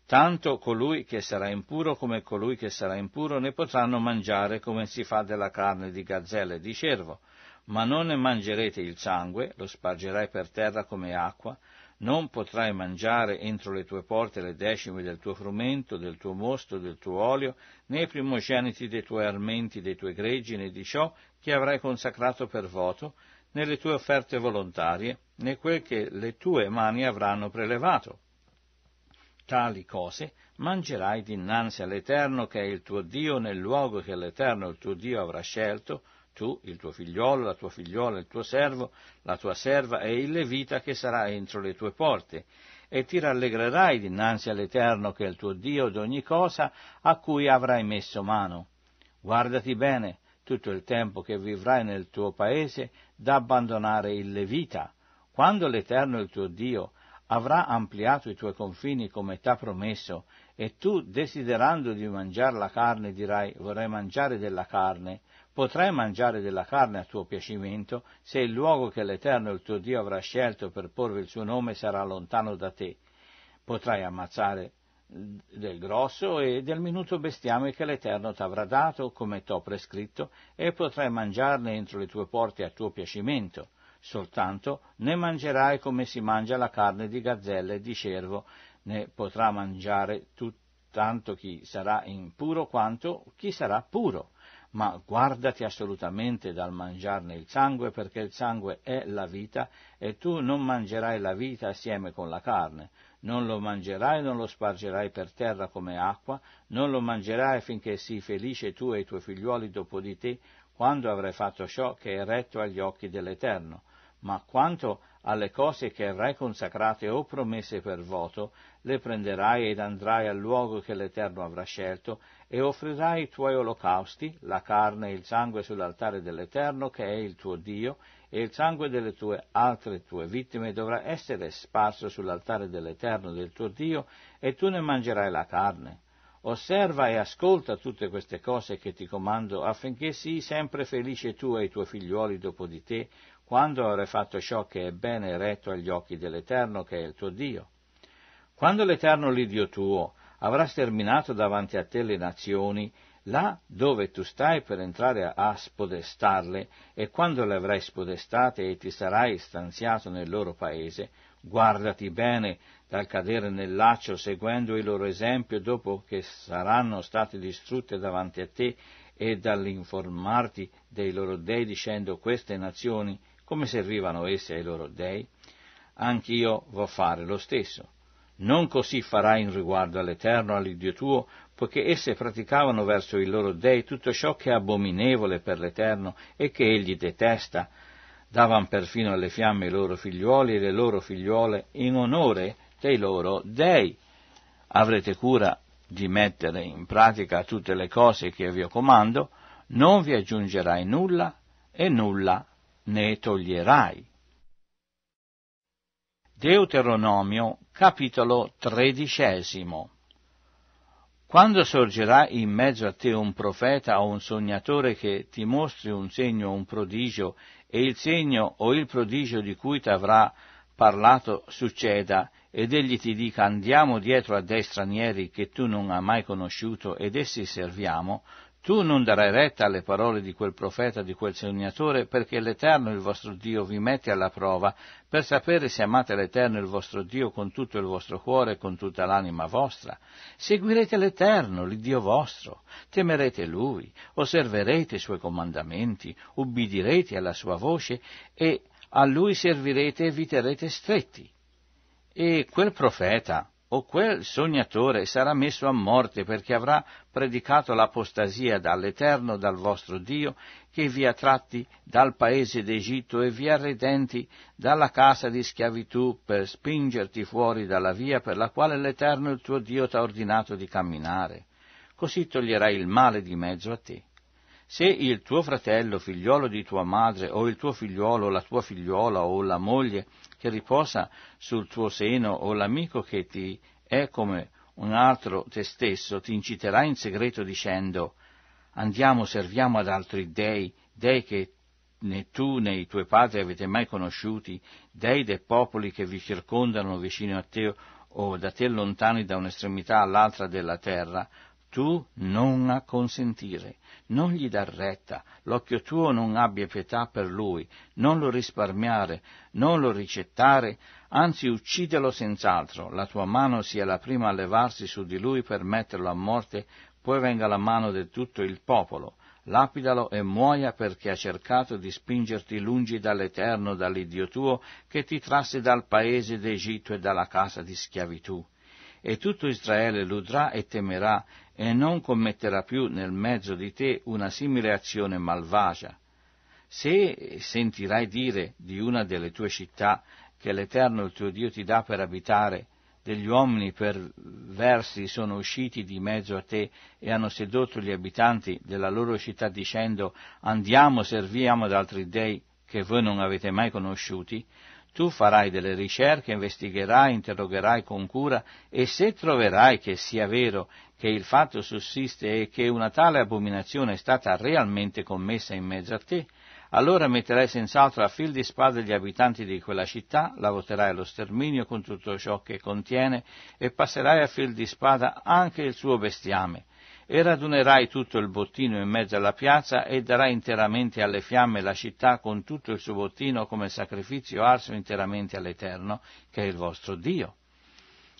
tanto colui che sarà impuro come colui che sarà impuro ne potranno mangiare come si fa della carne di gazzella e di cervo, ma non ne mangerete il sangue, lo spargerai per terra come acqua, non potrai mangiare entro le tue porte le decime del tuo frumento, del tuo mosto, del tuo olio, né i primogeniti dei tuoi armenti, dei tuoi greggi, né di ciò che avrai consacrato per voto, né le tue offerte volontarie, né quel che le tue mani avranno prelevato. Tali cose mangerai dinanzi all'Eterno che è il tuo Dio nel luogo che l'Eterno il tuo Dio avrà scelto, tu, il tuo figliolo, la tua figliola, il tuo servo, la tua serva e il levita che sarà entro le tue porte. E ti rallegrerai dinanzi all'Eterno che è il tuo Dio d'ogni cosa a cui avrai messo mano. Guardati bene tutto il tempo che vivrai nel tuo paese da abbandonare il levita, quando l'Eterno il tuo Dio avrà ampliato i tuoi confini come t'ha promesso, e tu desiderando di mangiare la carne dirai vorrei mangiare della carne, Potrai mangiare della carne a tuo piacimento se il luogo che l'Eterno il tuo Dio avrà scelto per porvi il suo nome sarà lontano da te. Potrai ammazzare del grosso e del minuto bestiame che l'Eterno t'avrà dato, come t'ho prescritto, e potrai mangiarne entro le tue porte a tuo piacimento. Soltanto ne mangerai come si mangia la carne di gazzella e di cervo, ne potrà mangiare tu, tanto chi sarà impuro quanto chi sarà puro ma guardati assolutamente dal mangiarne il sangue perché il sangue è la vita e tu non mangerai la vita assieme con la carne, non lo mangerai, e non lo spargerai per terra come acqua, non lo mangerai finché sii felice tu e i tuoi figliuoli dopo di te, quando avrai fatto ciò che è retto agli occhi dell'Eterno. Ma quanto alle cose che avrai consacrate o promesse per voto, le prenderai ed andrai al luogo che l'Eterno avrà scelto e offrirai i tuoi olocausti, la carne e il sangue sull'altare dell'Eterno che è il tuo Dio, e il sangue delle tue altre tue vittime dovrà essere sparso sull'altare dell'Eterno del tuo Dio, e tu ne mangerai la carne. Osserva e ascolta tutte queste cose che ti comando affinché sii sempre felice tu e i tuoi figliuoli dopo di te, quando avrai fatto ciò che è bene e retto agli occhi dell'Eterno che è il tuo Dio. Quando l'Eterno l'Idio tuo avrà sterminato davanti a te le nazioni, là dove tu stai per entrare a spodestarle, e quando le avrai spodestate e ti sarai stanziato nel loro paese, guardati bene dal cadere nel laccio seguendo il loro esempio dopo che saranno state distrutte davanti a te e dall'informarti dei loro dei dicendo queste nazioni come servivano esse ai loro dei? Anch'io vo fare lo stesso. Non così farai in riguardo all'Eterno, all'Iddio tuo, poiché esse praticavano verso i loro dei tutto ciò che è abominevole per l'Eterno e che egli detesta. Davan perfino alle fiamme i loro figliuoli e le loro figliuole in onore dei loro dei. Avrete cura di mettere in pratica tutte le cose che vi comando, non vi aggiungerai nulla e nulla ne toglierai. Deuteronomio capitolo tredicesimo quando sorgerà in mezzo a te un profeta o un sognatore che ti mostri un segno o un prodigio, e il segno o il prodigio di cui ti avrà parlato succeda, ed egli ti dica andiamo dietro a dei stranieri che tu non hai mai conosciuto ed essi serviamo, tu non darai retta alle parole di quel profeta, di quel sognatore, perché l'Eterno il vostro Dio vi mette alla prova, per sapere se amate l'Eterno il vostro Dio con tutto il vostro cuore e con tutta l'anima vostra. Seguirete l'Eterno, l'Iddio vostro, temerete Lui, osserverete i Suoi comandamenti, ubbidirete alla Sua voce e a Lui servirete e vi terrete stretti. E quel profeta, o quel sognatore sarà messo a morte perché avrà predicato l'apostasia dall'Eterno, dal vostro Dio, che vi ha tratti dal paese d'Egitto e vi ha redenti dalla casa di schiavitù per spingerti fuori dalla via per la quale l'Eterno il tuo Dio t'ha ordinato di camminare. Così toglierai il male di mezzo a te. Se il tuo fratello, figliuolo di tua madre, o il tuo figliuolo, la tua figliuola o la moglie, che riposa sul tuo seno o l'amico che ti è come un altro te stesso ti inciterà in segreto dicendo andiamo serviamo ad altri dei, dei che né tu né i tuoi padri avete mai conosciuti, dei dei popoli che vi circondano vicino a te o da te lontani da un'estremità all'altra della terra, tu non acconsentire, non gli dar retta, l'occhio tuo non abbia pietà per lui, non lo risparmiare, non lo ricettare, anzi uccidelo senz'altro, la tua mano sia la prima a levarsi su di lui per metterlo a morte, poi venga la mano di tutto il popolo, lapidalo e muoia perché ha cercato di spingerti lungi dall'Eterno, dall'Idio tuo, che ti trasse dal paese d'Egitto e dalla casa di schiavitù e tutto Israele l'udrà e temerà e non commetterà più nel mezzo di te una simile azione malvagia. Se sentirai dire di una delle tue città che l'Eterno il tuo Dio ti dà per abitare, degli uomini perversi sono usciti di mezzo a te e hanno sedotto gli abitanti della loro città dicendo andiamo, serviamo ad altri dei che voi non avete mai conosciuti, tu farai delle ricerche, investigherai, interrogherai con cura e se troverai che sia vero che il fatto sussiste e che una tale abominazione è stata realmente commessa in mezzo a te, allora metterai senz'altro a fil di spada gli abitanti di quella città, la voterai allo sterminio con tutto ciò che contiene e passerai a fil di spada anche il suo bestiame, e radunerai tutto il bottino in mezzo alla piazza e darai interamente alle fiamme la città con tutto il suo bottino come sacrificio arso interamente all'Eterno, che è il vostro Dio.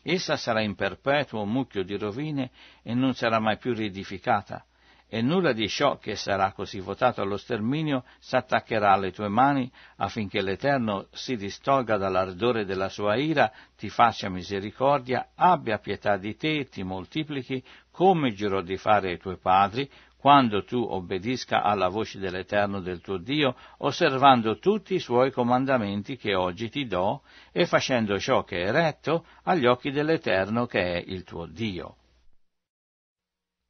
Essa sarà in perpetuo mucchio di rovine e non sarà mai più riedificata, e nulla di ciò che sarà così votato allo sterminio s'attaccherà alle tue mani affinché l'Eterno si distolga dall'ardore della sua ira, ti faccia misericordia, abbia pietà di te e ti moltiplichi come giurò di fare ai tuoi padri quando tu obbedisca alla voce dell'Eterno del tuo Dio, osservando tutti i suoi comandamenti che oggi ti do e facendo ciò che è retto agli occhi dell'Eterno che è il tuo Dio.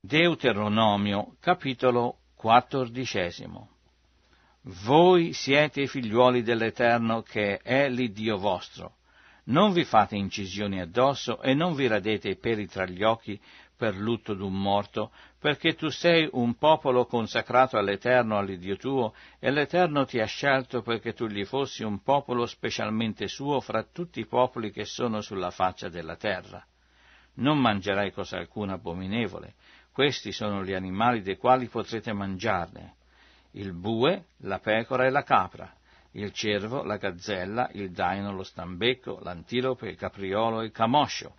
Deuteronomio capitolo quattordicesimo. Voi siete i figliuoli dell'Eterno che è l'Iddio vostro. Non vi fate incisioni addosso e non vi radete i peli tra gli occhi per lutto d'un morto, perché tu sei un popolo consacrato all'Eterno, all'Iddio tuo, e l'Eterno ti ha scelto perché tu gli fossi un popolo specialmente suo fra tutti i popoli che sono sulla faccia della terra. Non mangerai cosa alcuna abominevole, questi sono gli animali dei quali potrete mangiarne. Il bue, la pecora e la capra, il cervo, la gazzella, il daino, lo stambecco, l'antilope, il capriolo e il camoscio.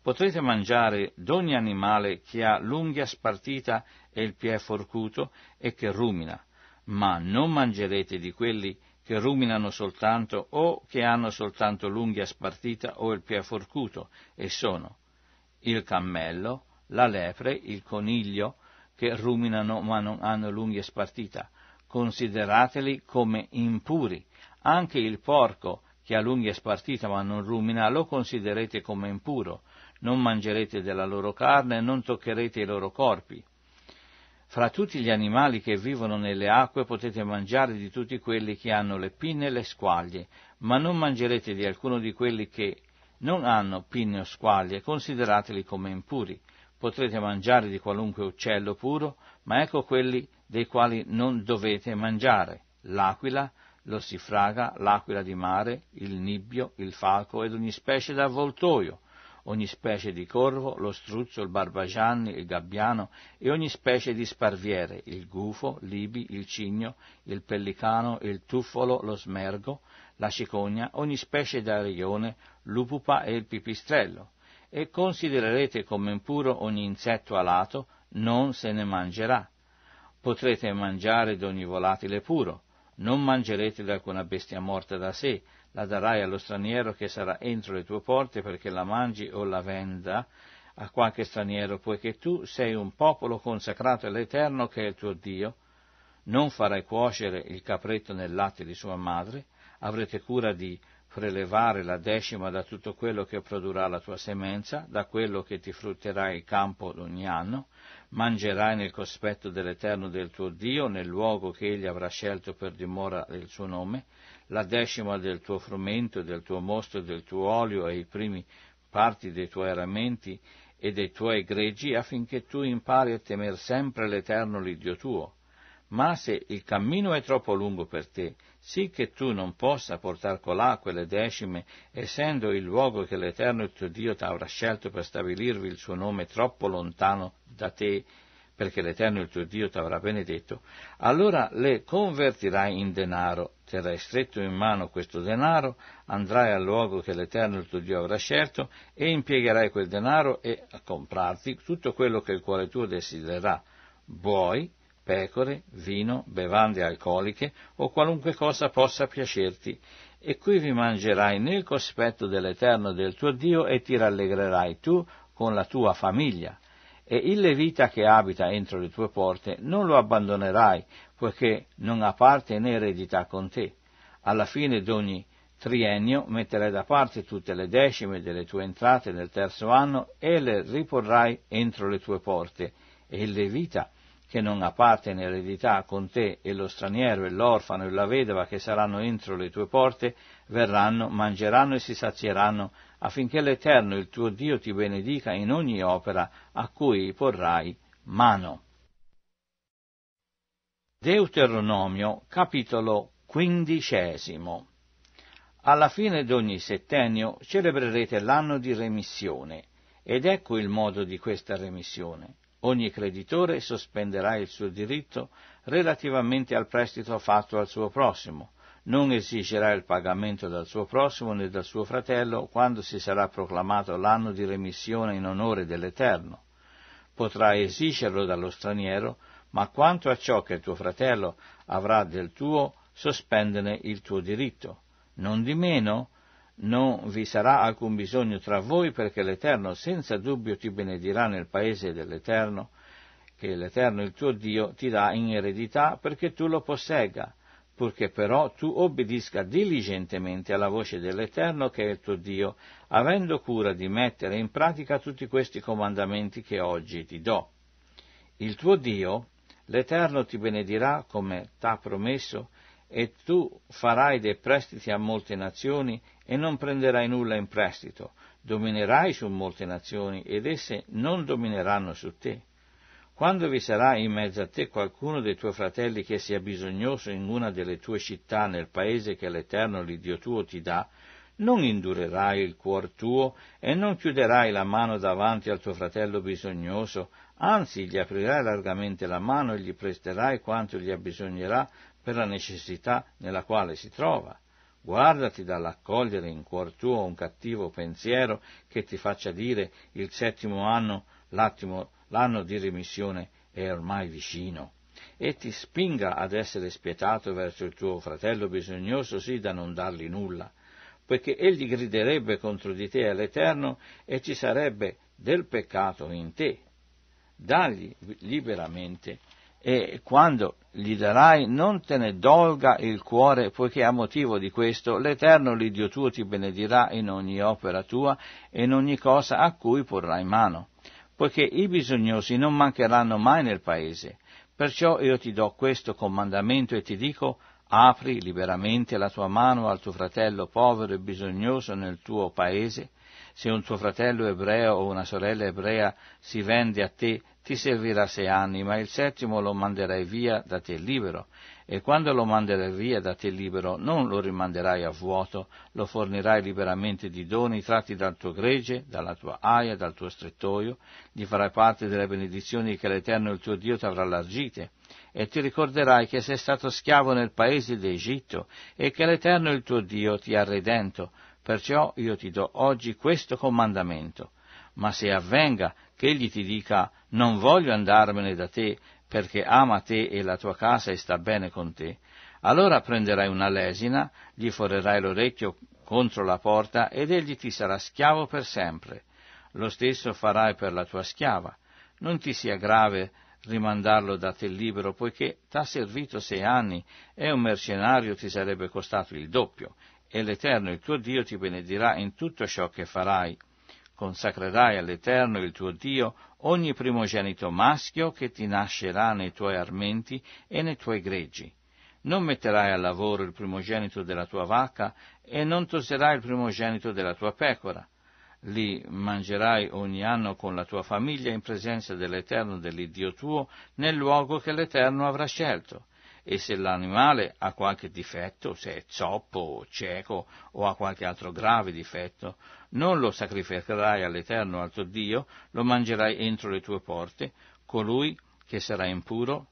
Potrete mangiare d'ogni animale che ha l'unghia spartita e il piede forcuto e che rumina, ma non mangerete di quelli che ruminano soltanto o che hanno soltanto l'unghia spartita o il piede forcuto, e sono il cammello, la lepre, il coniglio, che ruminano ma non hanno l'unghia spartita. Considerateli come impuri. Anche il porco che ha l'unghia spartita ma non rumina lo considerate come impuro. Non mangerete della loro carne, non toccherete i loro corpi. Fra tutti gli animali che vivono nelle acque potete mangiare di tutti quelli che hanno le pinne e le squaglie, ma non mangerete di alcuno di quelli che non hanno pinne o squaglie, considerateli come impuri potrete mangiare di qualunque uccello puro, ma ecco quelli dei quali non dovete mangiare, l'aquila, lo l'ossifraga, l'aquila di mare, il nibbio, il falco ed ogni specie d'avvoltoio, ogni specie di corvo, lo struzzo, il barbagianni, il gabbiano e ogni specie di sparviere, il gufo, l'ibi, il cigno, il pellicano, il tuffolo, lo smergo, la cicogna, ogni specie d'arione, l'upupa e il pipistrello e considererete come impuro ogni insetto alato, non se ne mangerà. Potrete mangiare d'ogni volatile puro, non mangerete d'alcuna bestia morta da sé, la darai allo straniero che sarà entro le tue porte perché la mangi o la venda a qualche straniero, poiché tu sei un popolo consacrato all'Eterno che è il tuo Dio. Non farai cuocere il capretto nel latte di sua madre, avrete cura di prelevare la decima da tutto quello che produrrà la tua semenza, da quello che ti frutterà il campo ogni anno, mangerai nel cospetto dell'Eterno del tuo Dio, nel luogo che egli avrà scelto per dimora del suo nome, la decima del tuo frumento, del tuo mosto, del tuo olio e i primi parti dei tuoi rammenti e dei tuoi greggi, affinché tu impari a temer sempre l'Eterno l'Iddio tuo. Ma se il cammino è troppo lungo per te, sì che tu non possa portar colà quelle decime, essendo il luogo che l'Eterno il tuo Dio t'avrà scelto per stabilirvi il suo nome troppo lontano da te, perché l'Eterno il tuo Dio t'avrà benedetto, allora le convertirai in denaro, terrai stretto in mano questo denaro, andrai al luogo che l'Eterno il tuo Dio avrà scelto e impiegherai quel denaro e a comprarti tutto quello che il cuore tuo desidererà, buoi, pecore, vino, bevande alcoliche o qualunque cosa possa piacerti, e qui vi mangerai nel cospetto dell'Eterno del tuo Dio e ti rallegrerai tu con la tua famiglia. E il Levita che abita entro le tue porte non lo abbandonerai, poiché non ha parte né eredità con te. Alla fine d'ogni triennio metterai da parte tutte le decime delle tue entrate nel terzo anno e le riporrai entro le tue porte. E il Levita che non ha parte in eredità con te, e lo straniero e l'orfano e la vedova che saranno entro le tue porte verranno, mangeranno e si sazieranno, affinché l'Eterno il tuo Dio ti benedica in ogni opera a cui porrai mano. Deuteronomio capitolo quindicesimo Alla fine d'ogni settennio celebrerete l'anno di remissione, ed ecco il modo di questa remissione Ogni creditore sospenderà il suo diritto relativamente al prestito fatto al suo prossimo, non esigerà il pagamento dal suo prossimo né dal suo fratello quando si sarà proclamato l'anno di remissione in onore dell'Eterno. Potrà esigerlo dallo straniero, ma quanto a ciò che tuo fratello avrà del tuo, sospendene il tuo diritto. Non di meno, non vi sarà alcun bisogno tra voi perché l'Eterno senza dubbio ti benedirà nel paese dell'Eterno, che l'Eterno il tuo Dio ti dà in eredità perché tu lo possegga, purché però tu obbedisca diligentemente alla voce dell'Eterno che è il tuo Dio, avendo cura di mettere in pratica tutti questi comandamenti che oggi ti do. Il tuo Dio, l'Eterno ti benedirà come t'ha promesso, e tu farai dei prestiti a molte nazioni e non prenderai nulla in prestito, dominerai su molte nazioni ed esse non domineranno su te. Quando vi sarà in mezzo a te qualcuno dei tuoi fratelli che sia bisognoso in una delle tue città nel paese che l'Eterno l'Idio tuo ti dà, non indurerai il cuor tuo e non chiuderai la mano davanti al tuo fratello bisognoso, anzi gli aprirai largamente la mano e gli presterai quanto gli abbisognerà per la necessità nella quale si trova. Guardati dall'accogliere in cuor tuo un cattivo pensiero che ti faccia dire il settimo anno, l'anno di remissione è ormai vicino e ti spinga ad essere spietato verso il tuo fratello bisognoso sì da non dargli nulla, poiché egli griderebbe contro di te all'Eterno e ci sarebbe del peccato in te. Dagli liberamente e quando gli darai non te ne dolga il cuore, poiché a motivo di questo l'Eterno l'Idio tuo ti benedirà in ogni opera tua e in ogni cosa a cui porrai mano, poiché i bisognosi non mancheranno mai nel paese. Perciò io ti do questo comandamento e ti dico, apri liberamente la tua mano al tuo fratello povero e bisognoso nel tuo paese, se un tuo fratello ebreo o una sorella ebrea si vende a te ti servirà sei anni, ma il settimo lo manderai via da te libero, e quando lo manderai via da te libero non lo rimanderai a vuoto, lo fornirai liberamente di doni tratti dal tuo gregge, dalla tua aia, dal tuo strettoio, gli farai parte delle benedizioni che l'Eterno il tuo Dio ti avrà allargite, e ti ricorderai che sei stato schiavo nel paese d'Egitto, e che l'Eterno il tuo Dio ti ha redento, perciò io ti do oggi questo comandamento ma se avvenga che egli ti dica non voglio andarmene da te perché ama te e la tua casa e sta bene con te. Allora prenderai una lesina, gli forerai l'orecchio contro la porta ed egli ti sarà schiavo per sempre. Lo stesso farai per la tua schiava. Non ti sia grave rimandarlo da te libero, poiché t'ha servito sei anni e un mercenario ti sarebbe costato il doppio, e l'Eterno il tuo Dio ti benedirà in tutto ciò che farai consacrerai all'Eterno il tuo Dio ogni primogenito maschio che ti nascerà nei tuoi armenti e nei tuoi greggi. Non metterai al lavoro il primogenito della tua vacca e non toserai il primogenito della tua pecora. Li mangerai ogni anno con la tua famiglia in presenza dell'Eterno, dell'Iddio tuo, nel luogo che l'Eterno avrà scelto e se l'animale ha qualche difetto, se è zoppo o cieco o ha qualche altro grave difetto, non lo sacrificherai all'Eterno al tuo Dio, lo mangerai entro le tue porte, colui che sarà impuro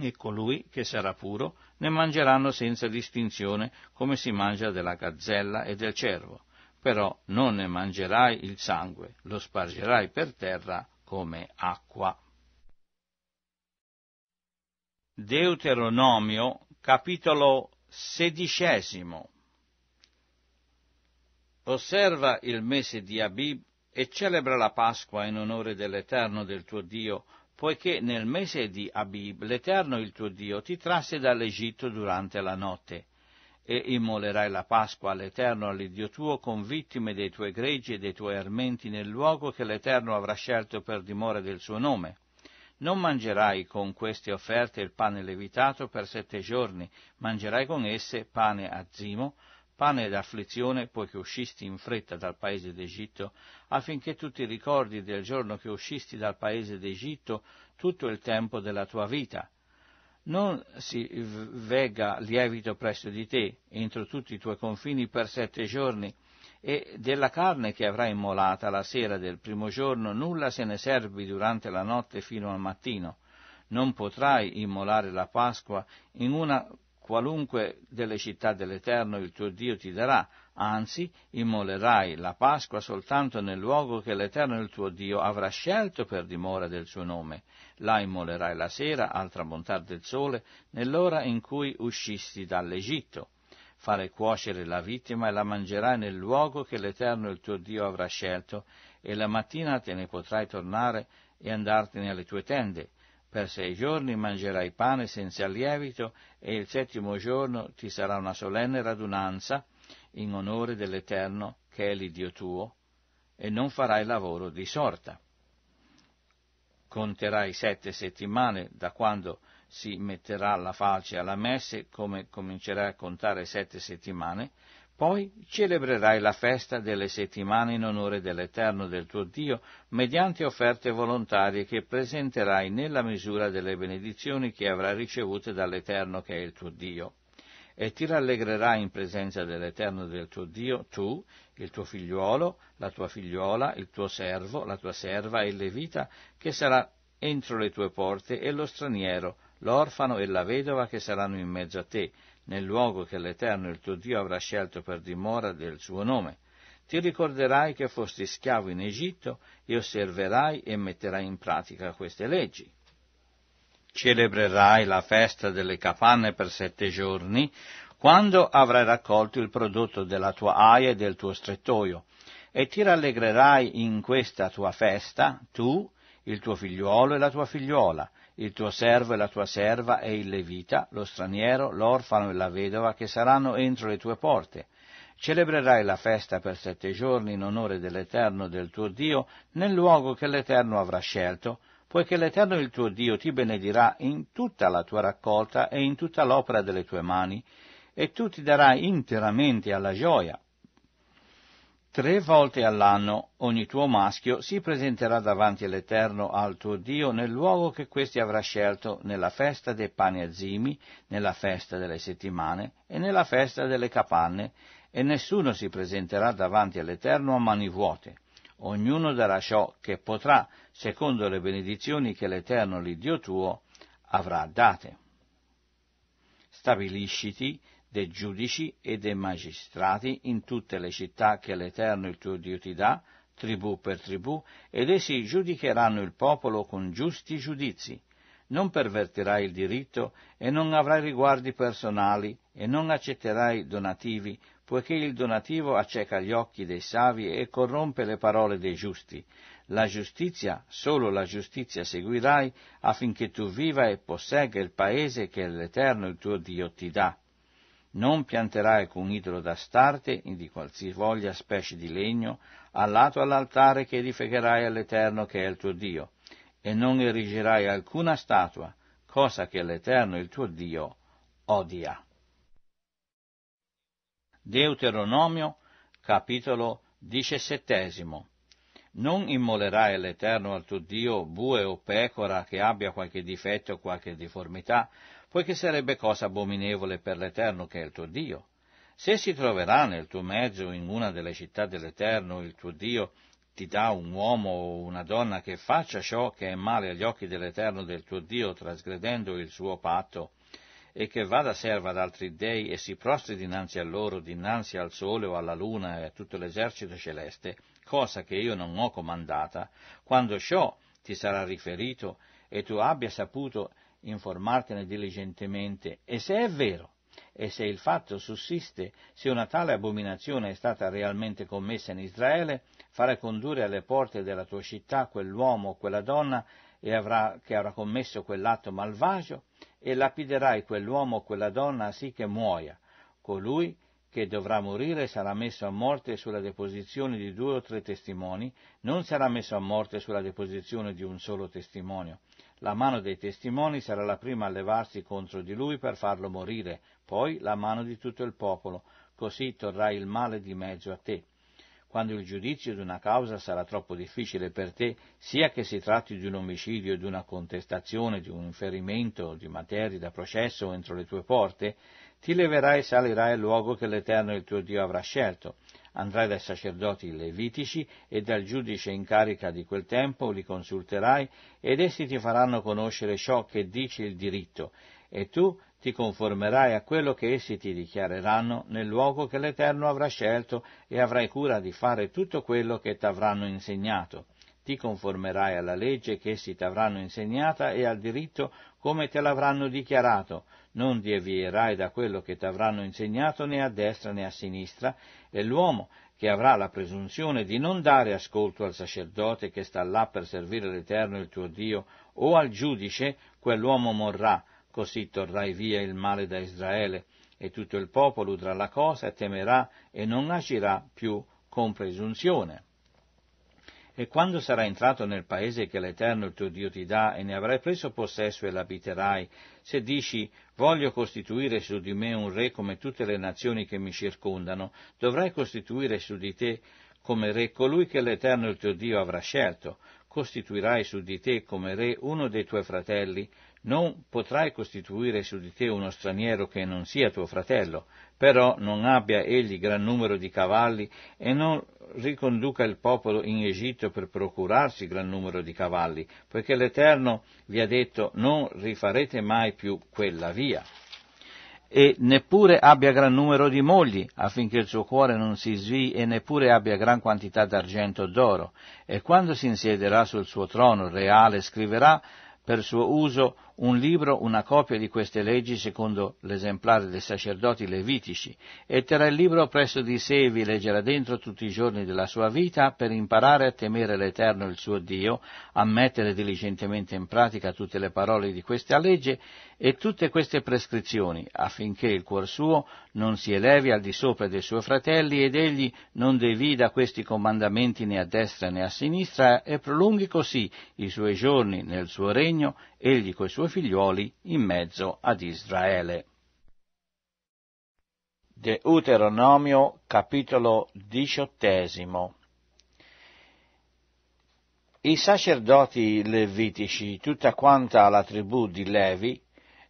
e colui che sarà puro ne mangeranno senza distinzione come si mangia della gazzella e del cervo, però non ne mangerai il sangue, lo spargerai per terra come acqua. Deuteronomio capitolo sedicesimo. Osserva il mese di Abib e celebra la Pasqua in onore dell'Eterno del tuo Dio, poiché nel mese di Abib l'Eterno il tuo Dio ti trasse dall'Egitto durante la notte. E immolerai la Pasqua all'Eterno, all'Iddio tuo, con vittime dei tuoi greggi e dei tuoi armenti nel luogo che l'Eterno avrà scelto per dimora del suo nome non mangerai con queste offerte il pane levitato per sette giorni, mangerai con esse pane azzimo, pane d'afflizione, poiché uscisti in fretta dal paese d'Egitto, affinché tu ti ricordi del giorno che uscisti dal paese d'Egitto tutto il tempo della tua vita. Non si vega lievito presso di te, entro tutti i tuoi confini per sette giorni, e della carne che avrà immolata la sera del primo giorno nulla se ne servi durante la notte fino al mattino. Non potrai immolare la Pasqua in una qualunque delle città dell'Eterno il tuo Dio ti darà, anzi immolerai la Pasqua soltanto nel luogo che l'Eterno il tuo Dio avrà scelto per dimora del suo nome. La immolerai la sera al tramontar del sole, nell'ora in cui uscisti dall'Egitto fare cuocere la vittima e la mangerai nel luogo che l'Eterno il tuo Dio avrà scelto, e la mattina te ne potrai tornare e andartene alle tue tende. Per sei giorni mangerai pane senza lievito e il settimo giorno ti sarà una solenne radunanza in onore dell'Eterno che è l'Idio tuo, e non farai lavoro di sorta. Conterai sette settimane da quando si metterà la falce alla messe come comincerà a contare sette settimane, poi celebrerai la festa delle settimane in onore dell'Eterno del tuo Dio mediante offerte volontarie che presenterai nella misura delle benedizioni che avrai ricevute dall'Eterno che è il tuo Dio. E ti rallegrerai in presenza dell'Eterno del tuo Dio, tu, il tuo figliuolo, la tua figliuola, il tuo servo, la tua serva e il levita, che sarà entro le tue porte, e lo straniero, l'orfano e la vedova che saranno in mezzo a te, nel luogo che l'Eterno il tuo Dio avrà scelto per dimora del suo nome. Ti ricorderai che fosti schiavo in Egitto e osserverai e metterai in pratica queste leggi. Celebrerai la festa delle capanne per sette giorni, quando avrai raccolto il prodotto della tua aia e del tuo strettoio, e ti rallegrerai in questa tua festa, tu, il tuo figliuolo e la tua figliuola, il tuo servo e la tua serva e il levita, lo straniero, l'orfano e la vedova che saranno entro le tue porte. Celebrerai la festa per sette giorni in onore dell'Eterno del tuo Dio nel luogo che l'Eterno avrà scelto, poiché l'Eterno il tuo Dio ti benedirà in tutta la tua raccolta e in tutta l'opera delle tue mani, e tu ti darai interamente alla gioia, Tre volte all'anno ogni tuo maschio si presenterà davanti all'Eterno al tuo Dio nel luogo che questi avrà scelto nella festa dei pani azimi, nella festa delle settimane e nella festa delle capanne, e nessuno si presenterà davanti all'Eterno a mani vuote. Ognuno darà ciò che potrà, secondo le benedizioni che l'Eterno, l'Iddio tuo, avrà date. Stabilisciti dei giudici e dei magistrati in tutte le città che l'Eterno il tuo Dio ti dà, tribù per tribù, ed essi giudicheranno il popolo con giusti giudizi. Non pervertirai il diritto e non avrai riguardi personali e non accetterai donativi, poiché il donativo acceca gli occhi dei savi e corrompe le parole dei giusti. La giustizia, solo la giustizia seguirai, affinché tu viva e possegga il paese che l'Eterno il tuo Dio ti dà. Non pianterai alcun idolo d'astarte, di qualsivoglia specie di legno, allato all'altare che edificherai all'Eterno che è il tuo Dio, e non erigerai alcuna statua, cosa che l'Eterno il tuo Dio odia. Deuteronomio, capitolo diciassettesimo. Non immolerai all'Eterno al tuo Dio bue o pecora che abbia qualche difetto o qualche deformità, poiché sarebbe cosa abominevole per l'Eterno che è il tuo Dio. Se si troverà nel tuo mezzo in una delle città dell'Eterno il tuo Dio ti dà un uomo o una donna che faccia ciò che è male agli occhi dell'Eterno del tuo Dio trasgredendo il suo patto, e che vada serva ad altri dei e si prostri dinanzi a loro, dinanzi al sole o alla luna e a tutto l'esercito celeste, cosa che io non ho comandata, quando ciò ti sarà riferito e tu abbia saputo informartene diligentemente e se è vero e se il fatto sussiste, se una tale abominazione è stata realmente commessa in Israele, fare condurre alle porte della tua città quell'uomo o quella donna avrà, che avrà commesso quell'atto malvagio, e lapiderai quell'uomo o quella donna sì che muoia. Colui che dovrà morire sarà messo a morte sulla deposizione di due o tre testimoni, non sarà messo a morte sulla deposizione di un solo testimonio, la mano dei testimoni sarà la prima a levarsi contro di lui per farlo morire, poi la mano di tutto il popolo, così torrà il male di mezzo a te. Quando il giudizio di una causa sarà troppo difficile per te, sia che si tratti di un omicidio, di una contestazione, di un ferimento, di materie da processo entro le tue porte, ti leverai e salirai al luogo che l'Eterno il tuo Dio avrà scelto. Andrai dai sacerdoti levitici e dal giudice in carica di quel tempo, li consulterai, ed essi ti faranno conoscere ciò che dice il diritto, e tu ti conformerai a quello che essi ti dichiareranno nel luogo che l'Eterno avrà scelto e avrai cura di fare tutto quello che t'avranno insegnato ti conformerai alla legge che essi t'avranno insegnata e al diritto come te l'avranno dichiarato, non devierai da quello che t'avranno insegnato né a destra né a sinistra, e l'uomo che avrà la presunzione di non dare ascolto al sacerdote che sta là per servire l'Eterno il tuo Dio, o al giudice, quell'uomo morrà, così torrai via il male da Israele, e tutto il popolo udrà la cosa, e temerà e non agirà più con presunzione. E quando sarai entrato nel paese che l'Eterno il tuo Dio ti dà e ne avrai preso possesso e l'abiterai, se dici voglio costituire su di me un re come tutte le nazioni che mi circondano, dovrai costituire su di te come re colui che l'Eterno il tuo Dio avrà scelto, costituirai su di te come re uno dei tuoi fratelli, non potrai costituire su di te uno straniero che non sia tuo fratello, però non abbia egli gran numero di cavalli e non riconduca il popolo in Egitto per procurarsi gran numero di cavalli, poiché l'Eterno vi ha detto non rifarete mai più quella via. E neppure abbia gran numero di mogli, affinché il suo cuore non si svii, e neppure abbia gran quantità d'argento o d'oro. E quando si insiederà sul suo trono reale, scriverà per suo uso un libro, una copia di queste leggi secondo l'esemplare dei sacerdoti levitici, e terrà il libro presso di sé e vi leggerà dentro tutti i giorni della sua vita per imparare a temere l'Eterno il suo Dio, a mettere diligentemente in pratica tutte le parole di questa legge e tutte queste prescrizioni, affinché il cuor suo non si elevi al di sopra dei suoi fratelli ed egli non devida questi comandamenti né a destra né a sinistra e prolunghi così i suoi giorni nel suo regno egli coi suoi figlioli in mezzo ad Israele. Deuteronomio capitolo diciottesimo I sacerdoti levitici, tutta quanta la tribù di Levi,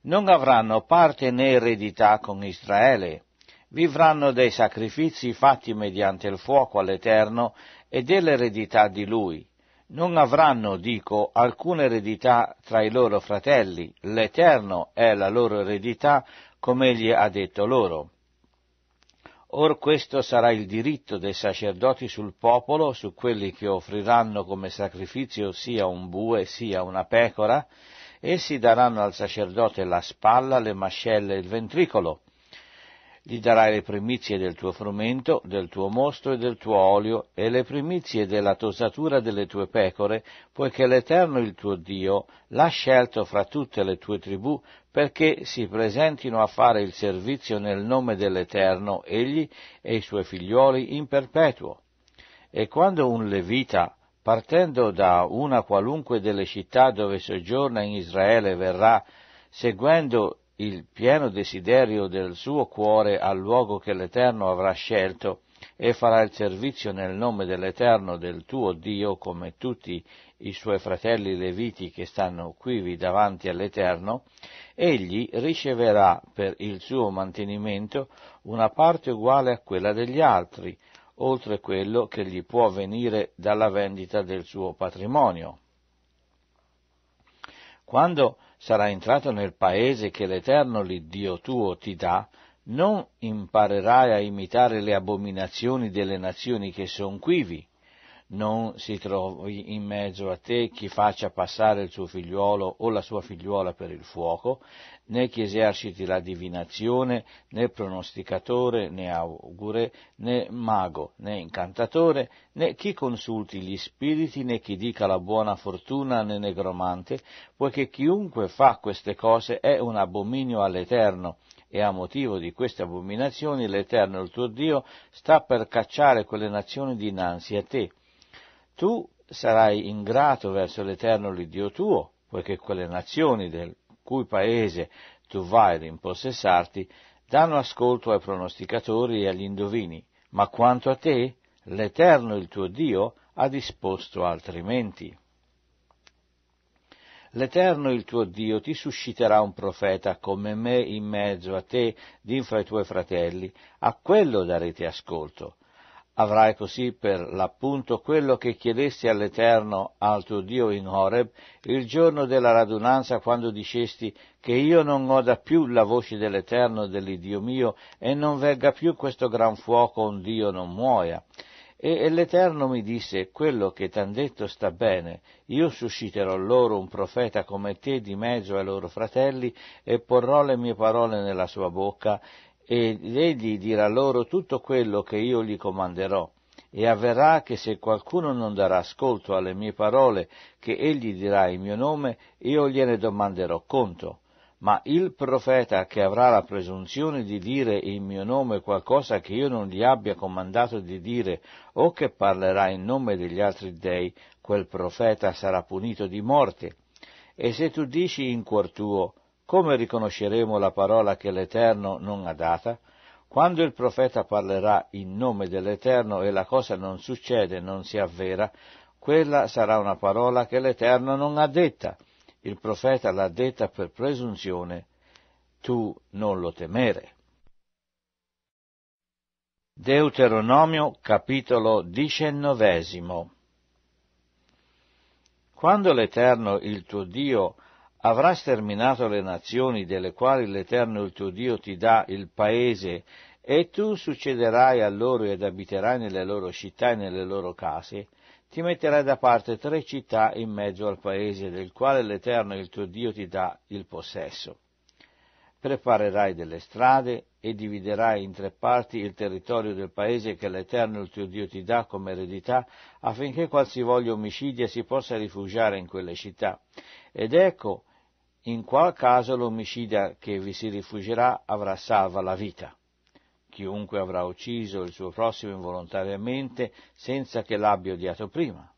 non avranno parte né eredità con Israele, vivranno dei sacrifici fatti mediante il fuoco all'Eterno e dell'eredità di Lui, non avranno, dico, alcuna eredità tra i loro fratelli, l'Eterno è la loro eredità, come egli ha detto loro. Or questo sarà il diritto dei sacerdoti sul popolo, su quelli che offriranno come sacrificio sia un bue sia una pecora, essi daranno al sacerdote la spalla, le mascelle e il ventricolo, gli darai le primizie del tuo frumento, del tuo mosto e del tuo olio, e le primizie della tosatura delle tue pecore, poiché l'Eterno il tuo Dio l'ha scelto fra tutte le tue tribù perché si presentino a fare il servizio nel nome dell'Eterno, egli e i suoi figlioli in perpetuo. E quando un levita, partendo da una qualunque delle città dove soggiorna in Israele, verrà, seguendo il pieno desiderio del suo cuore al luogo che l'Eterno avrà scelto e farà il servizio nel nome dell'Eterno del tuo Dio come tutti i suoi fratelli leviti che stanno quivi davanti all'Eterno, egli riceverà per il suo mantenimento una parte uguale a quella degli altri, oltre quello che gli può venire dalla vendita del suo patrimonio. Quando sarà entrato nel paese che l'Eterno l'Iddio tuo ti dà, non imparerai a imitare le abominazioni delle nazioni che son quivi, non si trovi in mezzo a te chi faccia passare il suo figliuolo o la sua figliuola per il fuoco, né chi eserciti la divinazione, né pronosticatore, né augure, né mago, né incantatore, né chi consulti gli spiriti, né chi dica la buona fortuna, né negromante, poiché chiunque fa queste cose è un abominio all'Eterno e a motivo di queste abominazioni l'Eterno, il tuo Dio, sta per cacciare quelle nazioni dinanzi a te tu sarai ingrato verso l'Eterno l'Iddio tuo, poiché quelle nazioni del cui paese tu vai ad impossessarti danno ascolto ai pronosticatori e agli indovini, ma quanto a te l'Eterno il tuo Dio ha disposto altrimenti. L'Eterno il tuo Dio ti susciterà un profeta come me in mezzo a te, dinfra i tuoi fratelli, a quello darete ascolto, Avrai così per l'appunto quello che chiedesti all'Eterno, al tuo Dio in Horeb, il giorno della radunanza quando dicesti che io non oda più la voce dell'Eterno dell'Idio mio e non vegga più questo gran fuoco un Dio non muoia. E l'Eterno mi disse, quello che t'han detto sta bene, io susciterò loro un profeta come te di mezzo ai loro fratelli e porrò le mie parole nella sua bocca ed egli dirà loro tutto quello che io gli comanderò. E avverrà che se qualcuno non darà ascolto alle mie parole che egli dirà in mio nome, io gliene domanderò conto. Ma il profeta che avrà la presunzione di dire in mio nome qualcosa che io non gli abbia comandato di dire, o che parlerà in nome degli altri dei, quel profeta sarà punito di morte. E se tu dici in cuor tuo, come riconosceremo la parola che l'Eterno non ha data? Quando il profeta parlerà in nome dell'Eterno e la cosa non succede, non si avvera, quella sarà una parola che l'Eterno non ha detta. Il profeta l'ha detta per presunzione, tu non lo temere. Deuteronomio capitolo diciannovesimo Quando l'Eterno, il tuo Dio, avrai sterminato le nazioni delle quali l'Eterno il tuo Dio ti dà il paese, e tu succederai a loro ed abiterai nelle loro città e nelle loro case, ti metterai da parte tre città in mezzo al paese del quale l'Eterno il tuo Dio ti dà il possesso. Preparerai delle strade e dividerai in tre parti il territorio del paese che l'Eterno il tuo Dio ti dà come eredità affinché qualsivoglia omicidia si possa rifugiare in quelle città. Ed ecco, in qual caso l'omicida che vi si rifugierà avrà salva la vita. Chiunque avrà ucciso il suo prossimo involontariamente senza che l'abbia odiato prima.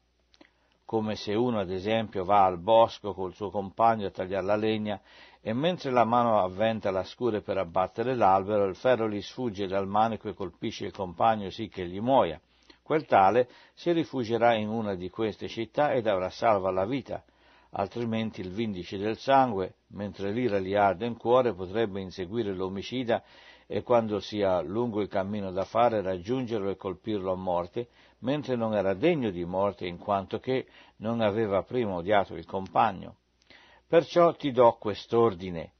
Come se uno, ad esempio, va al bosco col suo compagno a tagliare la legna e mentre la mano avventa la scure per abbattere l'albero, il ferro gli sfugge dal manico e colpisce il compagno sì che gli muoia. Quel tale si rifugierà in una di queste città ed avrà salva la vita, altrimenti il vindice del sangue, mentre l'ira gli arde in cuore, potrebbe inseguire l'omicida e quando sia lungo il cammino da fare raggiungerlo e colpirlo a morte, mentre non era degno di morte in quanto che non aveva prima odiato il compagno. Perciò ti do quest'ordine,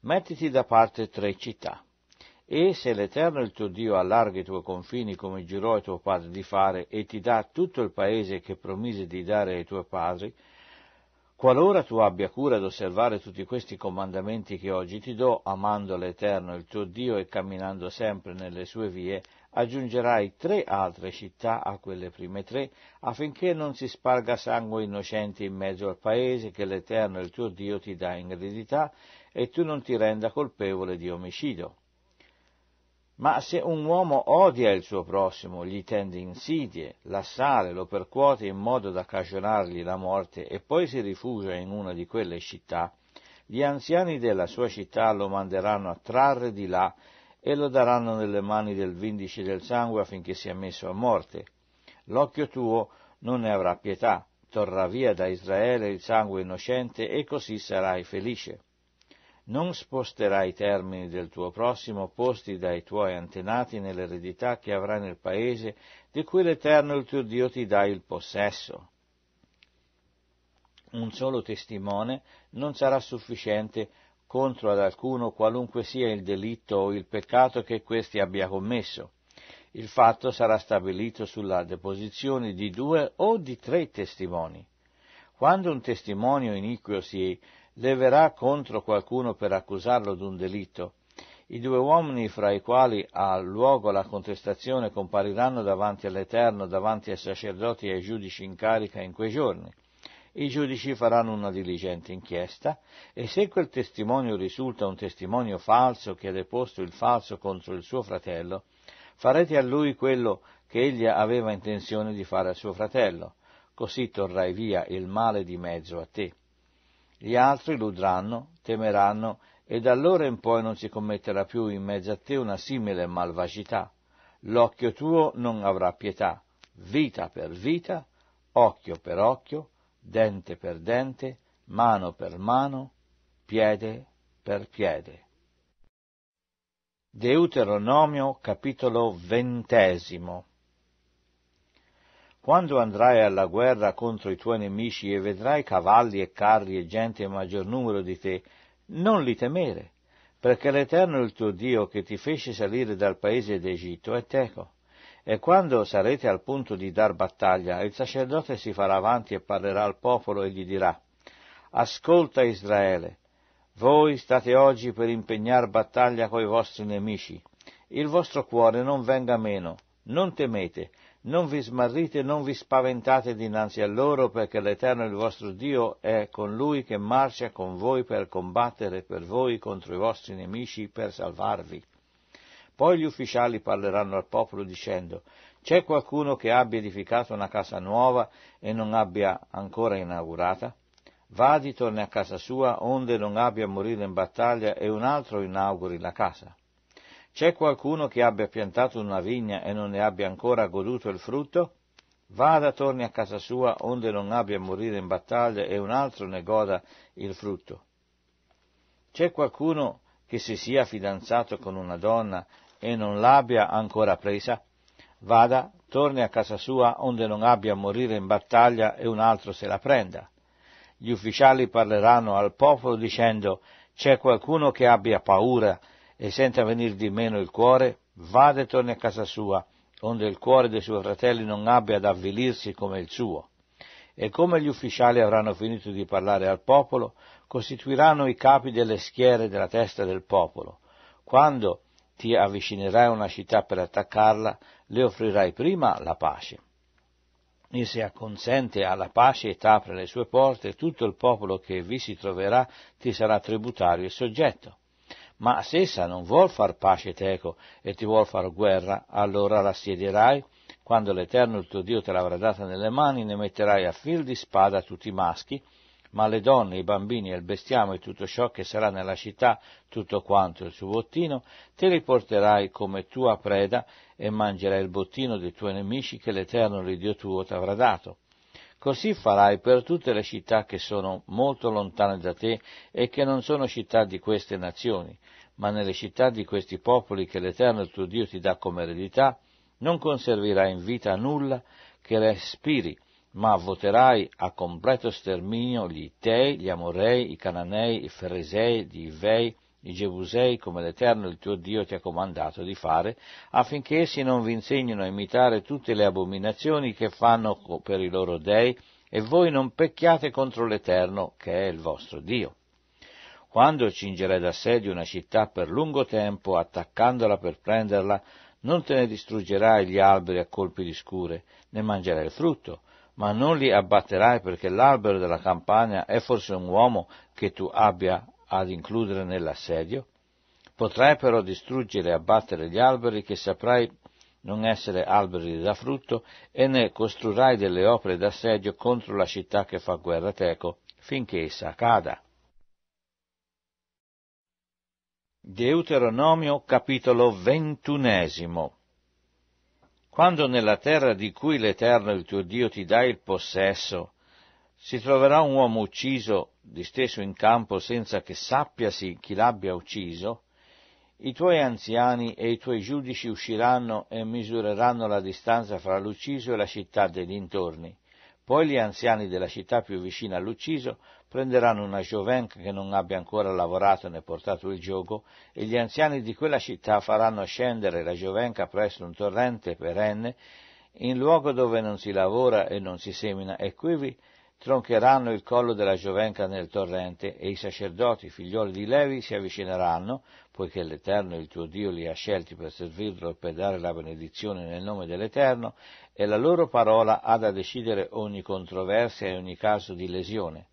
mettiti da parte tre città. E se l'Eterno il tuo Dio allarga i tuoi confini come giurò a tuo padre di fare e ti dà tutto il paese che promise di dare ai tuoi padri, Qualora tu abbia cura ad osservare tutti questi comandamenti che oggi ti do, amando l'Eterno il tuo Dio e camminando sempre nelle sue vie, aggiungerai tre altre città a quelle prime tre, affinché non si sparga sangue innocente in mezzo al paese che l'Eterno il tuo Dio ti dà in eredità e tu non ti renda colpevole di omicidio. Ma se un uomo odia il suo prossimo, gli tende insidie, l'assale, lo percuote in modo da cagionargli la morte e poi si rifugia in una di quelle città, gli anziani della sua città lo manderanno a trarre di là e lo daranno nelle mani del vindice del sangue affinché sia messo a morte. L'occhio tuo non ne avrà pietà, torrà via da Israele il sangue innocente e così sarai felice. Non sposterai i termini del tuo prossimo posti dai tuoi antenati nell'eredità che avrai nel paese di cui l'Eterno il tuo Dio ti dà il possesso. Un solo testimone non sarà sufficiente contro ad alcuno qualunque sia il delitto o il peccato che questi abbia commesso. Il fatto sarà stabilito sulla deposizione di due o di tre testimoni. Quando un testimonio iniquo si leverà contro qualcuno per accusarlo d'un delitto. I due uomini fra i quali ha luogo la contestazione compariranno davanti all'Eterno, davanti ai sacerdoti e ai giudici in carica in quei giorni. I giudici faranno una diligente inchiesta e se quel testimonio risulta un testimonio falso che ha deposto il falso contro il suo fratello, farete a lui quello che egli aveva intenzione di fare al suo fratello, così torrai via il male di mezzo a te. Gli altri ludranno, temeranno e da allora in poi non si commetterà più in mezzo a te una simile malvagità. L'occhio tuo non avrà pietà, vita per vita, occhio per occhio, dente per dente, mano per mano, piede per piede. Deuteronomio capitolo ventesimo quando andrai alla guerra contro i tuoi nemici e vedrai cavalli e carri e gente in maggior numero di te, non li temere, perché l'Eterno il tuo Dio che ti fece salire dal paese d'Egitto è teco. E quando sarete al punto di dar battaglia, il sacerdote si farà avanti e parlerà al popolo e gli dirà, Ascolta Israele, voi state oggi per impegnar battaglia coi vostri nemici. Il vostro cuore non venga meno, non temete, non vi smarrite, non vi spaventate dinanzi a loro, perché l'Eterno il vostro Dio è con lui che marcia con voi per combattere per voi contro i vostri nemici per salvarvi. Poi gli ufficiali parleranno al popolo dicendo C'è qualcuno che abbia edificato una casa nuova e non abbia ancora inaugurata? Vadi, torni a casa sua, onde non abbia a morire in battaglia e un altro inauguri la casa. C'è qualcuno che abbia piantato una vigna e non ne abbia ancora goduto il frutto? Vada, torni a casa sua, onde non abbia a morire in battaglia e un altro ne goda il frutto. C'è qualcuno che si sia fidanzato con una donna e non l'abbia ancora presa? Vada, torni a casa sua, onde non abbia a morire in battaglia e un altro se la prenda. Gli ufficiali parleranno al popolo dicendo c'è qualcuno che abbia paura e senza venir di meno il cuore, vada e torni a casa sua, onde il cuore dei suoi fratelli non abbia ad avvilirsi come il suo. E come gli ufficiali avranno finito di parlare al popolo, costituiranno i capi delle schiere della testa del popolo. Quando ti avvicinerai a una città per attaccarla, le offrirai prima la pace. E se acconsente alla pace e t'apre le sue porte, tutto il popolo che vi si troverà ti sarà tributario e soggetto ma se essa non vuol far pace teco e ti vuol far guerra, allora la rassedierai, quando l'Eterno il tuo Dio te l'avrà data nelle mani, ne metterai a fil di spada tutti i maschi, ma le donne, i bambini e il bestiame e tutto ciò che sarà nella città, tutto quanto il suo bottino, te li porterai come tua preda e mangerai il bottino dei tuoi nemici che l'Eterno, il Dio tuo, ti avrà dato. Così farai per tutte le città che sono molto lontane da te e che non sono città di queste nazioni, ma nelle città di questi popoli che l'Eterno tuo Dio ti dà come eredità, non conservirai in vita nulla che respiri, ma voterai a completo sterminio gli Ittei, gli Amorei, i Cananei, i Feresei, gli Ivei, i Gebusei, come l'Eterno il tuo Dio ti ha comandato di fare, affinché essi non vi insegnino a imitare tutte le abominazioni che fanno per i loro dei, e voi non pecchiate contro l'Eterno, che è il vostro Dio. Quando cingerei d'assedio una città per lungo tempo, attaccandola per prenderla, non te ne distruggerai gli alberi a colpi di scure, ne mangerai il frutto, ma non li abbatterai perché l'albero della campagna è forse un uomo che tu abbia ad includere nell'assedio? Potrai però distruggere e abbattere gli alberi che saprai non essere alberi da frutto e ne costruirai delle opere d'assedio contro la città che fa guerra Teco finché essa cada. Deuteronomio capitolo ventunesimo Quando nella terra di cui l'Eterno il tuo Dio ti dà il possesso, si troverà un uomo ucciso disteso in campo senza che sappiasi chi l'abbia ucciso, i tuoi anziani e i tuoi giudici usciranno e misureranno la distanza fra l'ucciso e la città dei dintorni. Poi gli anziani della città più vicina all'ucciso prenderanno una giovenca che non abbia ancora lavorato né portato il gioco, e gli anziani di quella città faranno scendere la giovenca presso un torrente perenne, in luogo dove non si lavora e non si semina, e quivi troncheranno il collo della giovenca nel torrente e i sacerdoti, figlioli di Levi, si avvicineranno, poiché l'Eterno il tuo Dio li ha scelti per servirlo e per dare la benedizione nel nome dell'Eterno, e la loro parola ha da decidere ogni controversia e ogni caso di lesione.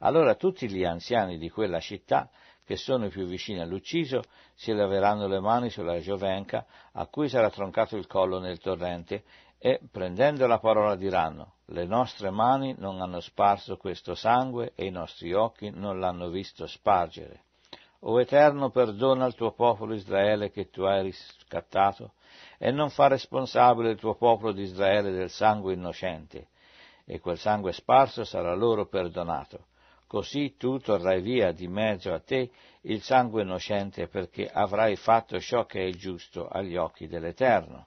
Allora tutti gli anziani di quella città, che sono i più vicini all'ucciso, si leveranno le mani sulla giovenca a cui sarà troncato il collo nel torrente e, prendendo la parola, diranno, le nostre mani non hanno sparso questo sangue e i nostri occhi non l'hanno visto spargere. O Eterno, perdona il tuo popolo Israele che tu hai riscattato e non fa responsabile il tuo popolo di Israele del sangue innocente, e quel sangue sparso sarà loro perdonato. Così tu torrai via di mezzo a te il sangue innocente perché avrai fatto ciò che è giusto agli occhi dell'Eterno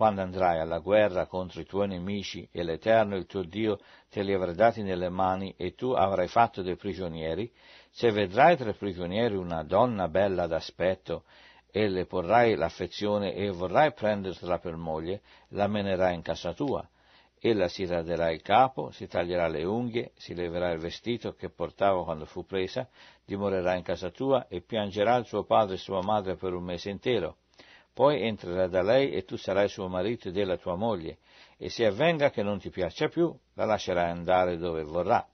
quando andrai alla guerra contro i tuoi nemici e l'Eterno il tuo Dio te li avrà dati nelle mani e tu avrai fatto dei prigionieri, se vedrai tra i prigionieri una donna bella d'aspetto e le porrai l'affezione e vorrai prendertela per moglie, la menerai in casa tua. Ella si raderà il capo, si taglierà le unghie, si leverà il vestito che portava quando fu presa, dimorerà in casa tua e piangerà il suo padre e sua madre per un mese intero poi entrerà da lei e tu sarai suo marito ed ella tua moglie, e se avvenga che non ti piaccia più, la lascerai andare dove vorrà,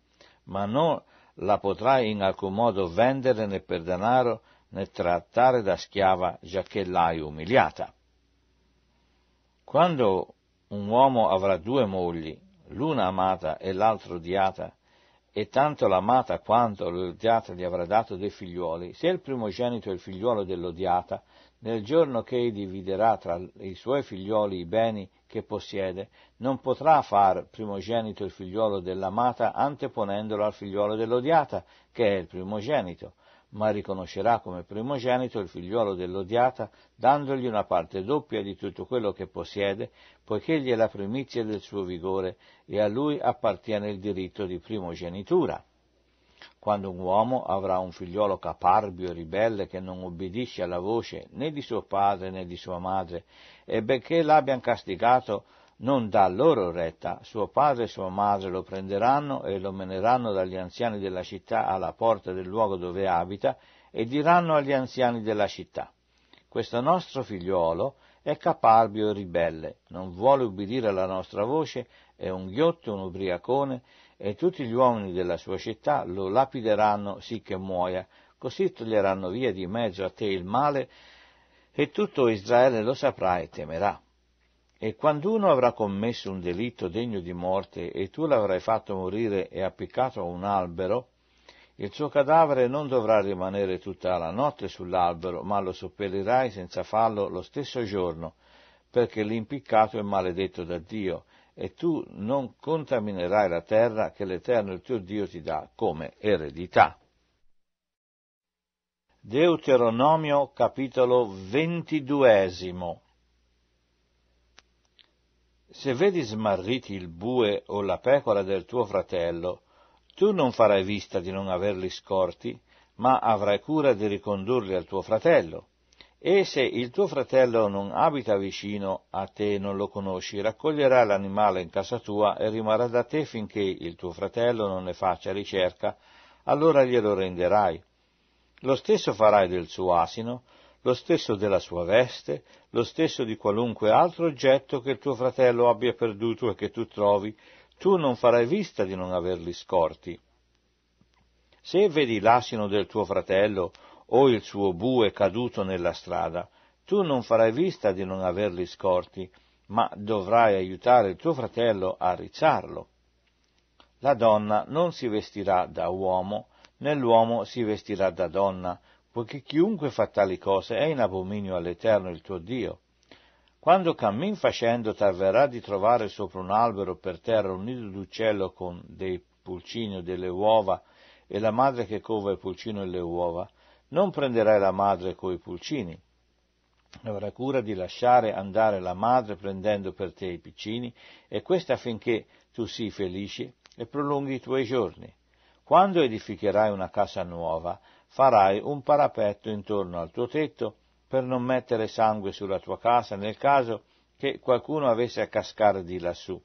ma non la potrai in alcun modo vendere né per denaro né trattare da schiava, giacché l'hai umiliata. Quando un uomo avrà due mogli, l'una amata e l'altra odiata, e tanto l'amata quanto l'odiata gli avrà dato dei figliuoli, se il primogenito è il figliuolo dell'odiata, nel giorno che egli dividerà tra i suoi figlioli i beni che possiede, non potrà far primogenito il figliuolo dell'amata anteponendolo al figliuolo dell'odiata, che è il primogenito, ma riconoscerà come primogenito il figliuolo dell'odiata, dandogli una parte doppia di tutto quello che possiede, poiché egli è la primizia del suo vigore e a lui appartiene il diritto di primogenitura quando un uomo avrà un figliuolo caparbio e ribelle che non obbedisce alla voce né di suo padre né di sua madre, e benché l'abbiano castigato, non dà loro retta, suo padre e sua madre lo prenderanno e lo meneranno dagli anziani della città alla porta del luogo dove abita e diranno agli anziani della città, questo nostro figliuolo è caparbio e ribelle, non vuole ubbidire alla nostra voce, è un ghiotto, un ubriacone, e tutti gli uomini della sua città lo lapideranno sì che muoia, così toglieranno via di mezzo a te il male e tutto Israele lo saprà e temerà. E quando uno avrà commesso un delitto degno di morte e tu l'avrai fatto morire e appiccato a un albero, il suo cadavere non dovrà rimanere tutta la notte sull'albero, ma lo seppellirai senza fallo lo stesso giorno, perché l'impiccato è maledetto da Dio, e tu non contaminerai la terra che l'Eterno il tuo Dio ti dà come eredità. Deuteronomio capitolo ventiduesimo Se vedi smarriti il bue o la pecora del tuo fratello, tu non farai vista di non averli scorti, ma avrai cura di ricondurli al tuo fratello e se il tuo fratello non abita vicino a te e non lo conosci, raccoglierà l'animale in casa tua e rimarrà da te finché il tuo fratello non ne faccia ricerca, allora glielo renderai. Lo stesso farai del suo asino, lo stesso della sua veste, lo stesso di qualunque altro oggetto che il tuo fratello abbia perduto e che tu trovi, tu non farai vista di non averli scorti. Se vedi l'asino del tuo fratello o il suo bue caduto nella strada, tu non farai vista di non averli scorti, ma dovrai aiutare il tuo fratello a rizzarlo. La donna non si vestirà da uomo, né l'uomo si vestirà da donna, poiché chiunque fa tali cose è in abominio all'Eterno il tuo Dio. Quando cammin facendo t'avverrà di trovare sopra un albero per terra un nido d'uccello con dei pulcini o delle uova, e la madre che cova il pulcino e le uova, non prenderai la madre coi pulcini. Avrai cura di lasciare andare la madre prendendo per te i piccini, e questo affinché tu sii felice e prolunghi i tuoi giorni. Quando edificherai una casa nuova, farai un parapetto intorno al tuo tetto per non mettere sangue sulla tua casa nel caso che qualcuno avesse a cascare di lassù.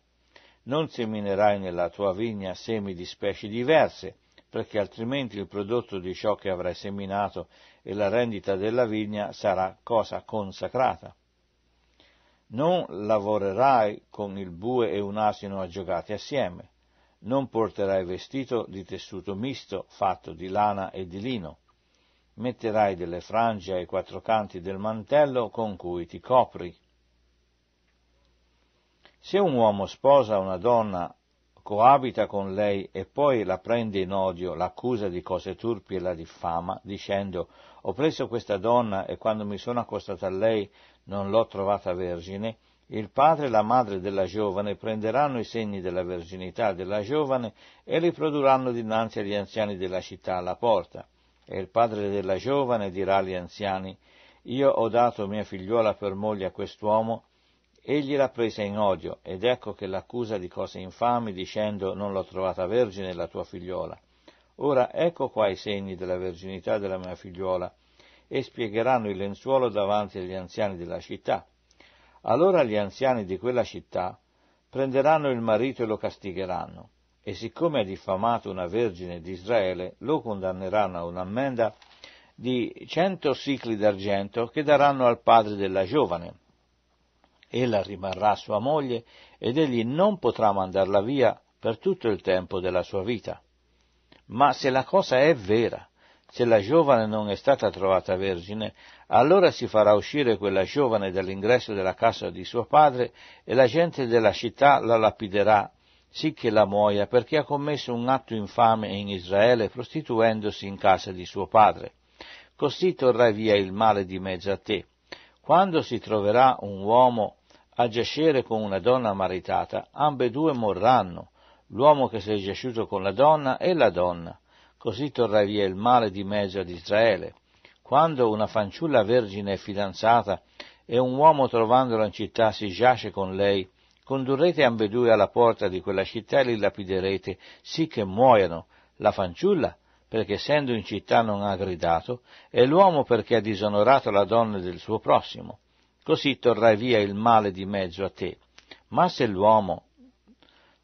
Non seminerai nella tua vigna semi di specie diverse, perché altrimenti il prodotto di ciò che avrai seminato e la rendita della vigna sarà cosa consacrata. Non lavorerai con il bue e un asino aggiogati assieme, non porterai vestito di tessuto misto fatto di lana e di lino, metterai delle frange ai quattro canti del mantello con cui ti copri. Se un uomo sposa una donna coabita con lei e poi la prende in odio, l'accusa di cose turpi e la diffama, dicendo ho preso questa donna e quando mi sono accostata a lei non l'ho trovata vergine, il padre e la madre della giovane prenderanno i segni della verginità della giovane e li produrranno dinanzi agli anziani della città alla porta. E il padre della giovane dirà agli anziani, io ho dato mia figliuola per moglie a quest'uomo Egli l'ha presa in odio, ed ecco che l'accusa di cose infami, dicendo non l'ho trovata vergine la tua figliola. Ora ecco qua i segni della verginità della mia figliuola, e spiegheranno il lenzuolo davanti agli anziani della città. Allora gli anziani di quella città prenderanno il marito e lo castigheranno, e siccome ha diffamato una vergine di Israele, lo condanneranno a un'ammenda di cento sicli d'argento che daranno al padre della giovane, ella rimarrà sua moglie ed egli non potrà mandarla via per tutto il tempo della sua vita. Ma se la cosa è vera, se la giovane non è stata trovata vergine, allora si farà uscire quella giovane dall'ingresso della casa di suo padre e la gente della città la lapiderà, sì che la muoia, perché ha commesso un atto infame in Israele prostituendosi in casa di suo padre. Così torrai via il male di mezzo a te. Quando si troverà un uomo a giacere con una donna maritata, ambedue morranno, l'uomo che si è giaciuto con la donna e la donna. Così torrà via il male di mezzo ad Israele. Quando una fanciulla vergine è fidanzata e un uomo trovandola in città si giace con lei, condurrete ambedue alla porta di quella città e li lapiderete, sì che muoiano, la fanciulla perché essendo in città non ha gridato, e l'uomo perché ha disonorato la donna del suo prossimo così torrai via il male di mezzo a te. Ma se l'uomo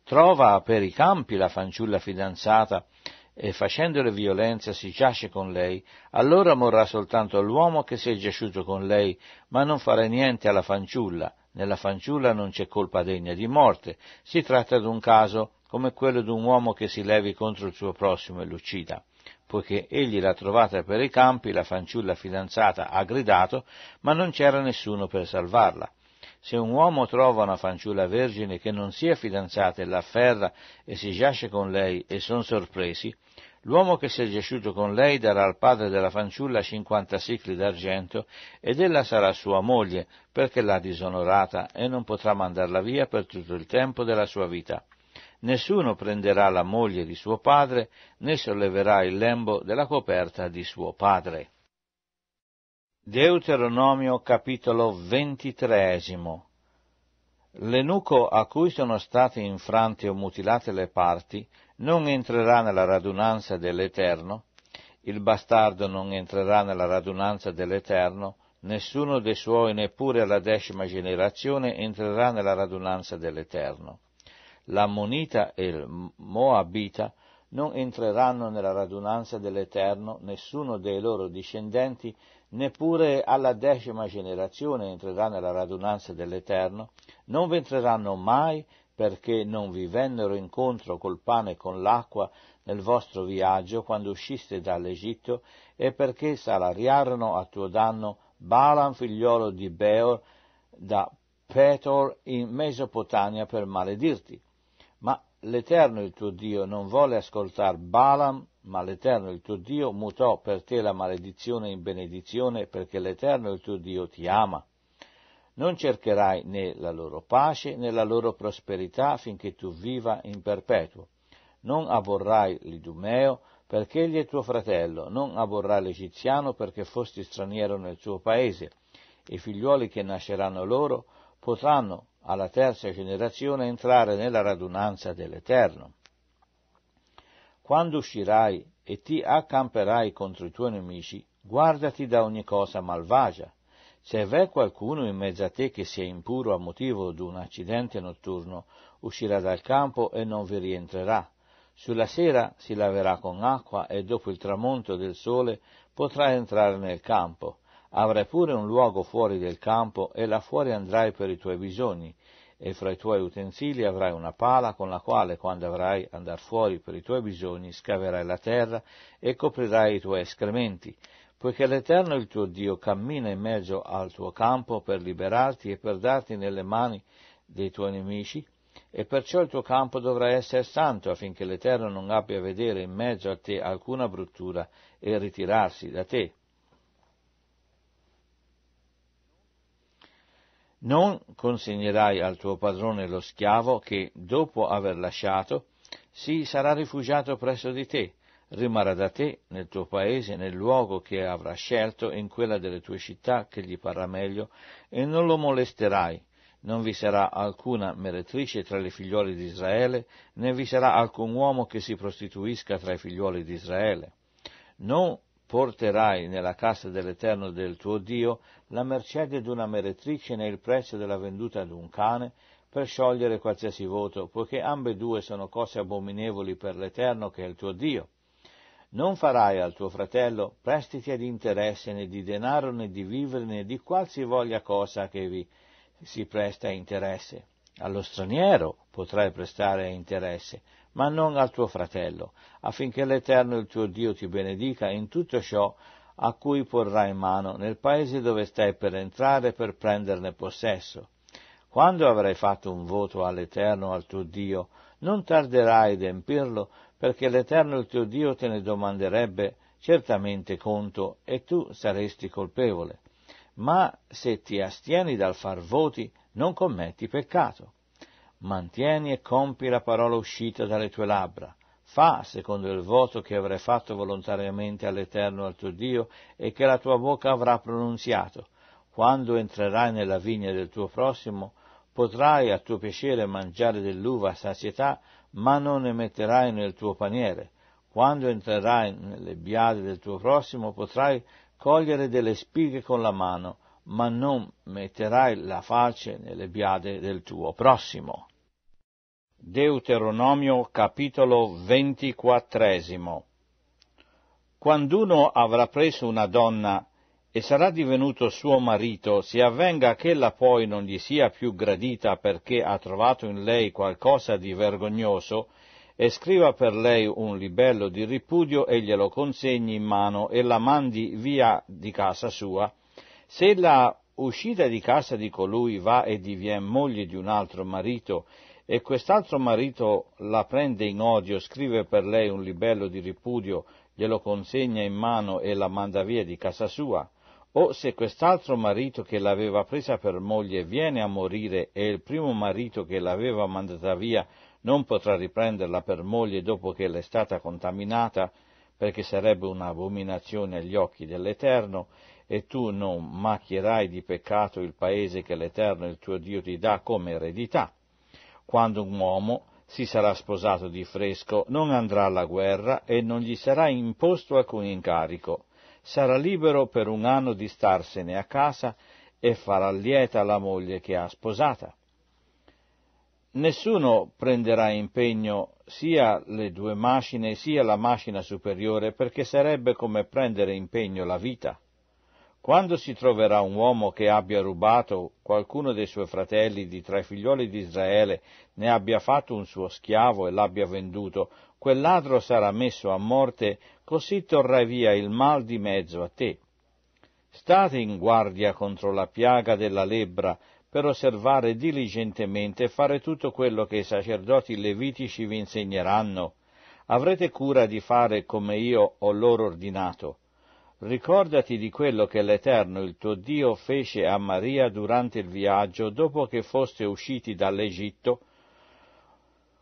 trova per i campi la fanciulla fidanzata e facendole violenza si giace con lei, allora morrà soltanto l'uomo che si è giaciuto con lei, ma non farà niente alla fanciulla. Nella fanciulla non c'è colpa degna di morte, si tratta di un caso come quello di un uomo che si levi contro il suo prossimo e lo uccida poiché egli l'ha trovata per i campi, la fanciulla fidanzata ha gridato, ma non c'era nessuno per salvarla. Se un uomo trova una fanciulla vergine che non sia fidanzata e l'afferra e si giace con lei e son sorpresi, l'uomo che si è giaciuto con lei darà al padre della fanciulla cinquanta sicli d'argento ed ella sarà sua moglie perché l'ha disonorata e non potrà mandarla via per tutto il tempo della sua vita. Nessuno prenderà la moglie di suo padre, né solleverà il lembo della coperta di suo padre. Deuteronomio capitolo ventitreesimo L'enuco a cui sono state infrante o mutilate le parti non entrerà nella radunanza dell'Eterno, il bastardo non entrerà nella radunanza dell'Eterno, nessuno dei suoi neppure alla decima generazione entrerà nella radunanza dell'Eterno l'Ammonita e il Moabita non entreranno nella radunanza dell'Eterno, nessuno dei loro discendenti, neppure alla decima generazione entrerà nella radunanza dell'Eterno, non vi entreranno mai perché non vi vennero incontro col pane e con l'acqua nel vostro viaggio quando usciste dall'Egitto e perché salariarono a tuo danno Balaam figliolo di Beor da Petor in Mesopotamia per maledirti l'Eterno il tuo Dio non volle ascoltare Balaam, ma l'Eterno il tuo Dio mutò per te la maledizione in benedizione, perché l'Eterno il tuo Dio ti ama. Non cercherai né la loro pace né la loro prosperità finché tu viva in perpetuo. Non aborrai l'Idumeo, perché egli è tuo fratello, non aborrai l'Egiziano, perché fosti straniero nel suo paese. I figliuoli che nasceranno loro potranno alla terza generazione entrare nella radunanza dell'Eterno. Quando uscirai e ti accamperai contro i tuoi nemici, guardati da ogni cosa malvagia. Se v'è qualcuno in mezzo a te che sia impuro a motivo di un accidente notturno, uscirà dal campo e non vi rientrerà. Sulla sera si laverà con acqua e dopo il tramonto del sole potrà entrare nel campo Avrai pure un luogo fuori del campo e là fuori andrai per i tuoi bisogni, e fra i tuoi utensili avrai una pala con la quale, quando avrai andar fuori per i tuoi bisogni, scaverai la terra e coprirai i tuoi escrementi, poiché l'Eterno il tuo Dio cammina in mezzo al tuo campo per liberarti e per darti nelle mani dei tuoi nemici, e perciò il tuo campo dovrà essere santo affinché l'Eterno non abbia a vedere in mezzo a te alcuna bruttura e ritirarsi da te. Non consegnerai al tuo padrone lo schiavo che, dopo aver lasciato, si sarà rifugiato presso di te, rimarrà da te, nel tuo paese, nel luogo che avrà scelto, in quella delle tue città che gli parrà meglio, e non lo molesterai. Non vi sarà alcuna meretrice tra le figliuole di Israele, né vi sarà alcun uomo che si prostituisca tra i figliuoli di Israele. Non porterai nella cassa dell'Eterno del tuo Dio la mercede d'una meretrice né il prezzo della venduta d'un cane, per sciogliere qualsiasi voto, poiché ambedue sono cose abominevoli per l'Eterno che è il tuo Dio. Non farai al tuo fratello prestiti ad interesse né di denaro né di vivere né di qualsivoglia cosa che vi si presta interesse allo straniero potrai prestare interesse, ma non al tuo fratello, affinché l'Eterno il tuo Dio ti benedica in tutto ciò a cui porrai mano nel paese dove stai per entrare per prenderne possesso. Quando avrai fatto un voto all'Eterno, al tuo Dio, non tarderai ad empirlo, perché l'Eterno il tuo Dio te ne domanderebbe certamente conto e tu saresti colpevole ma se ti astieni dal far voti non commetti peccato. Mantieni e compi la parola uscita dalle tue labbra. Fa secondo il voto che avrai fatto volontariamente all'Eterno al tuo Dio e che la tua bocca avrà pronunziato. Quando entrerai nella vigna del tuo prossimo, potrai a tuo piacere mangiare dell'uva a sazietà, ma non ne metterai nel tuo paniere. Quando entrerai nelle biade del tuo prossimo, potrai cogliere delle spighe con la mano, ma non metterai la face nelle biade del tuo prossimo. Deuteronomio capitolo ventiquattresimo Quando uno avrà preso una donna e sarà divenuto suo marito, se avvenga che ella poi non gli sia più gradita perché ha trovato in lei qualcosa di vergognoso, e scriva per lei un libello di ripudio e glielo consegni in mano e la mandi via di casa sua, se la uscita di casa di colui va e divien moglie di un altro marito e quest'altro marito la prende in odio, scrive per lei un libello di ripudio, glielo consegna in mano e la manda via di casa sua, o se quest'altro marito che l'aveva presa per moglie viene a morire e il primo marito che l'aveva mandata via non potrà riprenderla per moglie dopo che l'è stata contaminata, perché sarebbe un'abominazione agli occhi dell'Eterno, e tu non macchierai di peccato il paese che l'Eterno il tuo Dio ti dà come eredità. Quando un uomo si sarà sposato di fresco, non andrà alla guerra e non gli sarà imposto alcun incarico. Sarà libero per un anno di starsene a casa e farà lieta la moglie che ha sposata nessuno prenderà impegno sia le due macine sia la macina superiore perché sarebbe come prendere impegno la vita. Quando si troverà un uomo che abbia rubato qualcuno dei suoi fratelli di tra i figlioli di Israele, ne abbia fatto un suo schiavo e l'abbia venduto, quel ladro sarà messo a morte, così torrai via il mal di mezzo a te. State in guardia contro la piaga della lebbra per osservare diligentemente e fare tutto quello che i sacerdoti levitici vi insegneranno. Avrete cura di fare come io ho loro ordinato. Ricordati di quello che l'Eterno, il tuo Dio, fece a Maria durante il viaggio dopo che foste usciti dall'Egitto,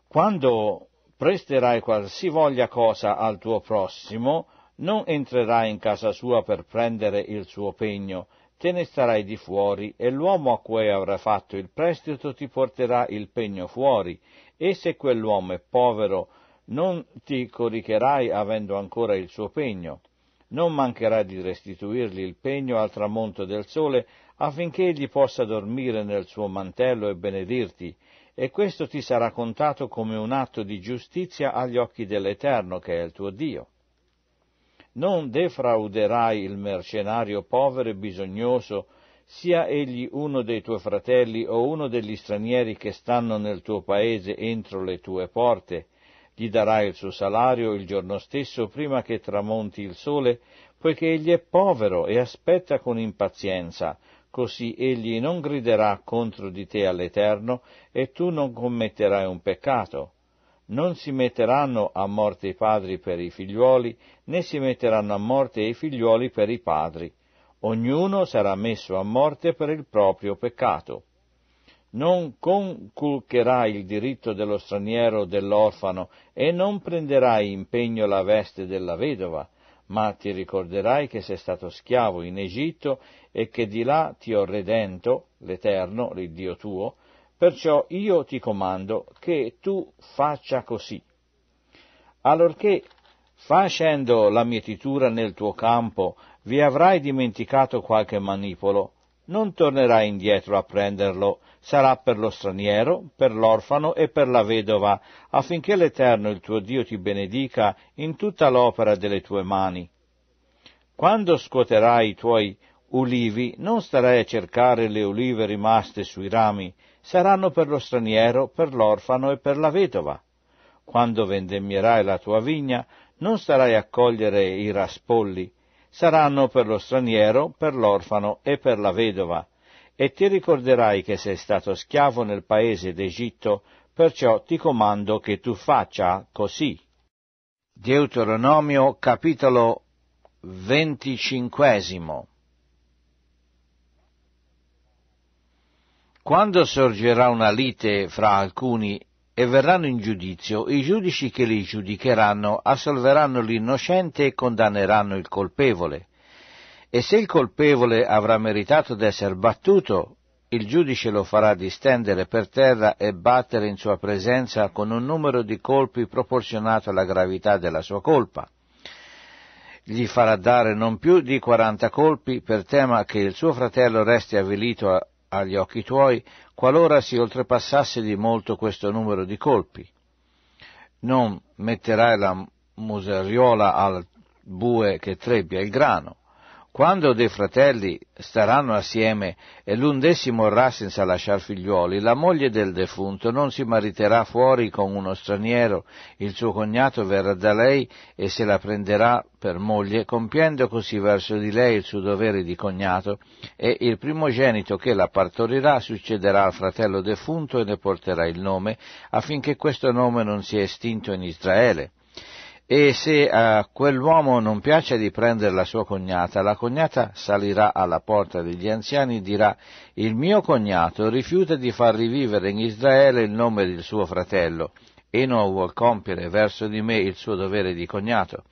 quando presterai qualsivoglia cosa al tuo prossimo, non entrerai in casa sua per prendere il suo pegno, te ne starai di fuori, e l'uomo a cui avrai fatto il prestito ti porterà il pegno fuori, e se quell'uomo è povero, non ti coricherai avendo ancora il suo pegno. Non mancherà di restituirgli il pegno al tramonto del sole, affinché egli possa dormire nel suo mantello e benedirti, e questo ti sarà contato come un atto di giustizia agli occhi dell'Eterno, che è il tuo Dio non defrauderai il mercenario povero e bisognoso, sia egli uno dei tuoi fratelli o uno degli stranieri che stanno nel tuo paese entro le tue porte, gli darai il suo salario il giorno stesso prima che tramonti il sole, poiché egli è povero e aspetta con impazienza, così egli non griderà contro di te all'Eterno e tu non commetterai un peccato. Non si metteranno a morte i padri per i figliuoli, né si metteranno a morte i figliuoli per i padri. Ognuno sarà messo a morte per il proprio peccato. Non conculcherai il diritto dello straniero o dell'orfano e non prenderai in pegno la veste della vedova, ma ti ricorderai che sei stato schiavo in Egitto e che di là ti ho redento, l'Eterno, il Dio tuo, Perciò io ti comando che tu faccia così. Allorché, facendo la mietitura nel tuo campo, vi avrai dimenticato qualche manipolo, non tornerai indietro a prenderlo, sarà per lo straniero, per l'orfano e per la vedova, affinché l'Eterno il tuo Dio ti benedica in tutta l'opera delle tue mani. Quando scuoterai i tuoi ulivi, non starai a cercare le olive rimaste sui rami, saranno per lo straniero, per l'orfano e per la vedova. Quando vendemmierai la tua vigna, non starai a cogliere i raspolli, saranno per lo straniero, per l'orfano e per la vedova. E ti ricorderai che sei stato schiavo nel paese d'Egitto, perciò ti comando che tu faccia così. Deuteronomio capitolo venticinquesimo Quando sorgerà una lite fra alcuni e verranno in giudizio, i giudici che li giudicheranno assolveranno l'innocente e condanneranno il colpevole. E se il colpevole avrà meritato d'essere battuto, il giudice lo farà distendere per terra e battere in sua presenza con un numero di colpi proporzionato alla gravità della sua colpa. Gli farà dare non più di quaranta colpi per tema che il suo fratello resti avvilito agli occhi tuoi qualora si oltrepassasse di molto questo numero di colpi. Non metterai la museriola al bue che trebbia il grano, quando dei fratelli staranno assieme e l'un d'essi morrà senza lasciar figliuoli, la moglie del defunto non si mariterà fuori con uno straniero, il suo cognato verrà da lei e se la prenderà per moglie, compiendo così verso di lei il suo dovere di cognato, e il primogenito che la partorirà succederà al fratello defunto e ne porterà il nome, affinché questo nome non sia estinto in Israele e se a eh, quell'uomo non piace di prendere la sua cognata, la cognata salirà alla porta degli anziani e dirà il mio cognato rifiuta di far rivivere in Israele il nome del suo fratello e non vuol compiere verso di me il suo dovere di cognato.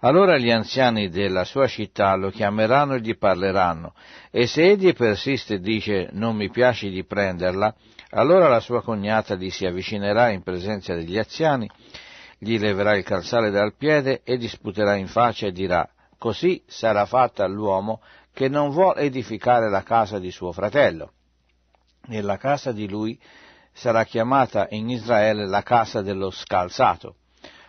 Allora gli anziani della sua città lo chiameranno e gli parleranno, e se egli persiste e dice non mi piace di prenderla, allora la sua cognata gli si avvicinerà in presenza degli anziani gli leverà il calzale dal piede e disputerà in faccia e dirà Così sarà fatta all'uomo che non vuole edificare la casa di suo fratello. Nella casa di lui sarà chiamata in Israele la casa dello scalzato.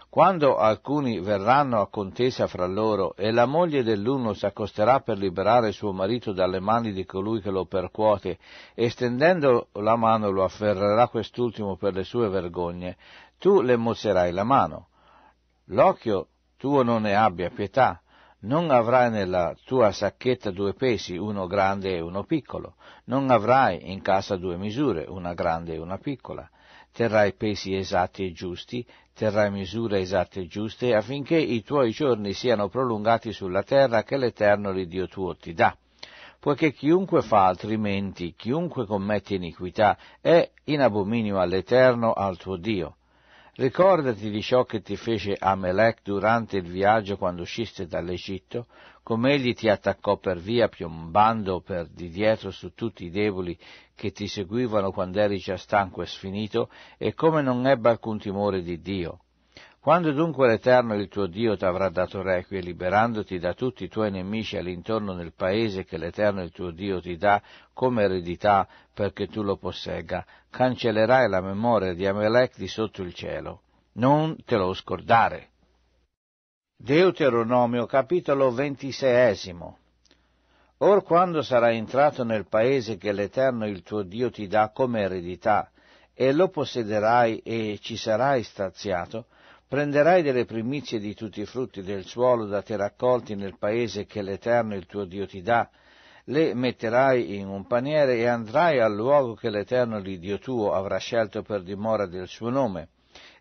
Quando alcuni verranno a contesa fra loro e la moglie dell'uno si accosterà per liberare suo marito dalle mani di colui che lo percuote e stendendo la mano lo afferrerà quest'ultimo per le sue vergogne, tu le mozzerai la mano. L'occhio tuo non ne abbia pietà, non avrai nella tua sacchetta due pesi, uno grande e uno piccolo, non avrai in casa due misure, una grande e una piccola. Terrai pesi esatti e giusti, terrai misure esatte e giuste, affinché i tuoi giorni siano prolungati sulla terra che l'Eterno Dio tuo ti dà. Poiché chiunque fa altrimenti, chiunque commette iniquità, è in abominio all'Eterno, al tuo Dio Ricordati di ciò che ti fece Amalek durante il viaggio quando usciste dall'Egitto, come egli ti attaccò per via piombando per di dietro su tutti i deboli che ti seguivano quando eri già stanco e sfinito, e come non ebbe alcun timore di Dio. Quando dunque l'Eterno il tuo Dio ti avrà dato requie, liberandoti da tutti i tuoi nemici all'intorno del paese che l'Eterno il tuo Dio ti dà come eredità perché tu lo possegga, cancellerai la memoria di Amalek di sotto il cielo. Non te lo scordare. Deuteronomio capitolo ventiseiesimo Or quando sarai entrato nel paese che l'Eterno il tuo Dio ti dà come eredità, e lo possederai e ci sarai staziato, Prenderai delle primizie di tutti i frutti del suolo da te raccolti nel paese che l'Eterno il tuo Dio ti dà, le metterai in un paniere e andrai al luogo che l'Eterno il Dio tuo avrà scelto per dimora del suo nome,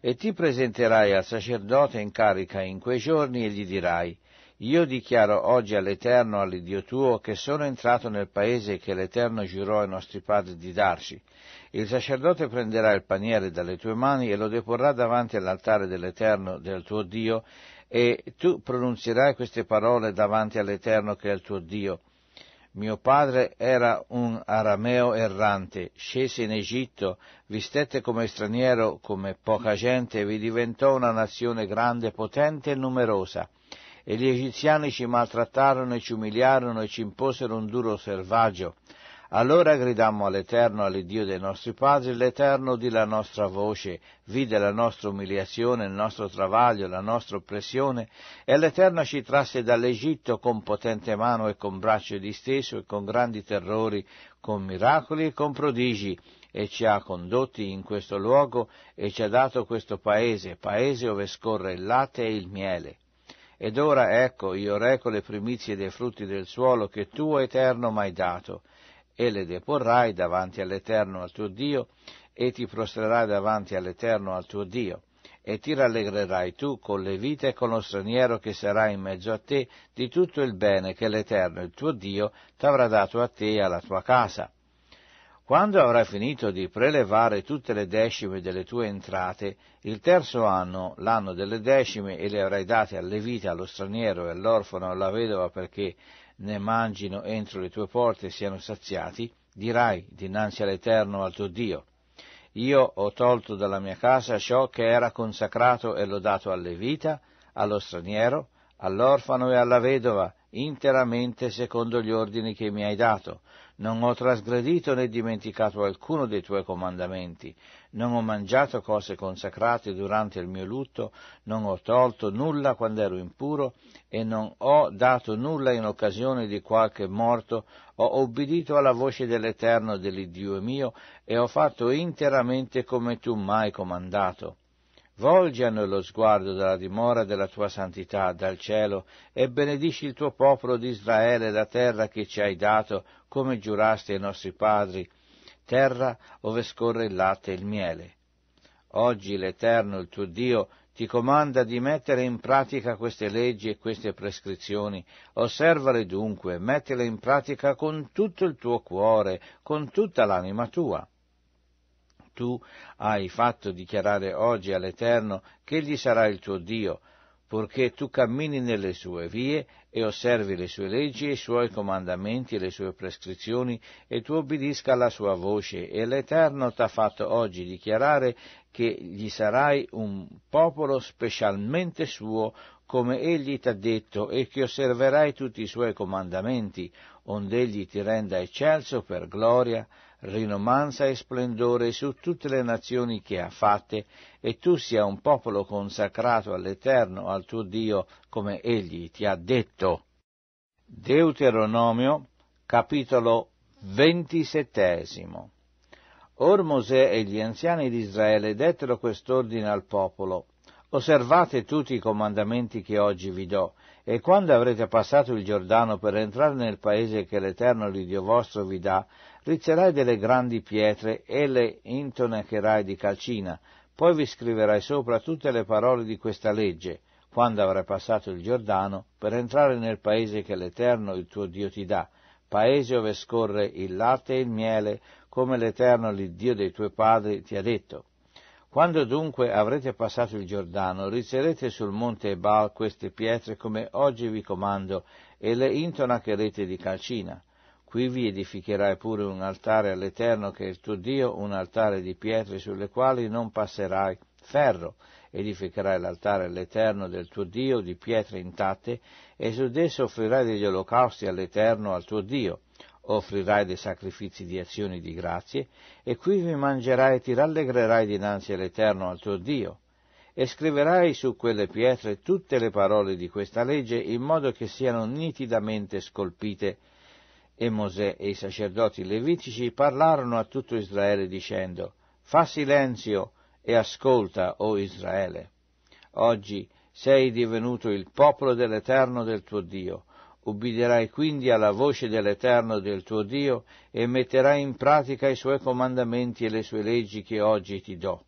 e ti presenterai al sacerdote in carica in quei giorni e gli dirai, io dichiaro oggi all'Eterno, all'Idio tuo, che sono entrato nel paese che l'Eterno giurò ai nostri padri di darci, il sacerdote prenderà il paniere dalle tue mani e lo deporrà davanti all'altare dell'Eterno del tuo Dio, e tu pronunzierai queste parole davanti all'Eterno che è il tuo Dio. Mio padre era un arameo errante, scese in Egitto, vi stette come straniero, come poca gente, e vi diventò una nazione grande, potente e numerosa. E gli egiziani ci maltrattarono e ci umiliarono e ci imposero un duro selvaggio. Allora gridammo all'Eterno, all'Iddio dei nostri padri, l'Eterno di la nostra voce, vide la nostra umiliazione, il nostro travaglio, la nostra oppressione, e l'Eterno ci trasse dall'Egitto con potente mano e con braccio disteso e con grandi terrori, con miracoli e con prodigi, e ci ha condotti in questo luogo e ci ha dato questo paese, paese dove scorre il latte e il miele. Ed ora ecco, io reco le primizie dei frutti del suolo che tu, Eterno, m'hai dato, e le deporrai davanti all'Eterno al tuo Dio, e ti prostrerai davanti all'Eterno al tuo Dio, e ti rallegrerai tu con le vite e con lo straniero che sarà in mezzo a te di tutto il bene che l'Eterno il tuo Dio t'avrà dato a te e alla tua casa. Quando avrai finito di prelevare tutte le decime delle tue entrate, il terzo anno, l'anno delle decime, e le avrai date alle vite, allo straniero e all'orfano e alla vedova perché ne mangino entro le tue porte e siano saziati, dirai dinanzi all'Eterno al tuo Dio. Io ho tolto dalla mia casa ciò che era consacrato e lodato alle vita, allo straniero, all'orfano e alla vedova, interamente secondo gli ordini che mi hai dato, non ho trasgredito né dimenticato alcuno dei tuoi comandamenti, non ho mangiato cose consacrate durante il mio lutto, non ho tolto nulla quando ero impuro e non ho dato nulla in occasione di qualche morto, ho obbedito alla voce dell'Eterno dell'Iddio mio e ho fatto interamente come tu m'hai comandato. Volgiano lo sguardo dalla dimora della tua santità dal cielo e benedici il tuo popolo di Israele, la terra che ci hai dato, come giurasti ai nostri padri, terra ove scorre il latte e il miele. Oggi l'Eterno, il tuo Dio, ti comanda di mettere in pratica queste leggi e queste prescrizioni. Osservale dunque, mettele in pratica con tutto il tuo cuore, con tutta l'anima tua tu hai fatto dichiarare oggi all'Eterno che Egli sarà il tuo Dio, purché tu cammini nelle sue vie e osservi le sue leggi e i suoi comandamenti e le sue prescrizioni e tu obbedisca alla sua voce e l'Eterno t'ha fatto oggi dichiarare che gli sarai un popolo specialmente suo come egli t'ha detto e che osserverai tutti i suoi comandamenti onde egli ti renda eccelso per gloria rinomanza e splendore su tutte le nazioni che ha fatte, e tu sia un popolo consacrato all'Eterno, al tuo Dio, come egli ti ha detto. Deuteronomio, capitolo ventisettesimo. Or Mosè e gli anziani di Israele dettero quest'ordine al popolo. Osservate tutti i comandamenti che oggi vi do, e quando avrete passato il Giordano per entrare nel paese che l'Eterno il Dio vostro vi dà, rizzerai delle grandi pietre e le intonacherai di calcina, poi vi scriverai sopra tutte le parole di questa legge, quando avrai passato il Giordano, per entrare nel paese che l'Eterno il tuo Dio ti dà, paese dove scorre il latte e il miele, come l'Eterno, il Dio dei tuoi padri, ti ha detto. Quando dunque avrete passato il Giordano, rizzerete sul monte Ebal queste pietre come oggi vi comando e le intonacherete di calcina. Quivi edificherai pure un altare all'Eterno che è il tuo Dio, un altare di pietre sulle quali non passerai ferro. Edificherai l'altare all'Eterno del tuo Dio di pietre intatte e su di esso offrirai degli olocausti all'Eterno al tuo Dio. Offrirai dei sacrifici di azioni di grazie e quivi mangerai e ti rallegrerai dinanzi all'Eterno al tuo Dio e scriverai su quelle pietre tutte le parole di questa legge in modo che siano nitidamente scolpite e Mosè e i sacerdoti levitici parlarono a tutto Israele dicendo, Fa silenzio e ascolta, o oh Israele. Oggi sei divenuto il popolo dell'Eterno del tuo Dio. Ubbiderai quindi alla voce dell'Eterno del tuo Dio e metterai in pratica i suoi comandamenti e le sue leggi che oggi ti do.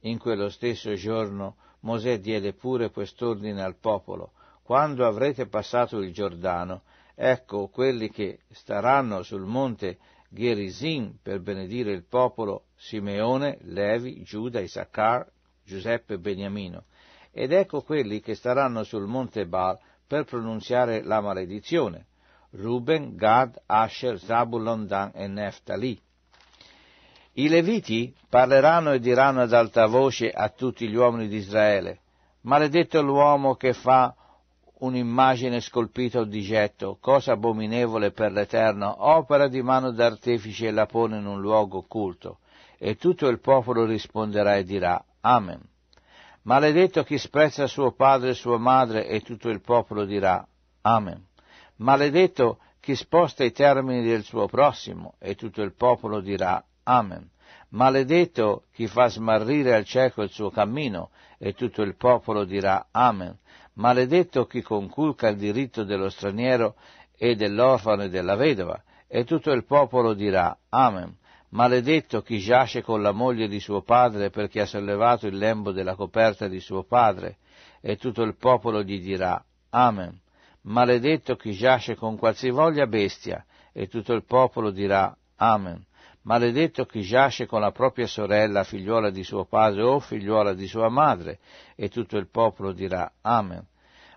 In quello stesso giorno Mosè diede pure quest'ordine al popolo. Quando avrete passato il Giordano, Ecco quelli che staranno sul monte Gerizim per benedire il popolo Simeone, Levi, Giuda, Isaccar, Giuseppe e Beniamino. Ed ecco quelli che staranno sul monte Baal per pronunziare la maledizione. Ruben, Gad, Asher, Zabulon, Dan e Neftali. I Leviti parleranno e diranno ad alta voce a tutti gli uomini di Israele, maledetto l'uomo che fa un'immagine scolpita o di getto, cosa abominevole per l'Eterno, opera di mano d'artefice e la pone in un luogo occulto. E tutto il popolo risponderà e dirà Amen. Maledetto chi sprezza suo padre e sua madre, e tutto il popolo dirà Amen. Maledetto chi sposta i termini del suo prossimo, e tutto il popolo dirà Amen. Maledetto chi fa smarrire al cieco il suo cammino, e tutto il popolo dirà Amen maledetto chi conculca il diritto dello straniero e dell'orfano e della vedova, e tutto il popolo dirà Amen. Maledetto chi giace con la moglie di suo padre perché ha sollevato il lembo della coperta di suo padre, e tutto il popolo gli dirà Amen. Maledetto chi giace con qualsivoglia bestia, e tutto il popolo dirà Amen. Maledetto chi giace con la propria sorella, figliuola di suo padre o figliuola di sua madre, e tutto il popolo dirà Amen.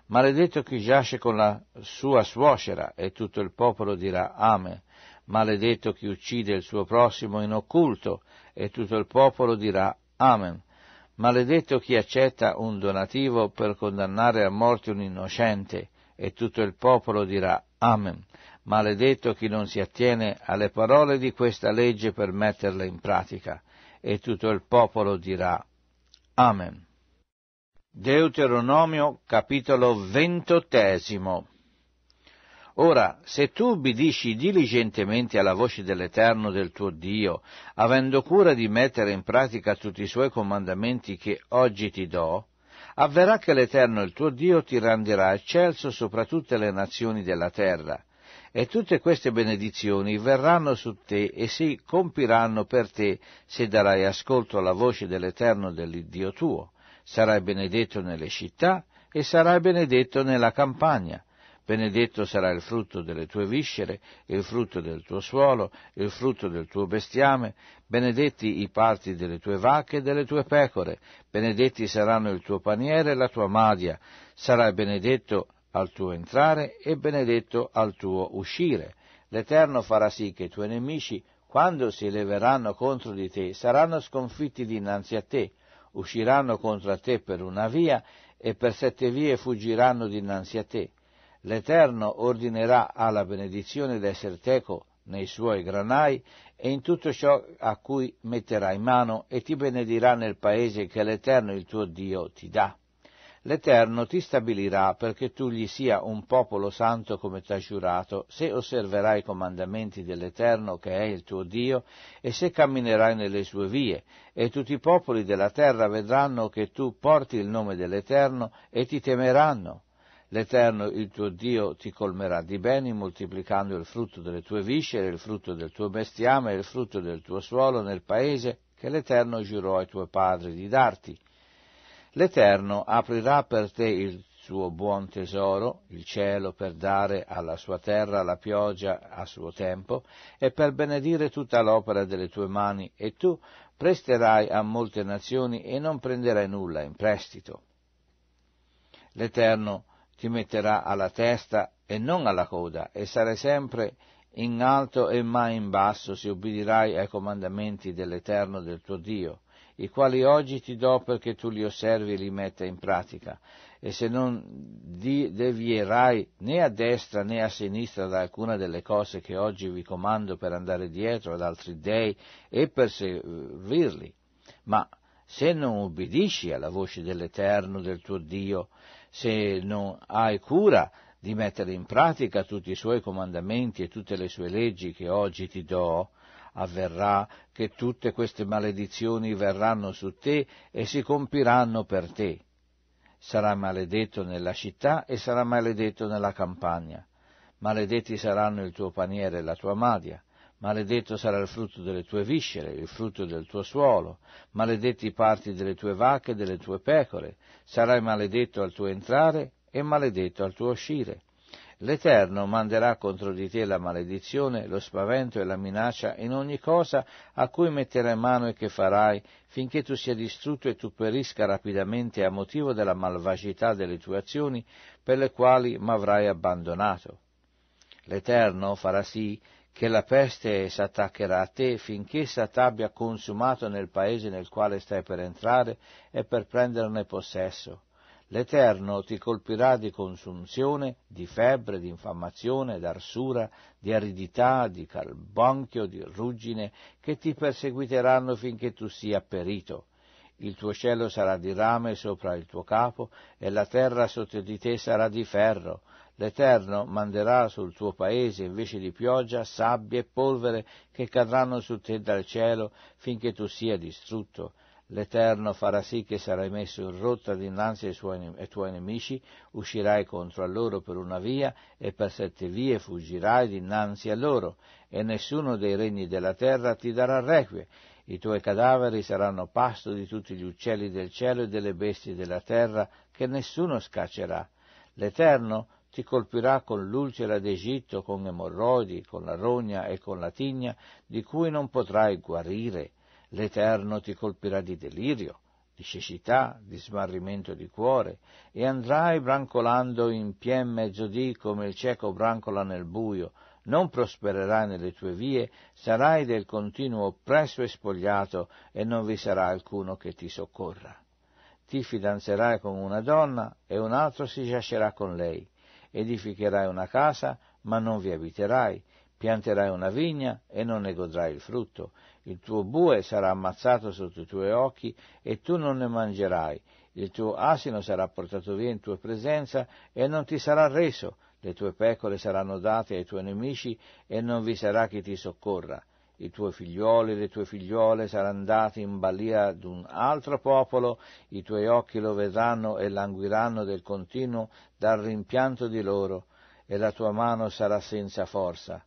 Maledetto chi giace con la sua suocera, e tutto il popolo dirà Amen. Maledetto chi uccide il suo prossimo in occulto, e tutto il popolo dirà Amen. Maledetto chi accetta un donativo per condannare a morte un innocente, e tutto il popolo dirà Amen. Maledetto chi non si attiene alle parole di questa legge per metterle in pratica. E tutto il popolo dirà Amen. Deuteronomio capitolo ventottesimo. Ora, se tu ubbidisci diligentemente alla voce dell'Eterno del tuo Dio, avendo cura di mettere in pratica tutti i suoi comandamenti che oggi ti do, avverrà che l'Eterno il tuo Dio ti renderà eccelso sopra tutte le nazioni della terra, e tutte queste benedizioni verranno su te e si compiranno per te se darai ascolto alla voce dell'Eterno dell'Iddio tuo. Sarai benedetto nelle città e sarai benedetto nella campagna. Benedetto sarà il frutto delle tue viscere, il frutto del tuo suolo, il frutto del tuo bestiame, benedetti i parti delle tue vacche e delle tue pecore, benedetti saranno il tuo paniere e la tua madia, sarai benedetto al tuo entrare e benedetto al tuo uscire. L'Eterno farà sì che i tuoi nemici, quando si leveranno contro di te, saranno sconfitti dinanzi a te, usciranno contro a te per una via e per sette vie fuggiranno dinanzi a te. L'Eterno ordinerà alla benedizione d'essere teco nei suoi granai e in tutto ciò a cui metterai mano e ti benedirà nel paese che l'Eterno il tuo Dio ti dà l'Eterno ti stabilirà perché tu gli sia un popolo santo come t'ha giurato, se osserverai i comandamenti dell'Eterno che è il tuo Dio, e se camminerai nelle sue vie, e tutti i popoli della terra vedranno che tu porti il nome dell'Eterno e ti temeranno. L'Eterno il tuo Dio ti colmerà di beni, moltiplicando il frutto delle tue viscere, il frutto del tuo bestiame e il frutto del tuo suolo nel paese che l'Eterno giurò ai tuoi padri di darti l'Eterno aprirà per te il suo buon tesoro, il cielo, per dare alla sua terra la pioggia a suo tempo e per benedire tutta l'opera delle tue mani, e tu presterai a molte nazioni e non prenderai nulla in prestito. L'Eterno ti metterà alla testa e non alla coda, e sarai sempre in alto e mai in basso, se ubbidirai ai comandamenti dell'Eterno del tuo Dio, i quali oggi ti do perché tu li osservi e li metta in pratica. E se non devierai né a destra né a sinistra da alcuna delle cose che oggi vi comando per andare dietro ad altri dei e per servirli, ma se non ubbidisci alla voce dell'Eterno, del tuo Dio, se non hai cura di mettere in pratica tutti i suoi comandamenti e tutte le sue leggi che oggi ti do, avverrà che tutte queste maledizioni verranno su te e si compiranno per te. Sarà maledetto nella città e sarà maledetto nella campagna. Maledetti saranno il tuo paniere e la tua madia. Maledetto sarà il frutto delle tue viscere, il frutto del tuo suolo, maledetti i parti delle tue vacche e delle tue pecore, sarai maledetto al tuo entrare e maledetto al tuo uscire. L'Eterno manderà contro di te la maledizione, lo spavento e la minaccia in ogni cosa a cui metterai mano e che farai, finché tu sia distrutto e tu perisca rapidamente a motivo della malvagità delle tue azioni per le quali m'avrai abbandonato. L'Eterno farà sì che la peste s'attaccherà a te finché s'abbia consumato nel paese nel quale stai per entrare e per prenderne possesso L'Eterno ti colpirà di consunzione, di febbre, di infammazione, d'arsura, di aridità, di carbonchio, di ruggine, che ti perseguiteranno finché tu sia perito. Il tuo cielo sarà di rame sopra il tuo capo, e la terra sotto di te sarà di ferro. L'Eterno manderà sul tuo paese invece di pioggia, sabbia e polvere che cadranno su te dal cielo finché tu sia distrutto L'Eterno farà sì che sarai messo in rotta dinanzi ai, suoi, ai tuoi nemici, uscirai contro a loro per una via e per sette vie fuggirai dinanzi a loro, e nessuno dei regni della terra ti darà requie. I tuoi cadaveri saranno pasto di tutti gli uccelli del cielo e delle bestie della terra, che nessuno scaccerà. L'Eterno ti colpirà con l'ulcera d'Egitto, con emorroidi, con la rogna e con la tigna, di cui non potrai guarire. L'Eterno ti colpirà di delirio, di cecità, di smarrimento di cuore, e andrai brancolando in pien mezzodì come il cieco brancola nel buio, non prospererai nelle tue vie, sarai del continuo oppresso e spogliato, e non vi sarà alcuno che ti soccorra. Ti fidanzerai con una donna, e un altro si giacerà con lei. Edificherai una casa, ma non vi abiterai, pianterai una vigna, e non ne godrai il frutto, il tuo bue sarà ammazzato sotto i tuoi occhi e tu non ne mangerai, il tuo asino sarà portato via in tua presenza e non ti sarà reso, le tue pecore saranno date ai tuoi nemici e non vi sarà chi ti soccorra. I tuoi figlioli e le tue figliuole saranno dati in balia d'un altro popolo, i tuoi occhi lo vedranno e languiranno del continuo dal rimpianto di loro, e la tua mano sarà senza forza.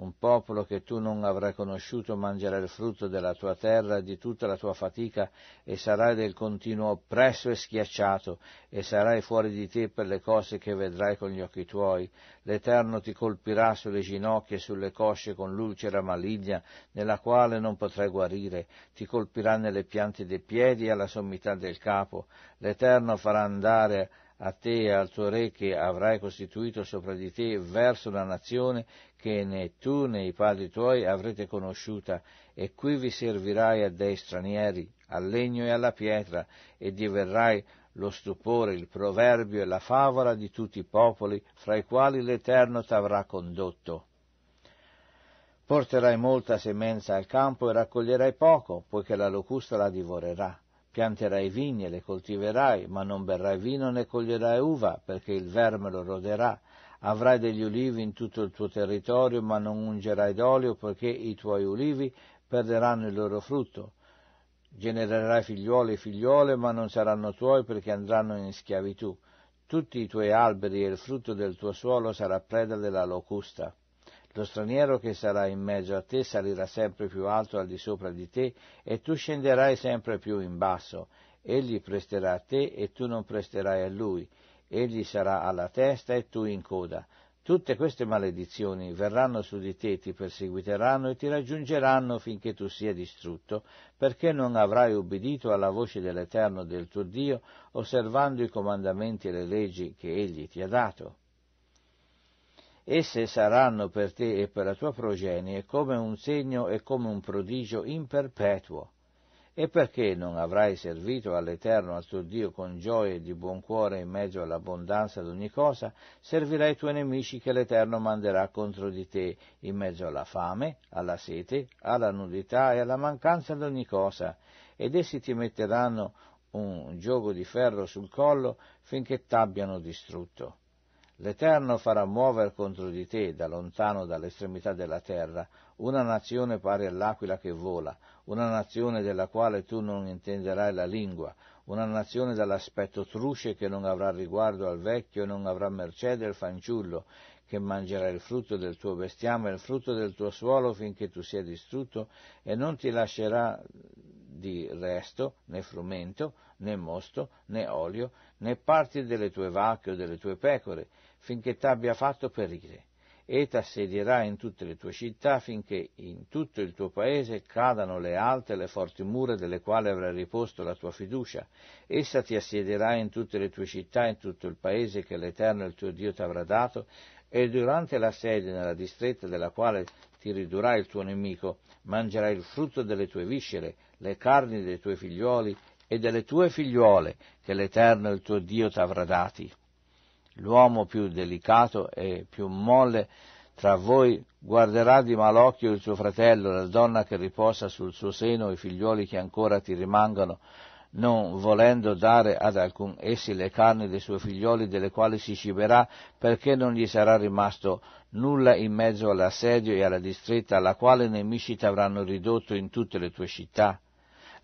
Un popolo che tu non avrai conosciuto mangerà il frutto della tua terra e di tutta la tua fatica e sarai del continuo oppresso e schiacciato e sarai fuori di te per le cose che vedrai con gli occhi tuoi. L'Eterno ti colpirà sulle ginocchia e sulle cosce con l'ulcera maligna nella quale non potrai guarire. Ti colpirà nelle piante dei piedi e alla sommità del capo. L'Eterno farà andare a te e al tuo re che avrai costituito sopra di te verso una nazione che né tu né i padri tuoi avrete conosciuta, e qui vi servirai a dei stranieri, al legno e alla pietra, e diverrai lo stupore, il proverbio e la favola di tutti i popoli, fra i quali l'Eterno t'avrà condotto. Porterai molta semenza al campo e raccoglierai poco, poiché la locusta la divorerà pianterai vigne, le coltiverai, ma non berrai vino né coglierai uva, perché il verme lo roderà. Avrai degli ulivi in tutto il tuo territorio, ma non ungerai d'olio, perché i tuoi ulivi perderanno il loro frutto. Genererai figliuoli e figliuole, ma non saranno tuoi, perché andranno in schiavitù. Tutti i tuoi alberi e il frutto del tuo suolo sarà preda della locusta lo straniero che sarà in mezzo a te salirà sempre più alto al di sopra di te e tu scenderai sempre più in basso. Egli presterà a te e tu non presterai a lui. Egli sarà alla testa e tu in coda. Tutte queste maledizioni verranno su di te, ti perseguiteranno e ti raggiungeranno finché tu sia distrutto, perché non avrai ubbidito alla voce dell'Eterno del tuo Dio, osservando i comandamenti e le leggi che egli ti ha dato. Esse saranno per te e per la tua progenie come un segno e come un prodigio in perpetuo. E perché non avrai servito all'Eterno al tuo Dio con gioia e di buon cuore in mezzo all'abbondanza d'ogni cosa, servirai i tuoi nemici che l'Eterno manderà contro di te, in mezzo alla fame, alla sete, alla nudità e alla mancanza d'ogni cosa, ed essi ti metteranno un gioco di ferro sul collo finché t'abbiano distrutto. L'Eterno farà muovere contro di te, da lontano dall'estremità della terra, una nazione pari all'aquila che vola, una nazione della quale tu non intenderai la lingua, una nazione dall'aspetto truce che non avrà riguardo al vecchio e non avrà mercé del fanciullo, che mangerà il frutto del tuo bestiame e il frutto del tuo suolo finché tu sia distrutto, e non ti lascerà di resto, né frumento, né mosto, né olio, né parti delle tue vacche o delle tue pecore, finché t'abbia fatto perire, e t'assedierà in tutte le tue città finché in tutto il tuo paese cadano le alte e le forti mura delle quali avrai riposto la tua fiducia. Essa ti assiederà in tutte le tue città, in tutto il paese che l'Eterno il tuo Dio ti avrà dato, e durante la sede nella distretta della quale ti ridurrà il tuo nemico, mangerai il frutto delle tue viscere, le carni dei tuoi figlioli e delle tue figliuole, che l'Eterno il tuo Dio t'avrà dati l'uomo più delicato e più molle tra voi guarderà di malocchio il suo fratello, la donna che riposa sul suo seno, i figlioli che ancora ti rimangono, non volendo dare ad alcun essi le carni dei suoi figlioli delle quali si ciberà, perché non gli sarà rimasto nulla in mezzo all'assedio e alla distretta alla quale i nemici ti avranno ridotto in tutte le tue città.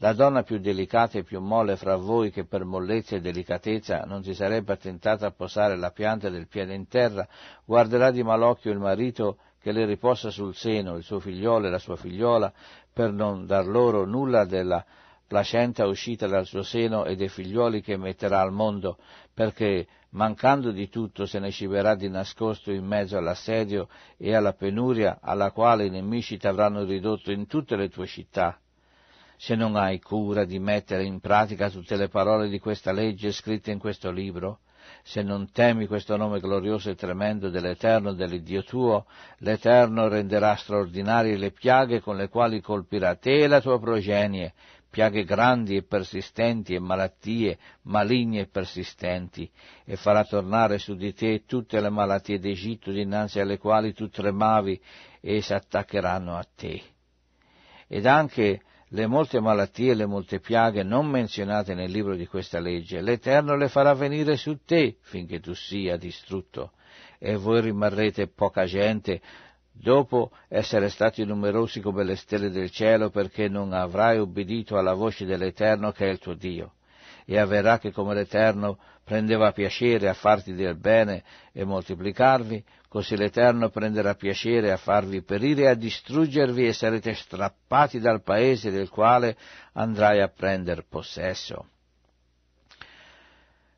La donna più delicata e più molle fra voi che per mollezza e delicatezza non si sarebbe attentata a posare la pianta del piede in terra, guarderà di malocchio il marito che le riposa sul seno, il suo figliolo e la sua figliola, per non dar loro nulla della placenta uscita dal suo seno e dei figlioli che metterà al mondo, perché mancando di tutto se ne sciverà di nascosto in mezzo all'assedio e alla penuria alla quale i nemici t'avranno ridotto in tutte le tue città se non hai cura di mettere in pratica tutte le parole di questa legge scritte in questo libro, se non temi questo nome glorioso e tremendo dell'Eterno, e dell'Iddio tuo, l'Eterno renderà straordinarie le piaghe con le quali colpirà te e la tua progenie, piaghe grandi e persistenti e malattie maligne e persistenti, e farà tornare su di te tutte le malattie d'Egitto dinanzi alle quali tu tremavi e s'attaccheranno a te. Ed anche le molte malattie e le molte piaghe non menzionate nel libro di questa legge, l'Eterno le farà venire su te finché tu sia distrutto, e voi rimarrete poca gente dopo essere stati numerosi come le stelle del cielo, perché non avrai ubbidito alla voce dell'Eterno che è il tuo Dio. E avverrà che come l'Eterno prendeva piacere a farti del bene e moltiplicarvi, così l'Eterno prenderà piacere a farvi perire e a distruggervi e sarete strappati dal paese del quale andrai a prender possesso.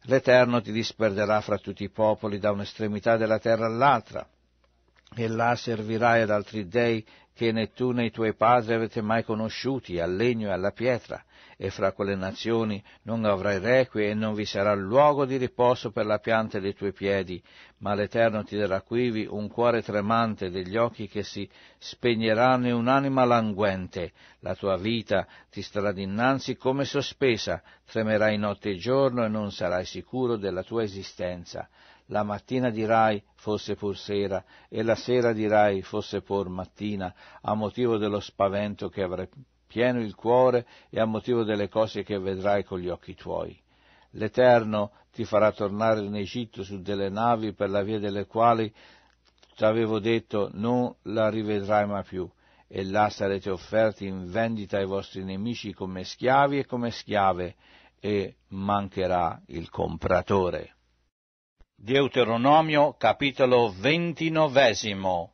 L'Eterno ti disperderà fra tutti i popoli da un'estremità della terra all'altra, e là servirai ad altri dei che né tu né i tuoi padri avete mai conosciuti, al legno e alla pietra, e fra quelle nazioni non avrai requie e non vi sarà luogo di riposo per la pianta dei tuoi piedi, ma l'Eterno ti darà quivi un cuore tremante, degli occhi che si spegneranno e un'anima languente. La tua vita ti starà dinanzi come sospesa, tremerai notte e giorno e non sarai sicuro della tua esistenza. La mattina dirai fosse pur sera, e la sera dirai fosse pur mattina, a motivo dello spavento che avrai pieno il cuore e a motivo delle cose che vedrai con gli occhi tuoi. L'Eterno ti farà tornare in Egitto su delle navi per la via delle quali t'avevo detto non la rivedrai mai più, e là sarete offerti in vendita ai vostri nemici come schiavi e come schiave, e mancherà il compratore. Deuteronomio capitolo ventinovesimo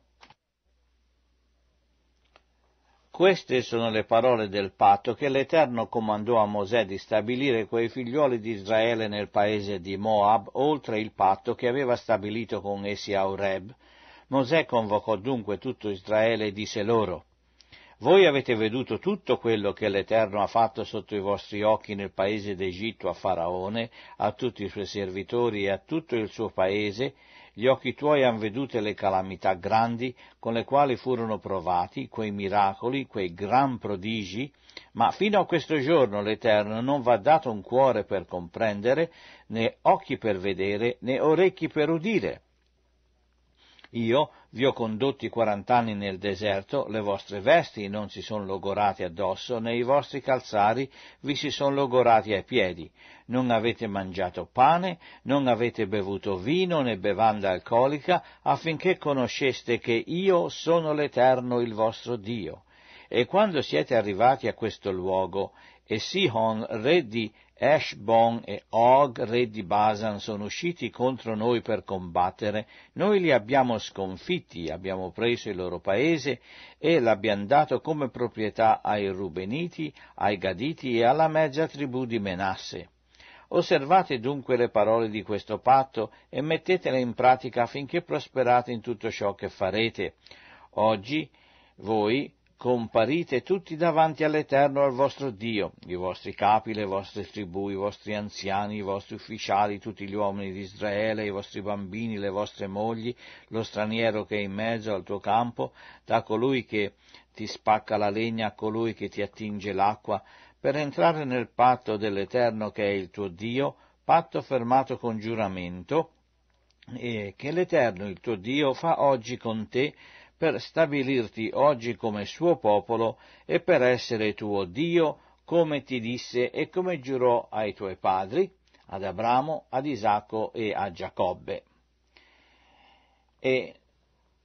Queste sono le parole del patto che l'Eterno comandò a Mosè di stabilire coi figlioli di Israele nel paese di Moab, oltre il patto che aveva stabilito con essi a Oreb. Mosè convocò dunque tutto Israele e disse loro, voi avete veduto tutto quello che l'Eterno ha fatto sotto i vostri occhi nel paese d'Egitto a Faraone, a tutti i suoi servitori e a tutto il suo paese, gli occhi tuoi han vedute le calamità grandi con le quali furono provati quei miracoli, quei gran prodigi, ma fino a questo giorno l'Eterno non v'ha dato un cuore per comprendere, né occhi per vedere, né orecchi per udire. Io vi ho condotti quarant'anni nel deserto, le vostre vesti non si sono logorate addosso, né i vostri calzari vi si sono logorati ai piedi. Non avete mangiato pane, non avete bevuto vino né bevanda alcolica, affinché conosceste che io sono l'Eterno il vostro Dio. E quando siete arrivati a questo luogo, e Sihon, re di Eshbon e Og, re di Basan, sono usciti contro noi per combattere, noi li abbiamo sconfitti, abbiamo preso il loro paese e l'abbiamo dato come proprietà ai Rubeniti, ai Gaditi e alla mezza tribù di Menasse. Osservate dunque le parole di questo patto e mettetele in pratica affinché prosperate in tutto ciò che farete. Oggi voi comparite tutti davanti all'Eterno al vostro Dio, i vostri capi, le vostre tribù, i vostri anziani, i vostri ufficiali, tutti gli uomini di Israele, i vostri bambini, le vostre mogli, lo straniero che è in mezzo al tuo campo, da colui che ti spacca la legna a colui che ti attinge l'acqua, per entrare nel patto dell'Eterno che è il tuo Dio, patto fermato con giuramento, e che l'Eterno il tuo Dio fa oggi con te per stabilirti oggi come suo popolo e per essere tuo Dio, come ti disse e come giurò ai tuoi padri, ad Abramo, ad Isacco e a Giacobbe. E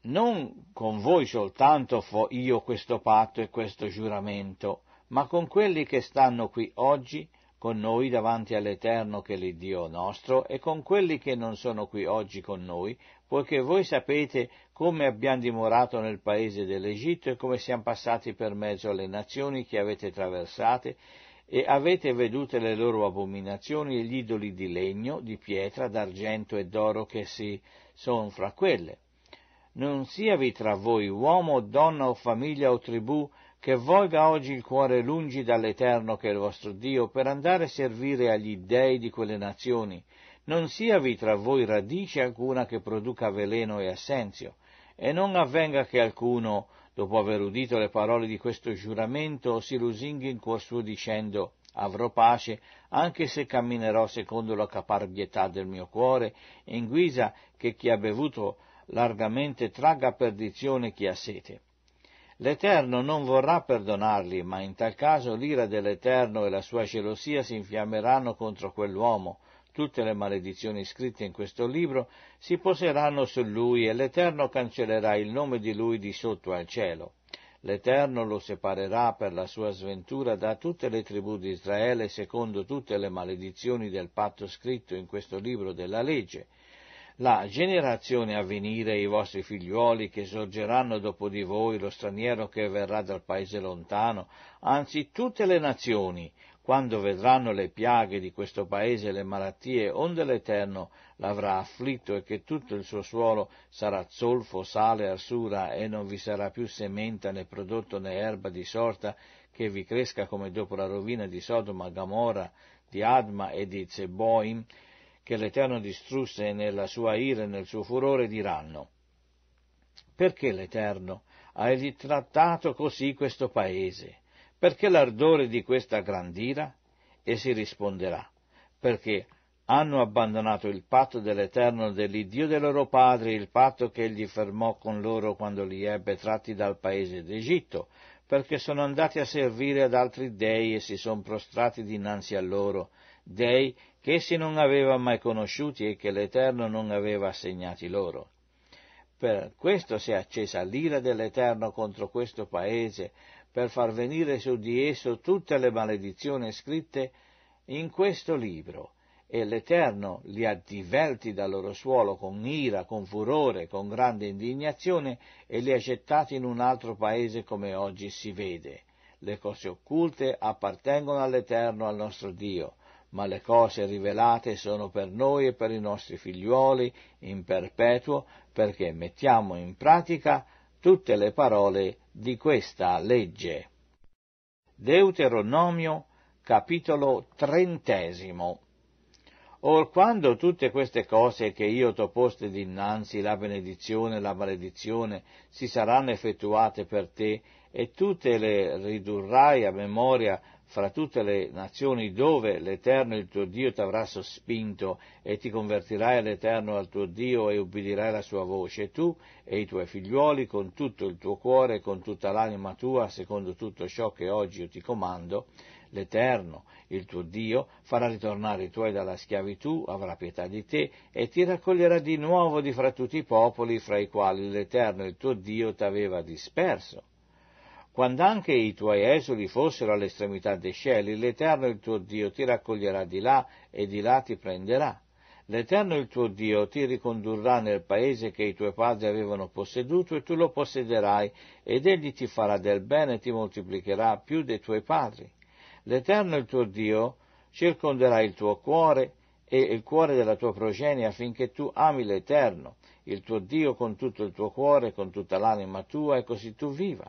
non con voi soltanto fo io questo patto e questo giuramento, ma con quelli che stanno qui oggi con noi davanti all'Eterno che è l'Iddio nostro e con quelli che non sono qui oggi con noi poiché voi sapete come abbiamo dimorato nel paese dell'Egitto e come siamo passati per mezzo alle nazioni che avete traversate e avete vedute le loro abominazioni e gli idoli di legno, di pietra, d'argento e d'oro che si sono fra quelle. Non siavi tra voi uomo donna o famiglia o tribù che volga oggi il cuore lungi dall'Eterno che è il vostro Dio per andare a servire agli dèi di quelle nazioni non siavi tra voi radice alcuna che produca veleno e assenzio, e non avvenga che alcuno, dopo aver udito le parole di questo giuramento, si lusinghi in cuor suo dicendo avrò pace, anche se camminerò secondo la caparbietà del mio cuore, in guisa che chi ha bevuto largamente tragga perdizione chi ha sete. L'Eterno non vorrà perdonarli, ma in tal caso l'ira dell'Eterno e la sua gelosia si infiammeranno contro quell'uomo, Tutte le maledizioni scritte in questo libro si poseranno su lui e l'Eterno cancellerà il nome di lui di sotto al cielo. L'Eterno lo separerà per la sua sventura da tutte le tribù di Israele secondo tutte le maledizioni del patto scritto in questo libro della legge. La generazione a venire, i vostri figliuoli che sorgeranno dopo di voi, lo straniero che verrà dal paese lontano, anzi tutte le nazioni, quando vedranno le piaghe di questo paese e le malattie, onde l'Eterno l'avrà afflitto e che tutto il suo suolo sarà zolfo, sale, arsura e non vi sarà più sementa né prodotto né erba di sorta che vi cresca come dopo la rovina di Sodoma, Gamora, di Adma e di Zeboim, che l'Eterno distrusse nella sua ira e nel suo furore, diranno. Perché l'Eterno ha egli trattato così questo paese? Perché l'ardore di questa grandira? E si risponderà, perché hanno abbandonato il patto dell'Eterno dell'Iddio dei loro padri, il patto che egli fermò con loro quando li ebbe tratti dal paese d'Egitto, perché sono andati a servire ad altri dei e si sono prostrati dinanzi a loro, dei che essi non avevano mai conosciuti e che l'Eterno non aveva assegnati loro. Per questo si è accesa l'ira dell'Eterno contro questo paese, per far venire su di esso tutte le maledizioni scritte in questo libro e l'Eterno li ha divelti dal loro suolo con ira, con furore, con grande indignazione e li ha gettati in un altro paese come oggi si vede. Le cose occulte appartengono all'Eterno, al nostro Dio, ma le cose rivelate sono per noi e per i nostri figliuoli in perpetuo perché mettiamo in pratica tutte le parole di questa legge. Deuteronomio capitolo trentesimo. Or quando tutte queste cose che io t'ho poste dinanzi, la benedizione e la maledizione, si saranno effettuate per te, e tu te le ridurrai a memoria fra tutte le nazioni dove l'Eterno il tuo Dio ti avrà sospinto e ti convertirai all'Eterno al tuo Dio e ubbidirai la sua voce, tu e i tuoi figliuoli con tutto il tuo cuore e con tutta l'anima tua, secondo tutto ciò che oggi io ti comando, l'Eterno, il tuo Dio, farà ritornare i tuoi dalla schiavitù, avrà pietà di te e ti raccoglierà di nuovo di fra tutti i popoli fra i quali l'Eterno, il tuo Dio, t'aveva disperso quando anche i tuoi esuli fossero all'estremità dei cieli, l'Eterno il tuo Dio ti raccoglierà di là e di là ti prenderà. L'Eterno il tuo Dio ti ricondurrà nel paese che i tuoi padri avevano posseduto e tu lo possederai ed egli ti farà del bene e ti moltiplicherà più dei tuoi padri. L'Eterno il tuo Dio circonderà il tuo cuore e il cuore della tua progenie affinché tu ami l'Eterno, il tuo Dio con tutto il tuo cuore, con tutta l'anima tua e così tu viva.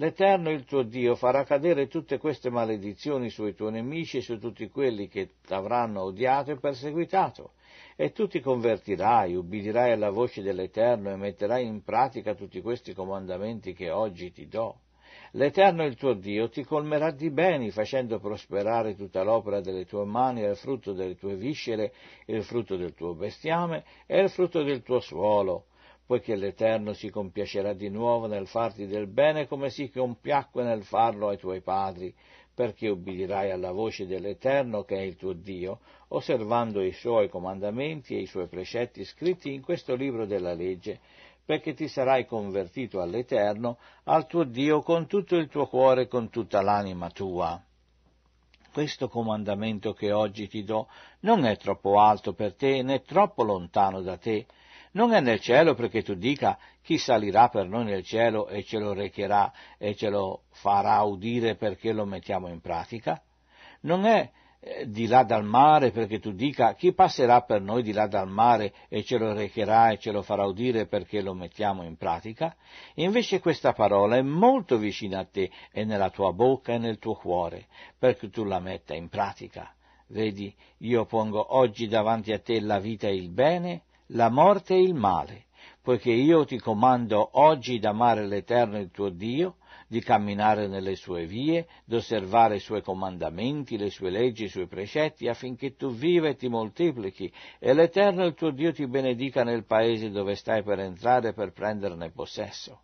L'Eterno il tuo Dio farà cadere tutte queste maledizioni sui tuoi nemici e su tutti quelli che t'avranno odiato e perseguitato. E tu ti convertirai, ubbidirai alla voce dell'Eterno e metterai in pratica tutti questi comandamenti che oggi ti do. L'Eterno il tuo Dio ti colmerà di beni, facendo prosperare tutta l'opera delle tue mani, e il frutto delle tue viscere, il frutto del tuo bestiame, e il frutto del tuo suolo, poiché l'Eterno si compiacerà di nuovo nel farti del bene come si compiacque nel farlo ai tuoi padri, perché ubbidirai alla voce dell'Eterno che è il tuo Dio, osservando i suoi comandamenti e i suoi precetti scritti in questo libro della legge, perché ti sarai convertito all'Eterno, al tuo Dio, con tutto il tuo cuore e con tutta l'anima tua questo comandamento che oggi ti do non è troppo alto per te né troppo lontano da te, non è nel cielo perché tu dica chi salirà per noi nel cielo e ce lo recherà e ce lo farà udire perché lo mettiamo in pratica. Non è eh, di là dal mare perché tu dica chi passerà per noi di là dal mare e ce lo recherà e ce lo farà udire perché lo mettiamo in pratica. Invece questa parola è molto vicina a te, e nella tua bocca e nel tuo cuore perché tu la metta in pratica. Vedi, io pongo oggi davanti a te la vita e il bene la morte e il male, poiché io ti comando oggi d'amare l'Eterno il tuo Dio, di camminare nelle sue vie, d'osservare i suoi comandamenti, le sue leggi, i suoi precetti, affinché tu viva e ti moltiplichi, e l'Eterno il tuo Dio ti benedica nel paese dove stai per entrare per prenderne possesso.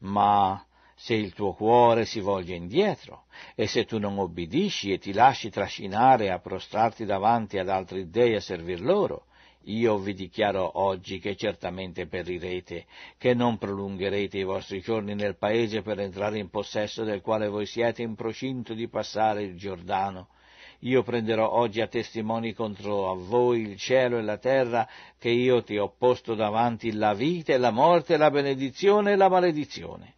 Ma se il tuo cuore si volge indietro, e se tu non obbedisci e ti lasci trascinare a prostrarti davanti ad altri dei a servir loro, io vi dichiaro oggi che certamente perirete, che non prolungherete i vostri giorni nel paese per entrare in possesso del quale voi siete in procinto di passare il Giordano. Io prenderò oggi a testimoni contro a voi il cielo e la terra, che io ti ho posto davanti la vita e la morte, la benedizione e la maledizione.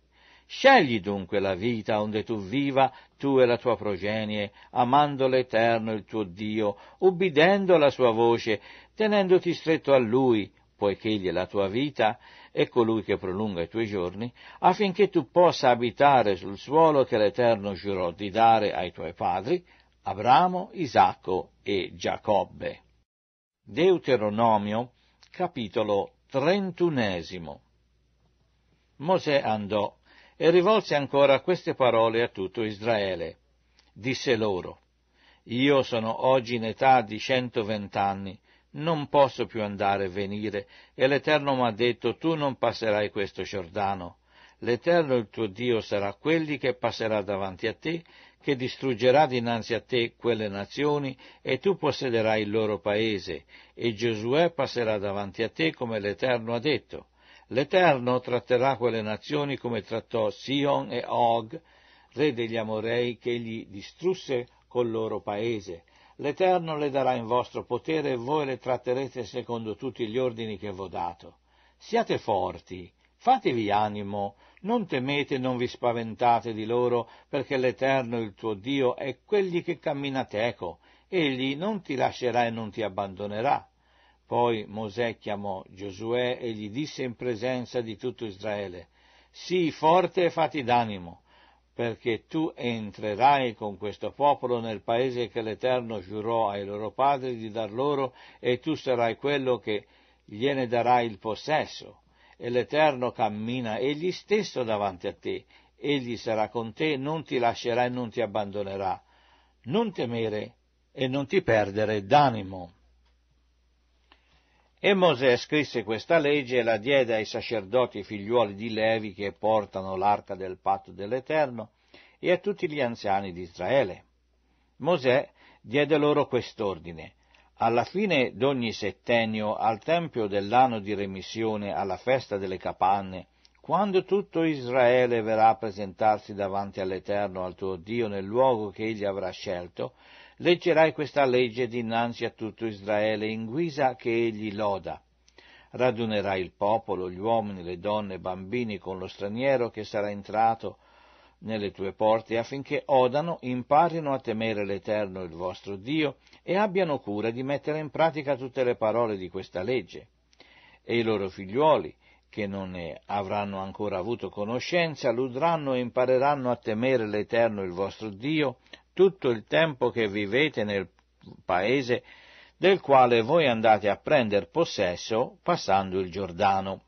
Scegli dunque la vita onde tu viva, tu e la tua progenie, amando l'Eterno il tuo Dio, ubbidendo la sua voce, tenendoti stretto a Lui, poiché Egli è la tua vita e colui che prolunga i tuoi giorni, affinché tu possa abitare sul suolo che l'Eterno giurò di dare ai tuoi padri, Abramo, Isacco e Giacobbe. Deuteronomio, capitolo trentunesimo. Mosè andò e rivolse ancora queste parole a tutto Israele. Disse loro, Io sono oggi in età di centovent'anni, non posso più andare e venire, e l'Eterno mi ha detto, tu non passerai questo Giordano. L'Eterno il tuo Dio sarà quelli che passerà davanti a te, che distruggerà dinanzi a te quelle nazioni, e tu possederai il loro paese, e Giosuè passerà davanti a te come l'Eterno ha detto. L'Eterno tratterà quelle nazioni come trattò Sion e Og, re degli Amorei, che gli distrusse col loro paese, L'Eterno le darà in vostro potere e voi le tratterete secondo tutti gli ordini che v'ho dato. Siate forti, fatevi animo, non temete non vi spaventate di loro, perché l'Eterno il tuo Dio è quelli che cammina teco, egli non ti lascerà e non ti abbandonerà. Poi Mosè chiamò Giosuè e gli disse in presenza di tutto Israele, sii forte e fatti d'animo, perché tu entrerai con questo popolo nel paese che l'Eterno giurò ai loro padri di dar loro, e tu sarai quello che gliene darà il possesso. E l'Eterno cammina egli stesso davanti a te, egli sarà con te, non ti lascerà e non ti abbandonerà. Non temere e non ti perdere d'animo. E Mosè scrisse questa legge e la diede ai sacerdoti e figliuoli di Levi che portano l'arca del patto dell'Eterno e a tutti gli anziani di Israele. Mosè diede loro quest'ordine. Alla fine d'ogni settennio, al tempio dell'anno di remissione, alla festa delle capanne, quando tutto Israele verrà a presentarsi davanti all'Eterno, al tuo Dio, nel luogo che egli avrà scelto, leggerai questa legge dinanzi a tutto Israele in guisa che egli loda. Radunerai il popolo, gli uomini, le donne, i bambini con lo straniero che sarà entrato nelle tue porte affinché odano, imparino a temere l'Eterno il vostro Dio e abbiano cura di mettere in pratica tutte le parole di questa legge. E i loro figliuoli, che non ne avranno ancora avuto conoscenza, l'udranno e impareranno a temere l'Eterno il vostro Dio, tutto il tempo che vivete nel paese del quale voi andate a prendere possesso passando il Giordano.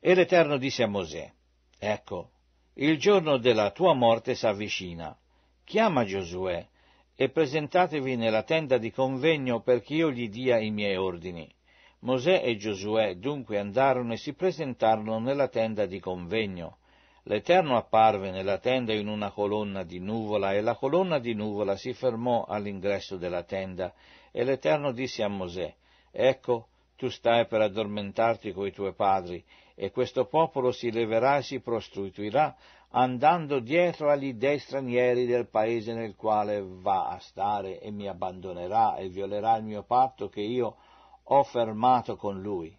E l'Eterno disse a Mosè, ecco, il giorno della tua morte s'avvicina, chiama Giosuè e presentatevi nella tenda di convegno perché io gli dia i miei ordini. Mosè e Giosuè dunque andarono e si presentarono nella tenda di convegno. L'Eterno apparve nella tenda in una colonna di nuvola e la colonna di nuvola si fermò all'ingresso della tenda e l'Eterno disse a Mosè, ecco, tu stai per addormentarti coi tuoi padri e questo popolo si leverà e si prostituirà andando dietro agli dei stranieri del paese nel quale va a stare e mi abbandonerà e violerà il mio patto che io ho fermato con lui.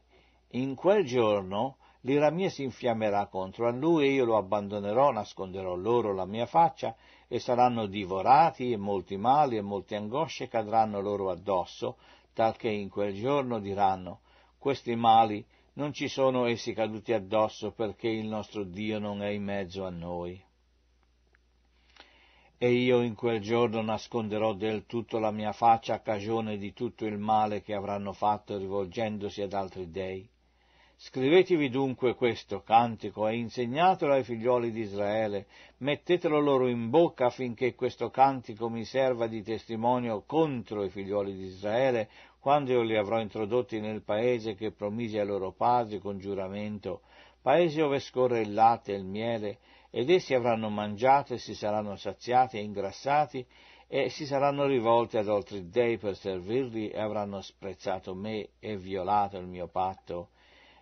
In quel giorno l'ira mia si infiammerà contro a lui e io lo abbandonerò, nasconderò loro la mia faccia e saranno divorati e molti mali e molte angosce cadranno loro addosso, talché in quel giorno diranno questi mali non ci sono essi caduti addosso perché il nostro Dio non è in mezzo a noi. E io in quel giorno nasconderò del tutto la mia faccia a cagione di tutto il male che avranno fatto rivolgendosi ad altri dei Scrivetevi dunque questo cantico e insegnatelo ai figlioli di Israele, mettetelo loro in bocca affinché questo cantico mi serva di testimonio contro i figlioli di Israele quando io li avrò introdotti nel paese che promisi ai loro padri con giuramento, paese dove scorre il latte e il miele, ed essi avranno mangiato e si saranno saziati e ingrassati, e si saranno rivolti ad altri dei per servirli e avranno sprezzato me e violato il mio patto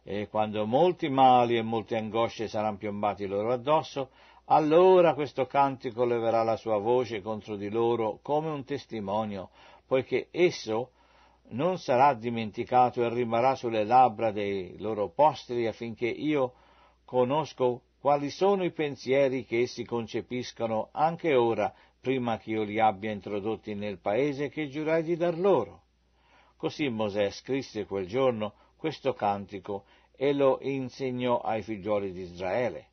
e quando molti mali e molte angosce saranno piombati loro addosso, allora questo cantico leverà la sua voce contro di loro come un testimonio, poiché esso non sarà dimenticato e rimarrà sulle labbra dei loro posteri affinché io conosco quali sono i pensieri che essi concepiscono anche ora, prima che io li abbia introdotti nel paese che giurai di dar loro. Così Mosè scrisse quel giorno questo cantico e lo insegnò ai figlioli di Israele.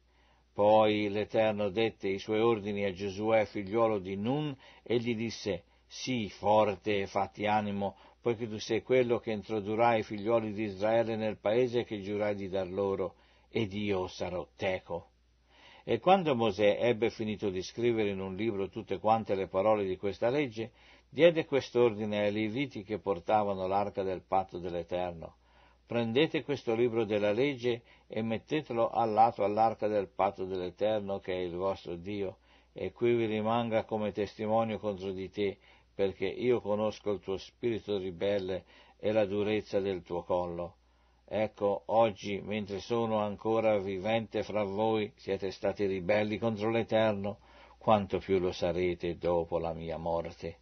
Poi l'Eterno dette i suoi ordini a Giosuè, figliuolo di Nun, e gli disse, sii forte e fatti animo, poiché tu sei quello che introdurrà i figlioli di Israele nel paese che giurai di dar loro, ed io sarò teco. E quando Mosè ebbe finito di scrivere in un libro tutte quante le parole di questa legge, diede quest'ordine ai Leviti che portavano l'arca del patto dell'Eterno prendete questo libro della legge e mettetelo al lato all'arca del patto dell'Eterno che è il vostro Dio, e qui vi rimanga come testimonio contro di te, perché io conosco il tuo spirito ribelle e la durezza del tuo collo. Ecco, oggi, mentre sono ancora vivente fra voi, siete stati ribelli contro l'Eterno, quanto più lo sarete dopo la mia morte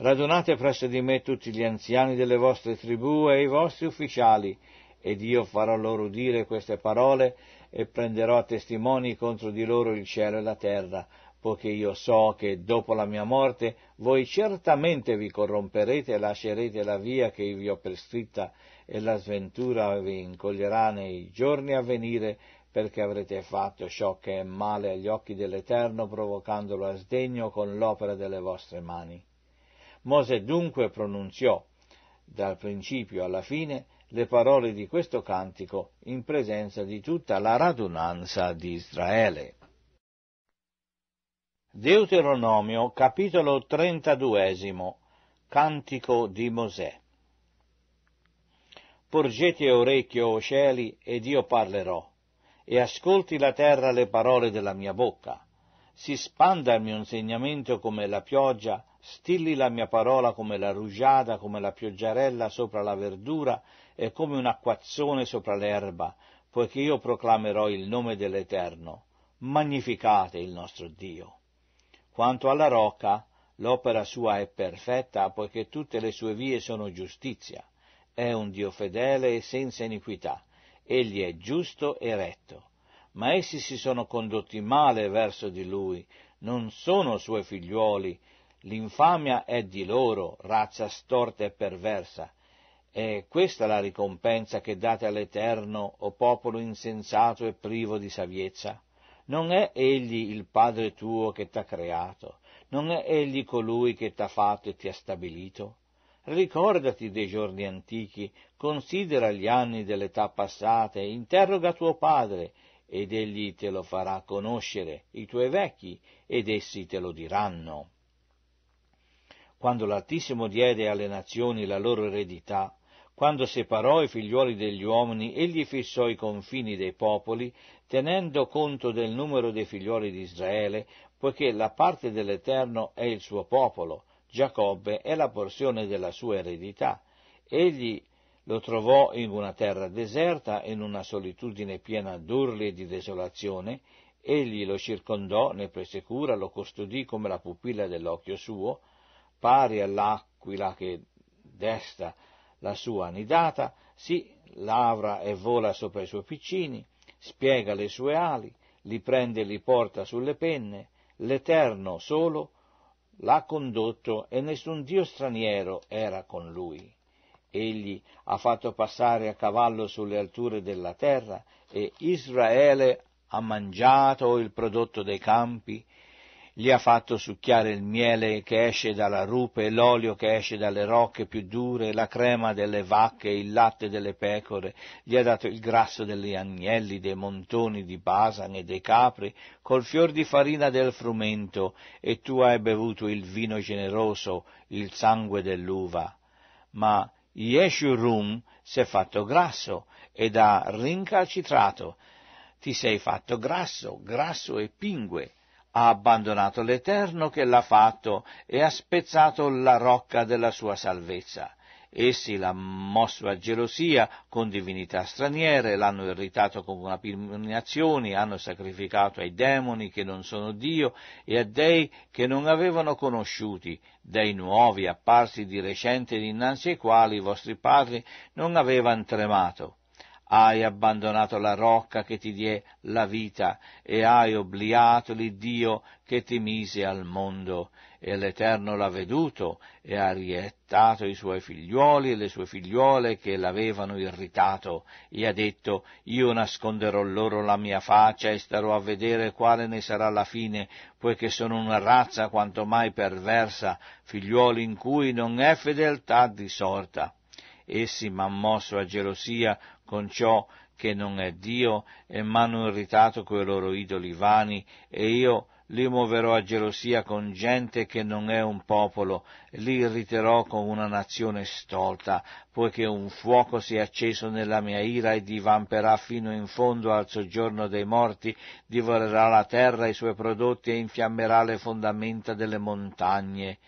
radunate presso di me tutti gli anziani delle vostre tribù e i vostri ufficiali, ed io farò loro udire queste parole e prenderò a testimoni contro di loro il cielo e la terra, poiché io so che dopo la mia morte voi certamente vi corromperete e lascerete la via che vi ho prescritta e la sventura vi incoglierà nei giorni a venire perché avrete fatto ciò che è male agli occhi dell'Eterno provocandolo a sdegno con l'opera delle vostre mani. Mosè dunque pronunziò dal principio alla fine le parole di questo cantico in presenza di tutta la radunanza di Israele. Deuteronomio capitolo 32 Cantico di Mosè Porgete orecchio, o cieli, ed io parlerò, e ascolti la terra le parole della mia bocca. Si spanda il mio insegnamento come la pioggia Stilli la mia parola come la rugiada, come la pioggiarella sopra la verdura e come un acquazzone sopra l'erba, poiché io proclamerò il nome dell'Eterno. Magnificate il nostro Dio. Quanto alla rocca, l'opera sua è perfetta, poiché tutte le sue vie sono giustizia. È un Dio fedele e senza iniquità. Egli è giusto e retto. Ma essi si sono condotti male verso di lui, non sono suoi figliuoli, L'infamia è di loro, razza storta e perversa. È questa la ricompensa che date all'Eterno, o popolo insensato e privo di saviezza? Non è egli il Padre tuo che t'ha creato? Non è egli colui che t'ha fatto e ti ha stabilito? Ricordati dei giorni antichi, considera gli anni dell'età passate, interroga tuo padre, ed egli te lo farà conoscere, i tuoi vecchi, ed essi te lo diranno quando l'Altissimo diede alle nazioni la loro eredità, quando separò i figliuoli degli uomini, egli fissò i confini dei popoli, tenendo conto del numero dei figliuoli di Israele, poiché la parte dell'Eterno è il suo popolo, Giacobbe è la porzione della sua eredità. Egli lo trovò in una terra deserta, in una solitudine piena d'urli e di desolazione, egli lo circondò, ne prese cura, lo custodì come la pupilla dell'occhio suo, pari all'aquila che desta la sua nidata, si lavra e vola sopra i suoi piccini, spiega le sue ali, li prende e li porta sulle penne, l'Eterno solo l'ha condotto e nessun Dio straniero era con lui. Egli ha fatto passare a cavallo sulle alture della terra e Israele ha mangiato il prodotto dei campi gli ha fatto succhiare il miele che esce dalla rupe, l'olio che esce dalle rocche più dure, la crema delle vacche, il latte delle pecore, gli ha dato il grasso degli agnelli, dei montoni di Basan e dei capri, col fior di farina del frumento, e tu hai bevuto il vino generoso, il sangue dell'uva. Ma Yeshurum si è fatto grasso ed ha rincalcitrato. Ti sei fatto grasso, grasso e pingue ha abbandonato l'Eterno che l'ha fatto e ha spezzato la rocca della sua salvezza. Essi l'hanno mosso a gelosia con divinità straniere, l'hanno irritato con abominazioni, hanno sacrificato ai demoni che non sono Dio e a dei che non avevano conosciuti, dei nuovi apparsi di recente dinanzi ai quali i vostri padri non avevano tremato hai abbandonato la rocca che ti diè la vita e hai obliato l'Iddio che ti mise al mondo. E l'Eterno l'ha veduto e ha riettato i suoi figliuoli e le sue figliuole che l'avevano irritato e ha detto io nasconderò loro la mia faccia e starò a vedere quale ne sarà la fine, poiché sono una razza quanto mai perversa, figliuoli in cui non è fedeltà di sorta. Essi m'han mosso a gelosia con ciò che non è Dio e m'hanno irritato coi loro idoli vani e io li muoverò a gelosia con gente che non è un popolo, li irriterò con una nazione stolta, poiché un fuoco si è acceso nella mia ira e divamperà fino in fondo al soggiorno dei morti, divorerà la terra e i suoi prodotti e infiammerà le fondamenta delle montagne.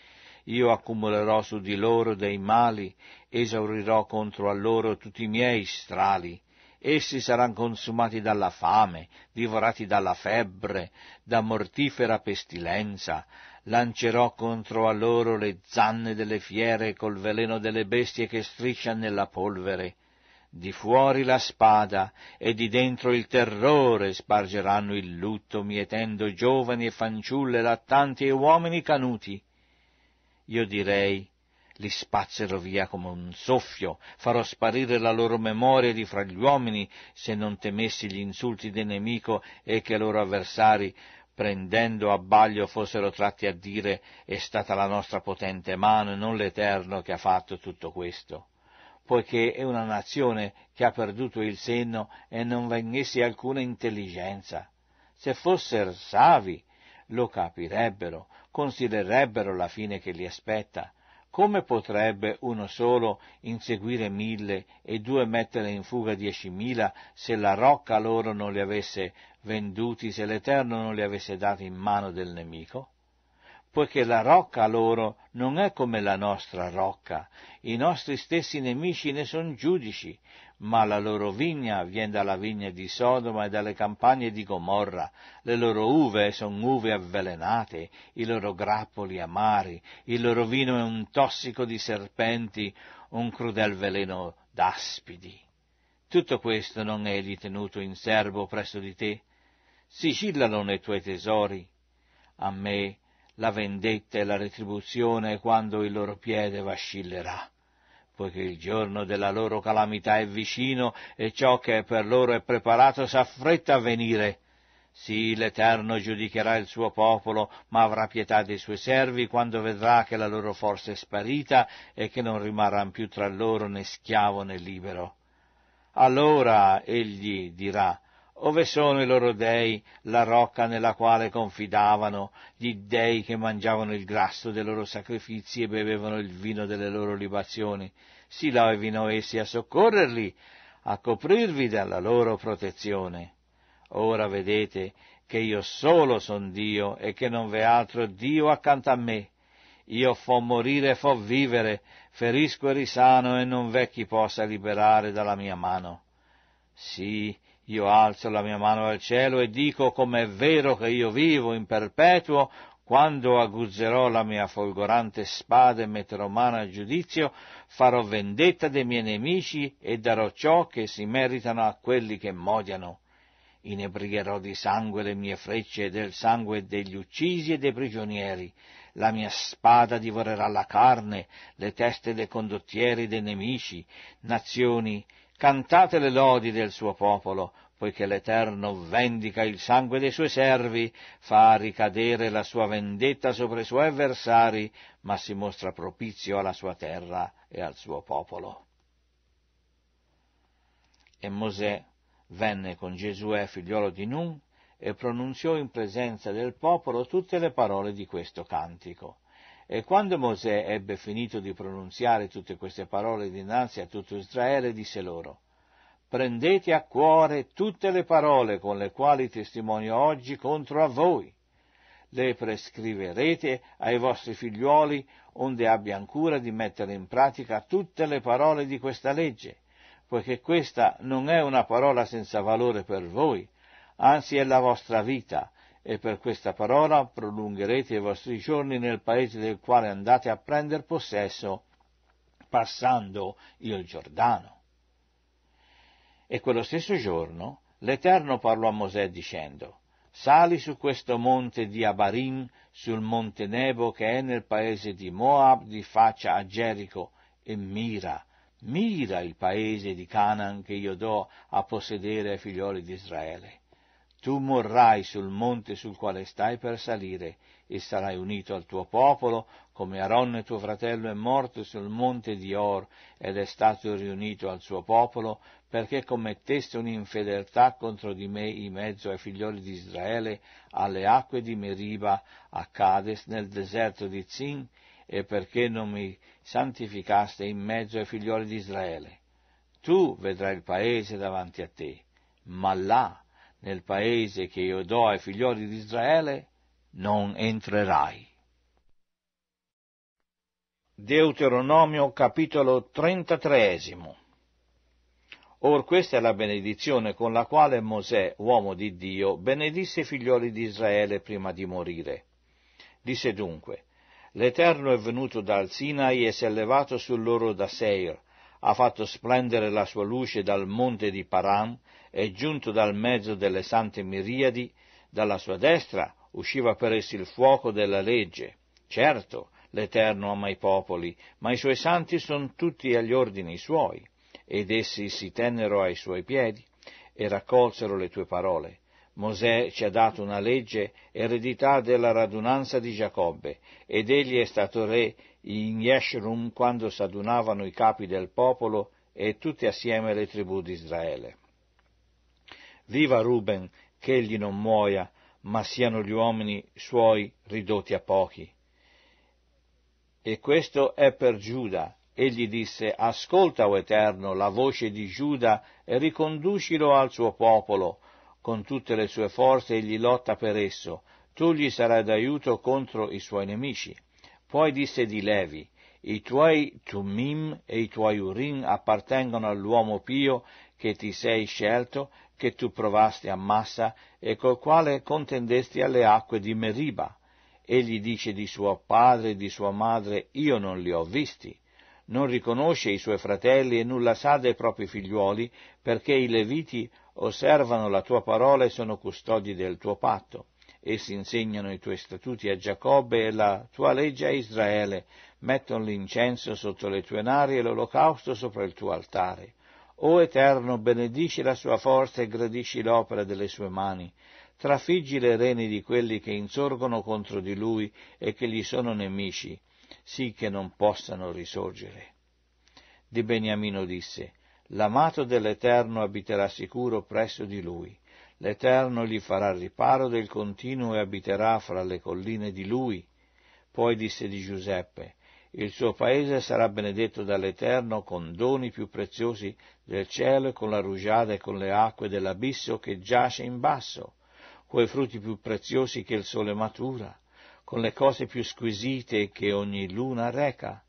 Io accumulerò su di loro dei mali, esaurirò contro a loro tutti i miei strali. Essi saranno consumati dalla fame, divorati dalla febbre, da mortifera pestilenza. Lancerò contro a loro le zanne delle fiere col veleno delle bestie che striscian nella polvere di fuori la spada e di dentro il terrore spargeranno il lutto, mietendo giovani e fanciulle, lattanti e uomini canuti. Io direi li spazzerò via come un soffio, farò sparire la loro memoria di fra gli uomini se non temessi gli insulti del nemico e che i loro avversari, prendendo a baglio, fossero tratti a dire è stata la nostra potente mano e non l'Eterno che ha fatto tutto questo. Poiché è una nazione che ha perduto il senno e non vengessi alcuna intelligenza. Se fossero savi, lo capirebbero, considererebbero la fine che li aspetta? Come potrebbe uno solo inseguire mille e due mettere in fuga diecimila se la rocca loro non li avesse venduti, se l'Eterno non li avesse dati in mano del nemico? poiché la rocca loro non è come la nostra rocca, i nostri stessi nemici ne sono giudici, ma la loro vigna viene dalla vigna di Sodoma e dalle campagne di Gomorra, le loro uve sono uve avvelenate, i loro grappoli amari, il loro vino è un tossico di serpenti, un crudel veleno d'aspidi. Tutto questo non è egli tenuto in serbo presso di te? Sigillano nei tuoi tesori. A me la vendetta e la retribuzione quando il loro piede vacillerà poiché il giorno della loro calamità è vicino e ciò che è per loro è preparato s'affretta a venire. Sì, l'Eterno giudicherà il suo popolo, ma avrà pietà dei suoi servi quando vedrà che la loro forza è sparita e che non rimarranno più tra loro né schiavo né libero. Allora egli dirà, Ove sono i loro dei, la rocca nella quale confidavano, gli dei che mangiavano il grasso dei loro sacrifici e bevevano il vino delle loro libazioni? si levino essi a soccorrerli, a coprirvi dalla loro protezione. Ora vedete che io solo son Dio e che non v'è altro Dio accanto a me. Io fo morire e fo vivere, ferisco e risano e non v'è chi possa liberare dalla mia mano. Sì, io alzo la mia mano al cielo e dico com'è vero che io vivo in perpetuo, quando aguzzerò la mia folgorante spada e metterò mano al giudizio, farò vendetta dei miei nemici e darò ciò che si meritano a quelli che m'odiano. Inebrigherò di sangue le mie frecce e del sangue degli uccisi e dei prigionieri. La mia spada divorerà la carne, le teste dei condottieri dei nemici. Nazioni, cantate le lodi del suo popolo, poiché l'Eterno vendica il sangue dei suoi servi, fa ricadere la sua vendetta sopra i suoi avversari, ma si mostra propizio alla sua terra e al suo popolo. E Mosè venne con Gesuè, figliolo di Nun, e pronunziò in presenza del popolo tutte le parole di questo cantico. E quando Mosè ebbe finito di pronunziare tutte queste parole dinanzi a tutto Israele, disse loro, prendete a cuore tutte le parole con le quali testimonio oggi contro a voi. Le prescriverete ai vostri figliuoli onde abbiano cura di mettere in pratica tutte le parole di questa legge, poiché questa non è una parola senza valore per voi, anzi è la vostra vita, e per questa parola prolungherete i vostri giorni nel paese del quale andate a prendere possesso, passando il Giordano. E quello stesso giorno l'Eterno parlò a Mosè dicendo, Sali su questo monte di Abarim, sul monte Nebo che è nel paese di Moab, di faccia a Gerico, e mira, mira il paese di Canaan che io do a possedere ai figlioli di Israele. Tu morrai sul monte sul quale stai per salire, e sarai unito al tuo popolo, come Aaron tuo fratello è morto sul monte di Or ed è stato riunito al suo popolo, perché commetteste un'infedeltà contro di me in mezzo ai figlioli di Israele, alle acque di Meriba, a Cades, nel deserto di Zin, e perché non mi santificaste in mezzo ai figlioli di Israele. Tu vedrai il paese davanti a te, ma là, nel paese che io do ai figlioli di Israele, non entrerai. Deuteronomio capitolo 33. Or questa è la benedizione con la quale Mosè, uomo di Dio, benedisse i figlioli di Israele prima di morire. Disse dunque, L'Eterno è venuto dal Sinai e si è levato su loro da Seir, ha fatto splendere la sua luce dal monte di Paran, è giunto dal mezzo delle sante miriadi, dalla sua destra usciva per essi il fuoco della legge. Certo, l'Eterno ama i popoli, ma i suoi santi sono tutti agli ordini suoi, ed essi si tennero ai suoi piedi e raccolsero le tue parole. Mosè ci ha dato una legge, eredità della radunanza di Giacobbe, ed egli è stato re in Yeshurum quando s'adunavano i capi del popolo e tutte assieme le tribù di Israele. Viva Ruben, che egli non muoia, ma siano gli uomini suoi ridotti a pochi. E questo è per Giuda. Egli disse, ascolta, o Eterno, la voce di Giuda e riconducilo al suo popolo. Con tutte le sue forze egli lotta per esso. Tu gli sarai d'aiuto contro i suoi nemici. Poi disse di Levi, i tuoi Tumim e i tuoi Urim appartengono all'uomo pio che ti sei scelto, che tu provasti a massa e col quale contendesti alle acque di Meriba. Egli dice di suo padre e di sua madre, io non li ho visti. Non riconosce i suoi fratelli e nulla sa dei propri figliuoli, perché i Leviti osservano la tua parola e sono custodi del tuo patto. Essi insegnano i tuoi statuti a Giacobbe e la tua legge a Israele, mettono l'incenso sotto le tue nari e l'olocausto sopra il tuo altare. O Eterno, benedici la sua forza e gradisci l'opera delle sue mani. Trafiggi le reni di quelli che insorgono contro di lui e che gli sono nemici, sì che non possano risorgere. Di Beniamino disse, L'amato dell'Eterno abiterà sicuro presso di lui. L'Eterno gli farà riparo del continuo e abiterà fra le colline di lui. Poi disse di Giuseppe, il suo paese sarà benedetto dall'Eterno con doni più preziosi del cielo e con la rugiada e con le acque dell'abisso che giace in basso coi frutti più preziosi che il sole matura, con le cose più squisite che ogni luna reca,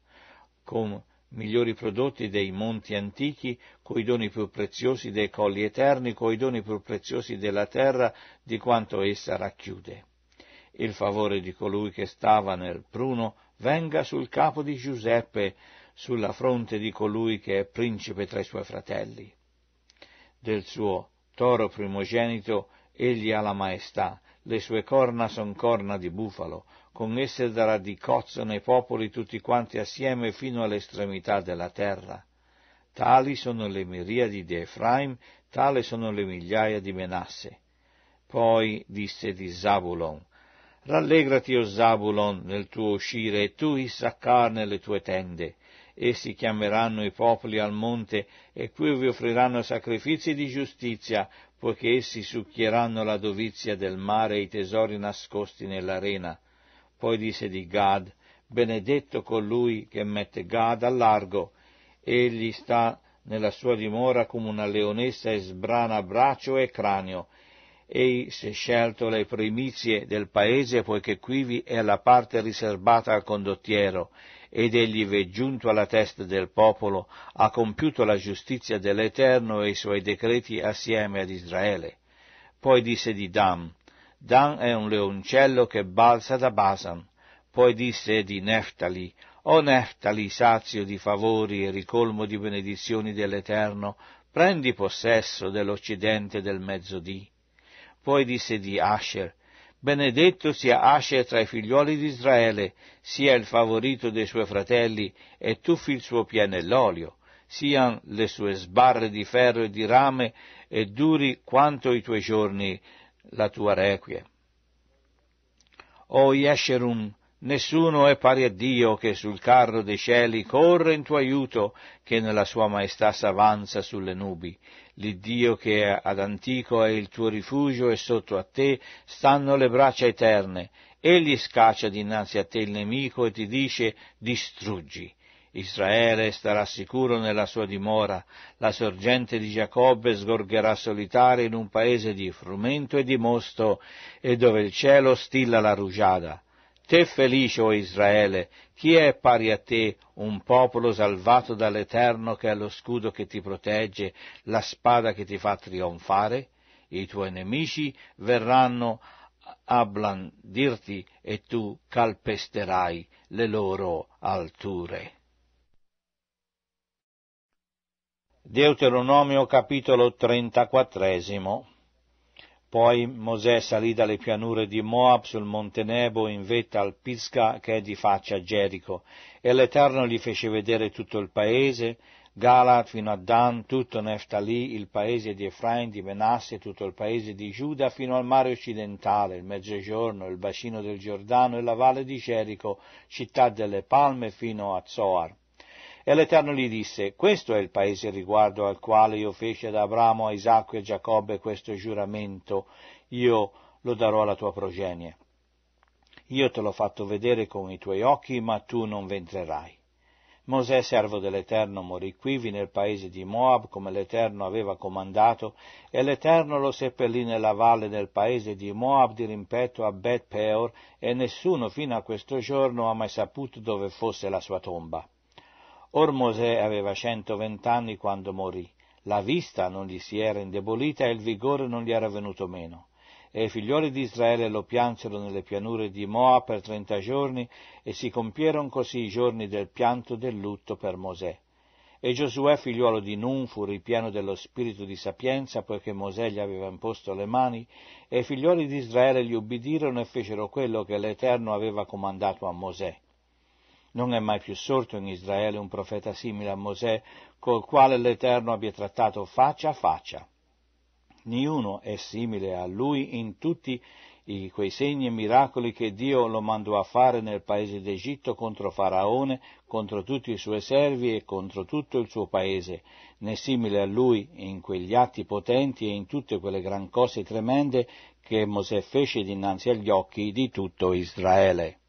con migliori prodotti dei monti antichi, coi doni più preziosi dei colli eterni, coi doni più preziosi della terra, di quanto essa racchiude. Il favore di colui che stava nel pruno venga sul capo di Giuseppe, sulla fronte di colui che è principe tra i suoi fratelli. Del suo toro primogenito egli ha la maestà, le sue corna son corna di bufalo, con esse darà di cozzo nei popoli tutti quanti assieme fino all'estremità della terra. Tali sono le miriadi di Efraim, tale sono le migliaia di Menasse. Poi disse di Zabulon, Rallegrati, o Zabulon, nel tuo uscire, e tu, Issaccar, nelle tue tende. Essi chiameranno i popoli al monte, e qui vi offriranno sacrifici di giustizia, poiché essi succhieranno la dovizia del mare e i tesori nascosti nell'arena. Poi disse di Gad, benedetto colui che mette Gad al largo, egli sta nella sua dimora come una leonessa e sbrana braccio e cranio. Ei si è scelto le primizie del paese, poiché quivi è la parte riservata al condottiero, ed egli v'è giunto alla testa del popolo, ha compiuto la giustizia dell'Eterno e i suoi decreti assieme ad Israele. Poi disse di Dan, Dan è un leoncello che balza da Basan. Poi disse di Neftali, O Neftali, sazio di favori e ricolmo di benedizioni dell'Eterno, prendi possesso dell'Occidente del mezzodì. Poi disse di Asher, Benedetto sia Asher tra i figlioli di Israele, sia il favorito dei suoi fratelli, e tuffi il suo piede nell'olio. Siano le sue sbarre di ferro e di rame, e duri quanto i tuoi giorni la tua requie. O Yesherum, nessuno è pari a Dio che sul carro dei cieli corre in tuo aiuto, che nella sua maestà s'avanza sulle nubi l'Iddio che ad antico è il tuo rifugio e sotto a te stanno le braccia eterne. Egli scaccia dinanzi a te il nemico e ti dice distruggi. Israele starà sicuro nella sua dimora, la sorgente di Giacobbe sgorgerà solitaria in un paese di frumento e di mosto e dove il cielo stilla la rugiada. Te felice, o Israele, chi è pari a te, un popolo salvato dall'Eterno che è lo scudo che ti protegge, la spada che ti fa trionfare? I tuoi nemici verranno a blandirti e tu calpesterai le loro alture. Deuteronomio capitolo 34 poi Mosè salì dalle pianure di Moab sul monte Nebo in vetta al Pisca che è di faccia a Gerico, e l'Eterno gli fece vedere tutto il paese, Galat fino a Dan, tutto Neftali, il paese di Efraim, di Menasse, tutto il paese di Giuda, fino al mare occidentale, il mezzogiorno, il bacino del Giordano e la valle di Gerico, città delle palme, fino a Zoar. E l'Eterno gli disse, questo è il paese riguardo al quale io feci ad Abramo, a Isacco e a Giacobbe questo giuramento, io lo darò alla tua progenie. Io te l'ho fatto vedere con i tuoi occhi, ma tu non ventrerai. Mosè, servo dell'Eterno, morì quivi nel paese di Moab, come l'Eterno aveva comandato, e l'Eterno lo seppellì nella valle del paese di Moab di rimpetto a Bet Peor, e nessuno fino a questo giorno ha mai saputo dove fosse la sua tomba. Or Mosè aveva 120 anni quando morì, la vista non gli si era indebolita e il vigore non gli era venuto meno. E i figlioli di Israele lo piansero nelle pianure di Moa per trenta giorni e si compieron così i giorni del pianto del lutto per Mosè. E Giosuè, figliuolo di Nun, fu ripieno dello spirito di sapienza, poiché Mosè gli aveva imposto le mani, e i figlioli di Israele gli ubbidirono e fecero quello che l'Eterno aveva comandato a Mosè. Non è mai più sorto in Israele un profeta simile a Mosè, col quale l'Eterno abbia trattato faccia a faccia. Niuno è simile a lui in tutti i, quei segni e miracoli che Dio lo mandò a fare nel paese d'Egitto contro Faraone, contro tutti i suoi servi e contro tutto il suo paese, né simile a lui in quegli atti potenti e in tutte quelle gran cose tremende che Mosè fece dinanzi agli occhi di tutto Israele.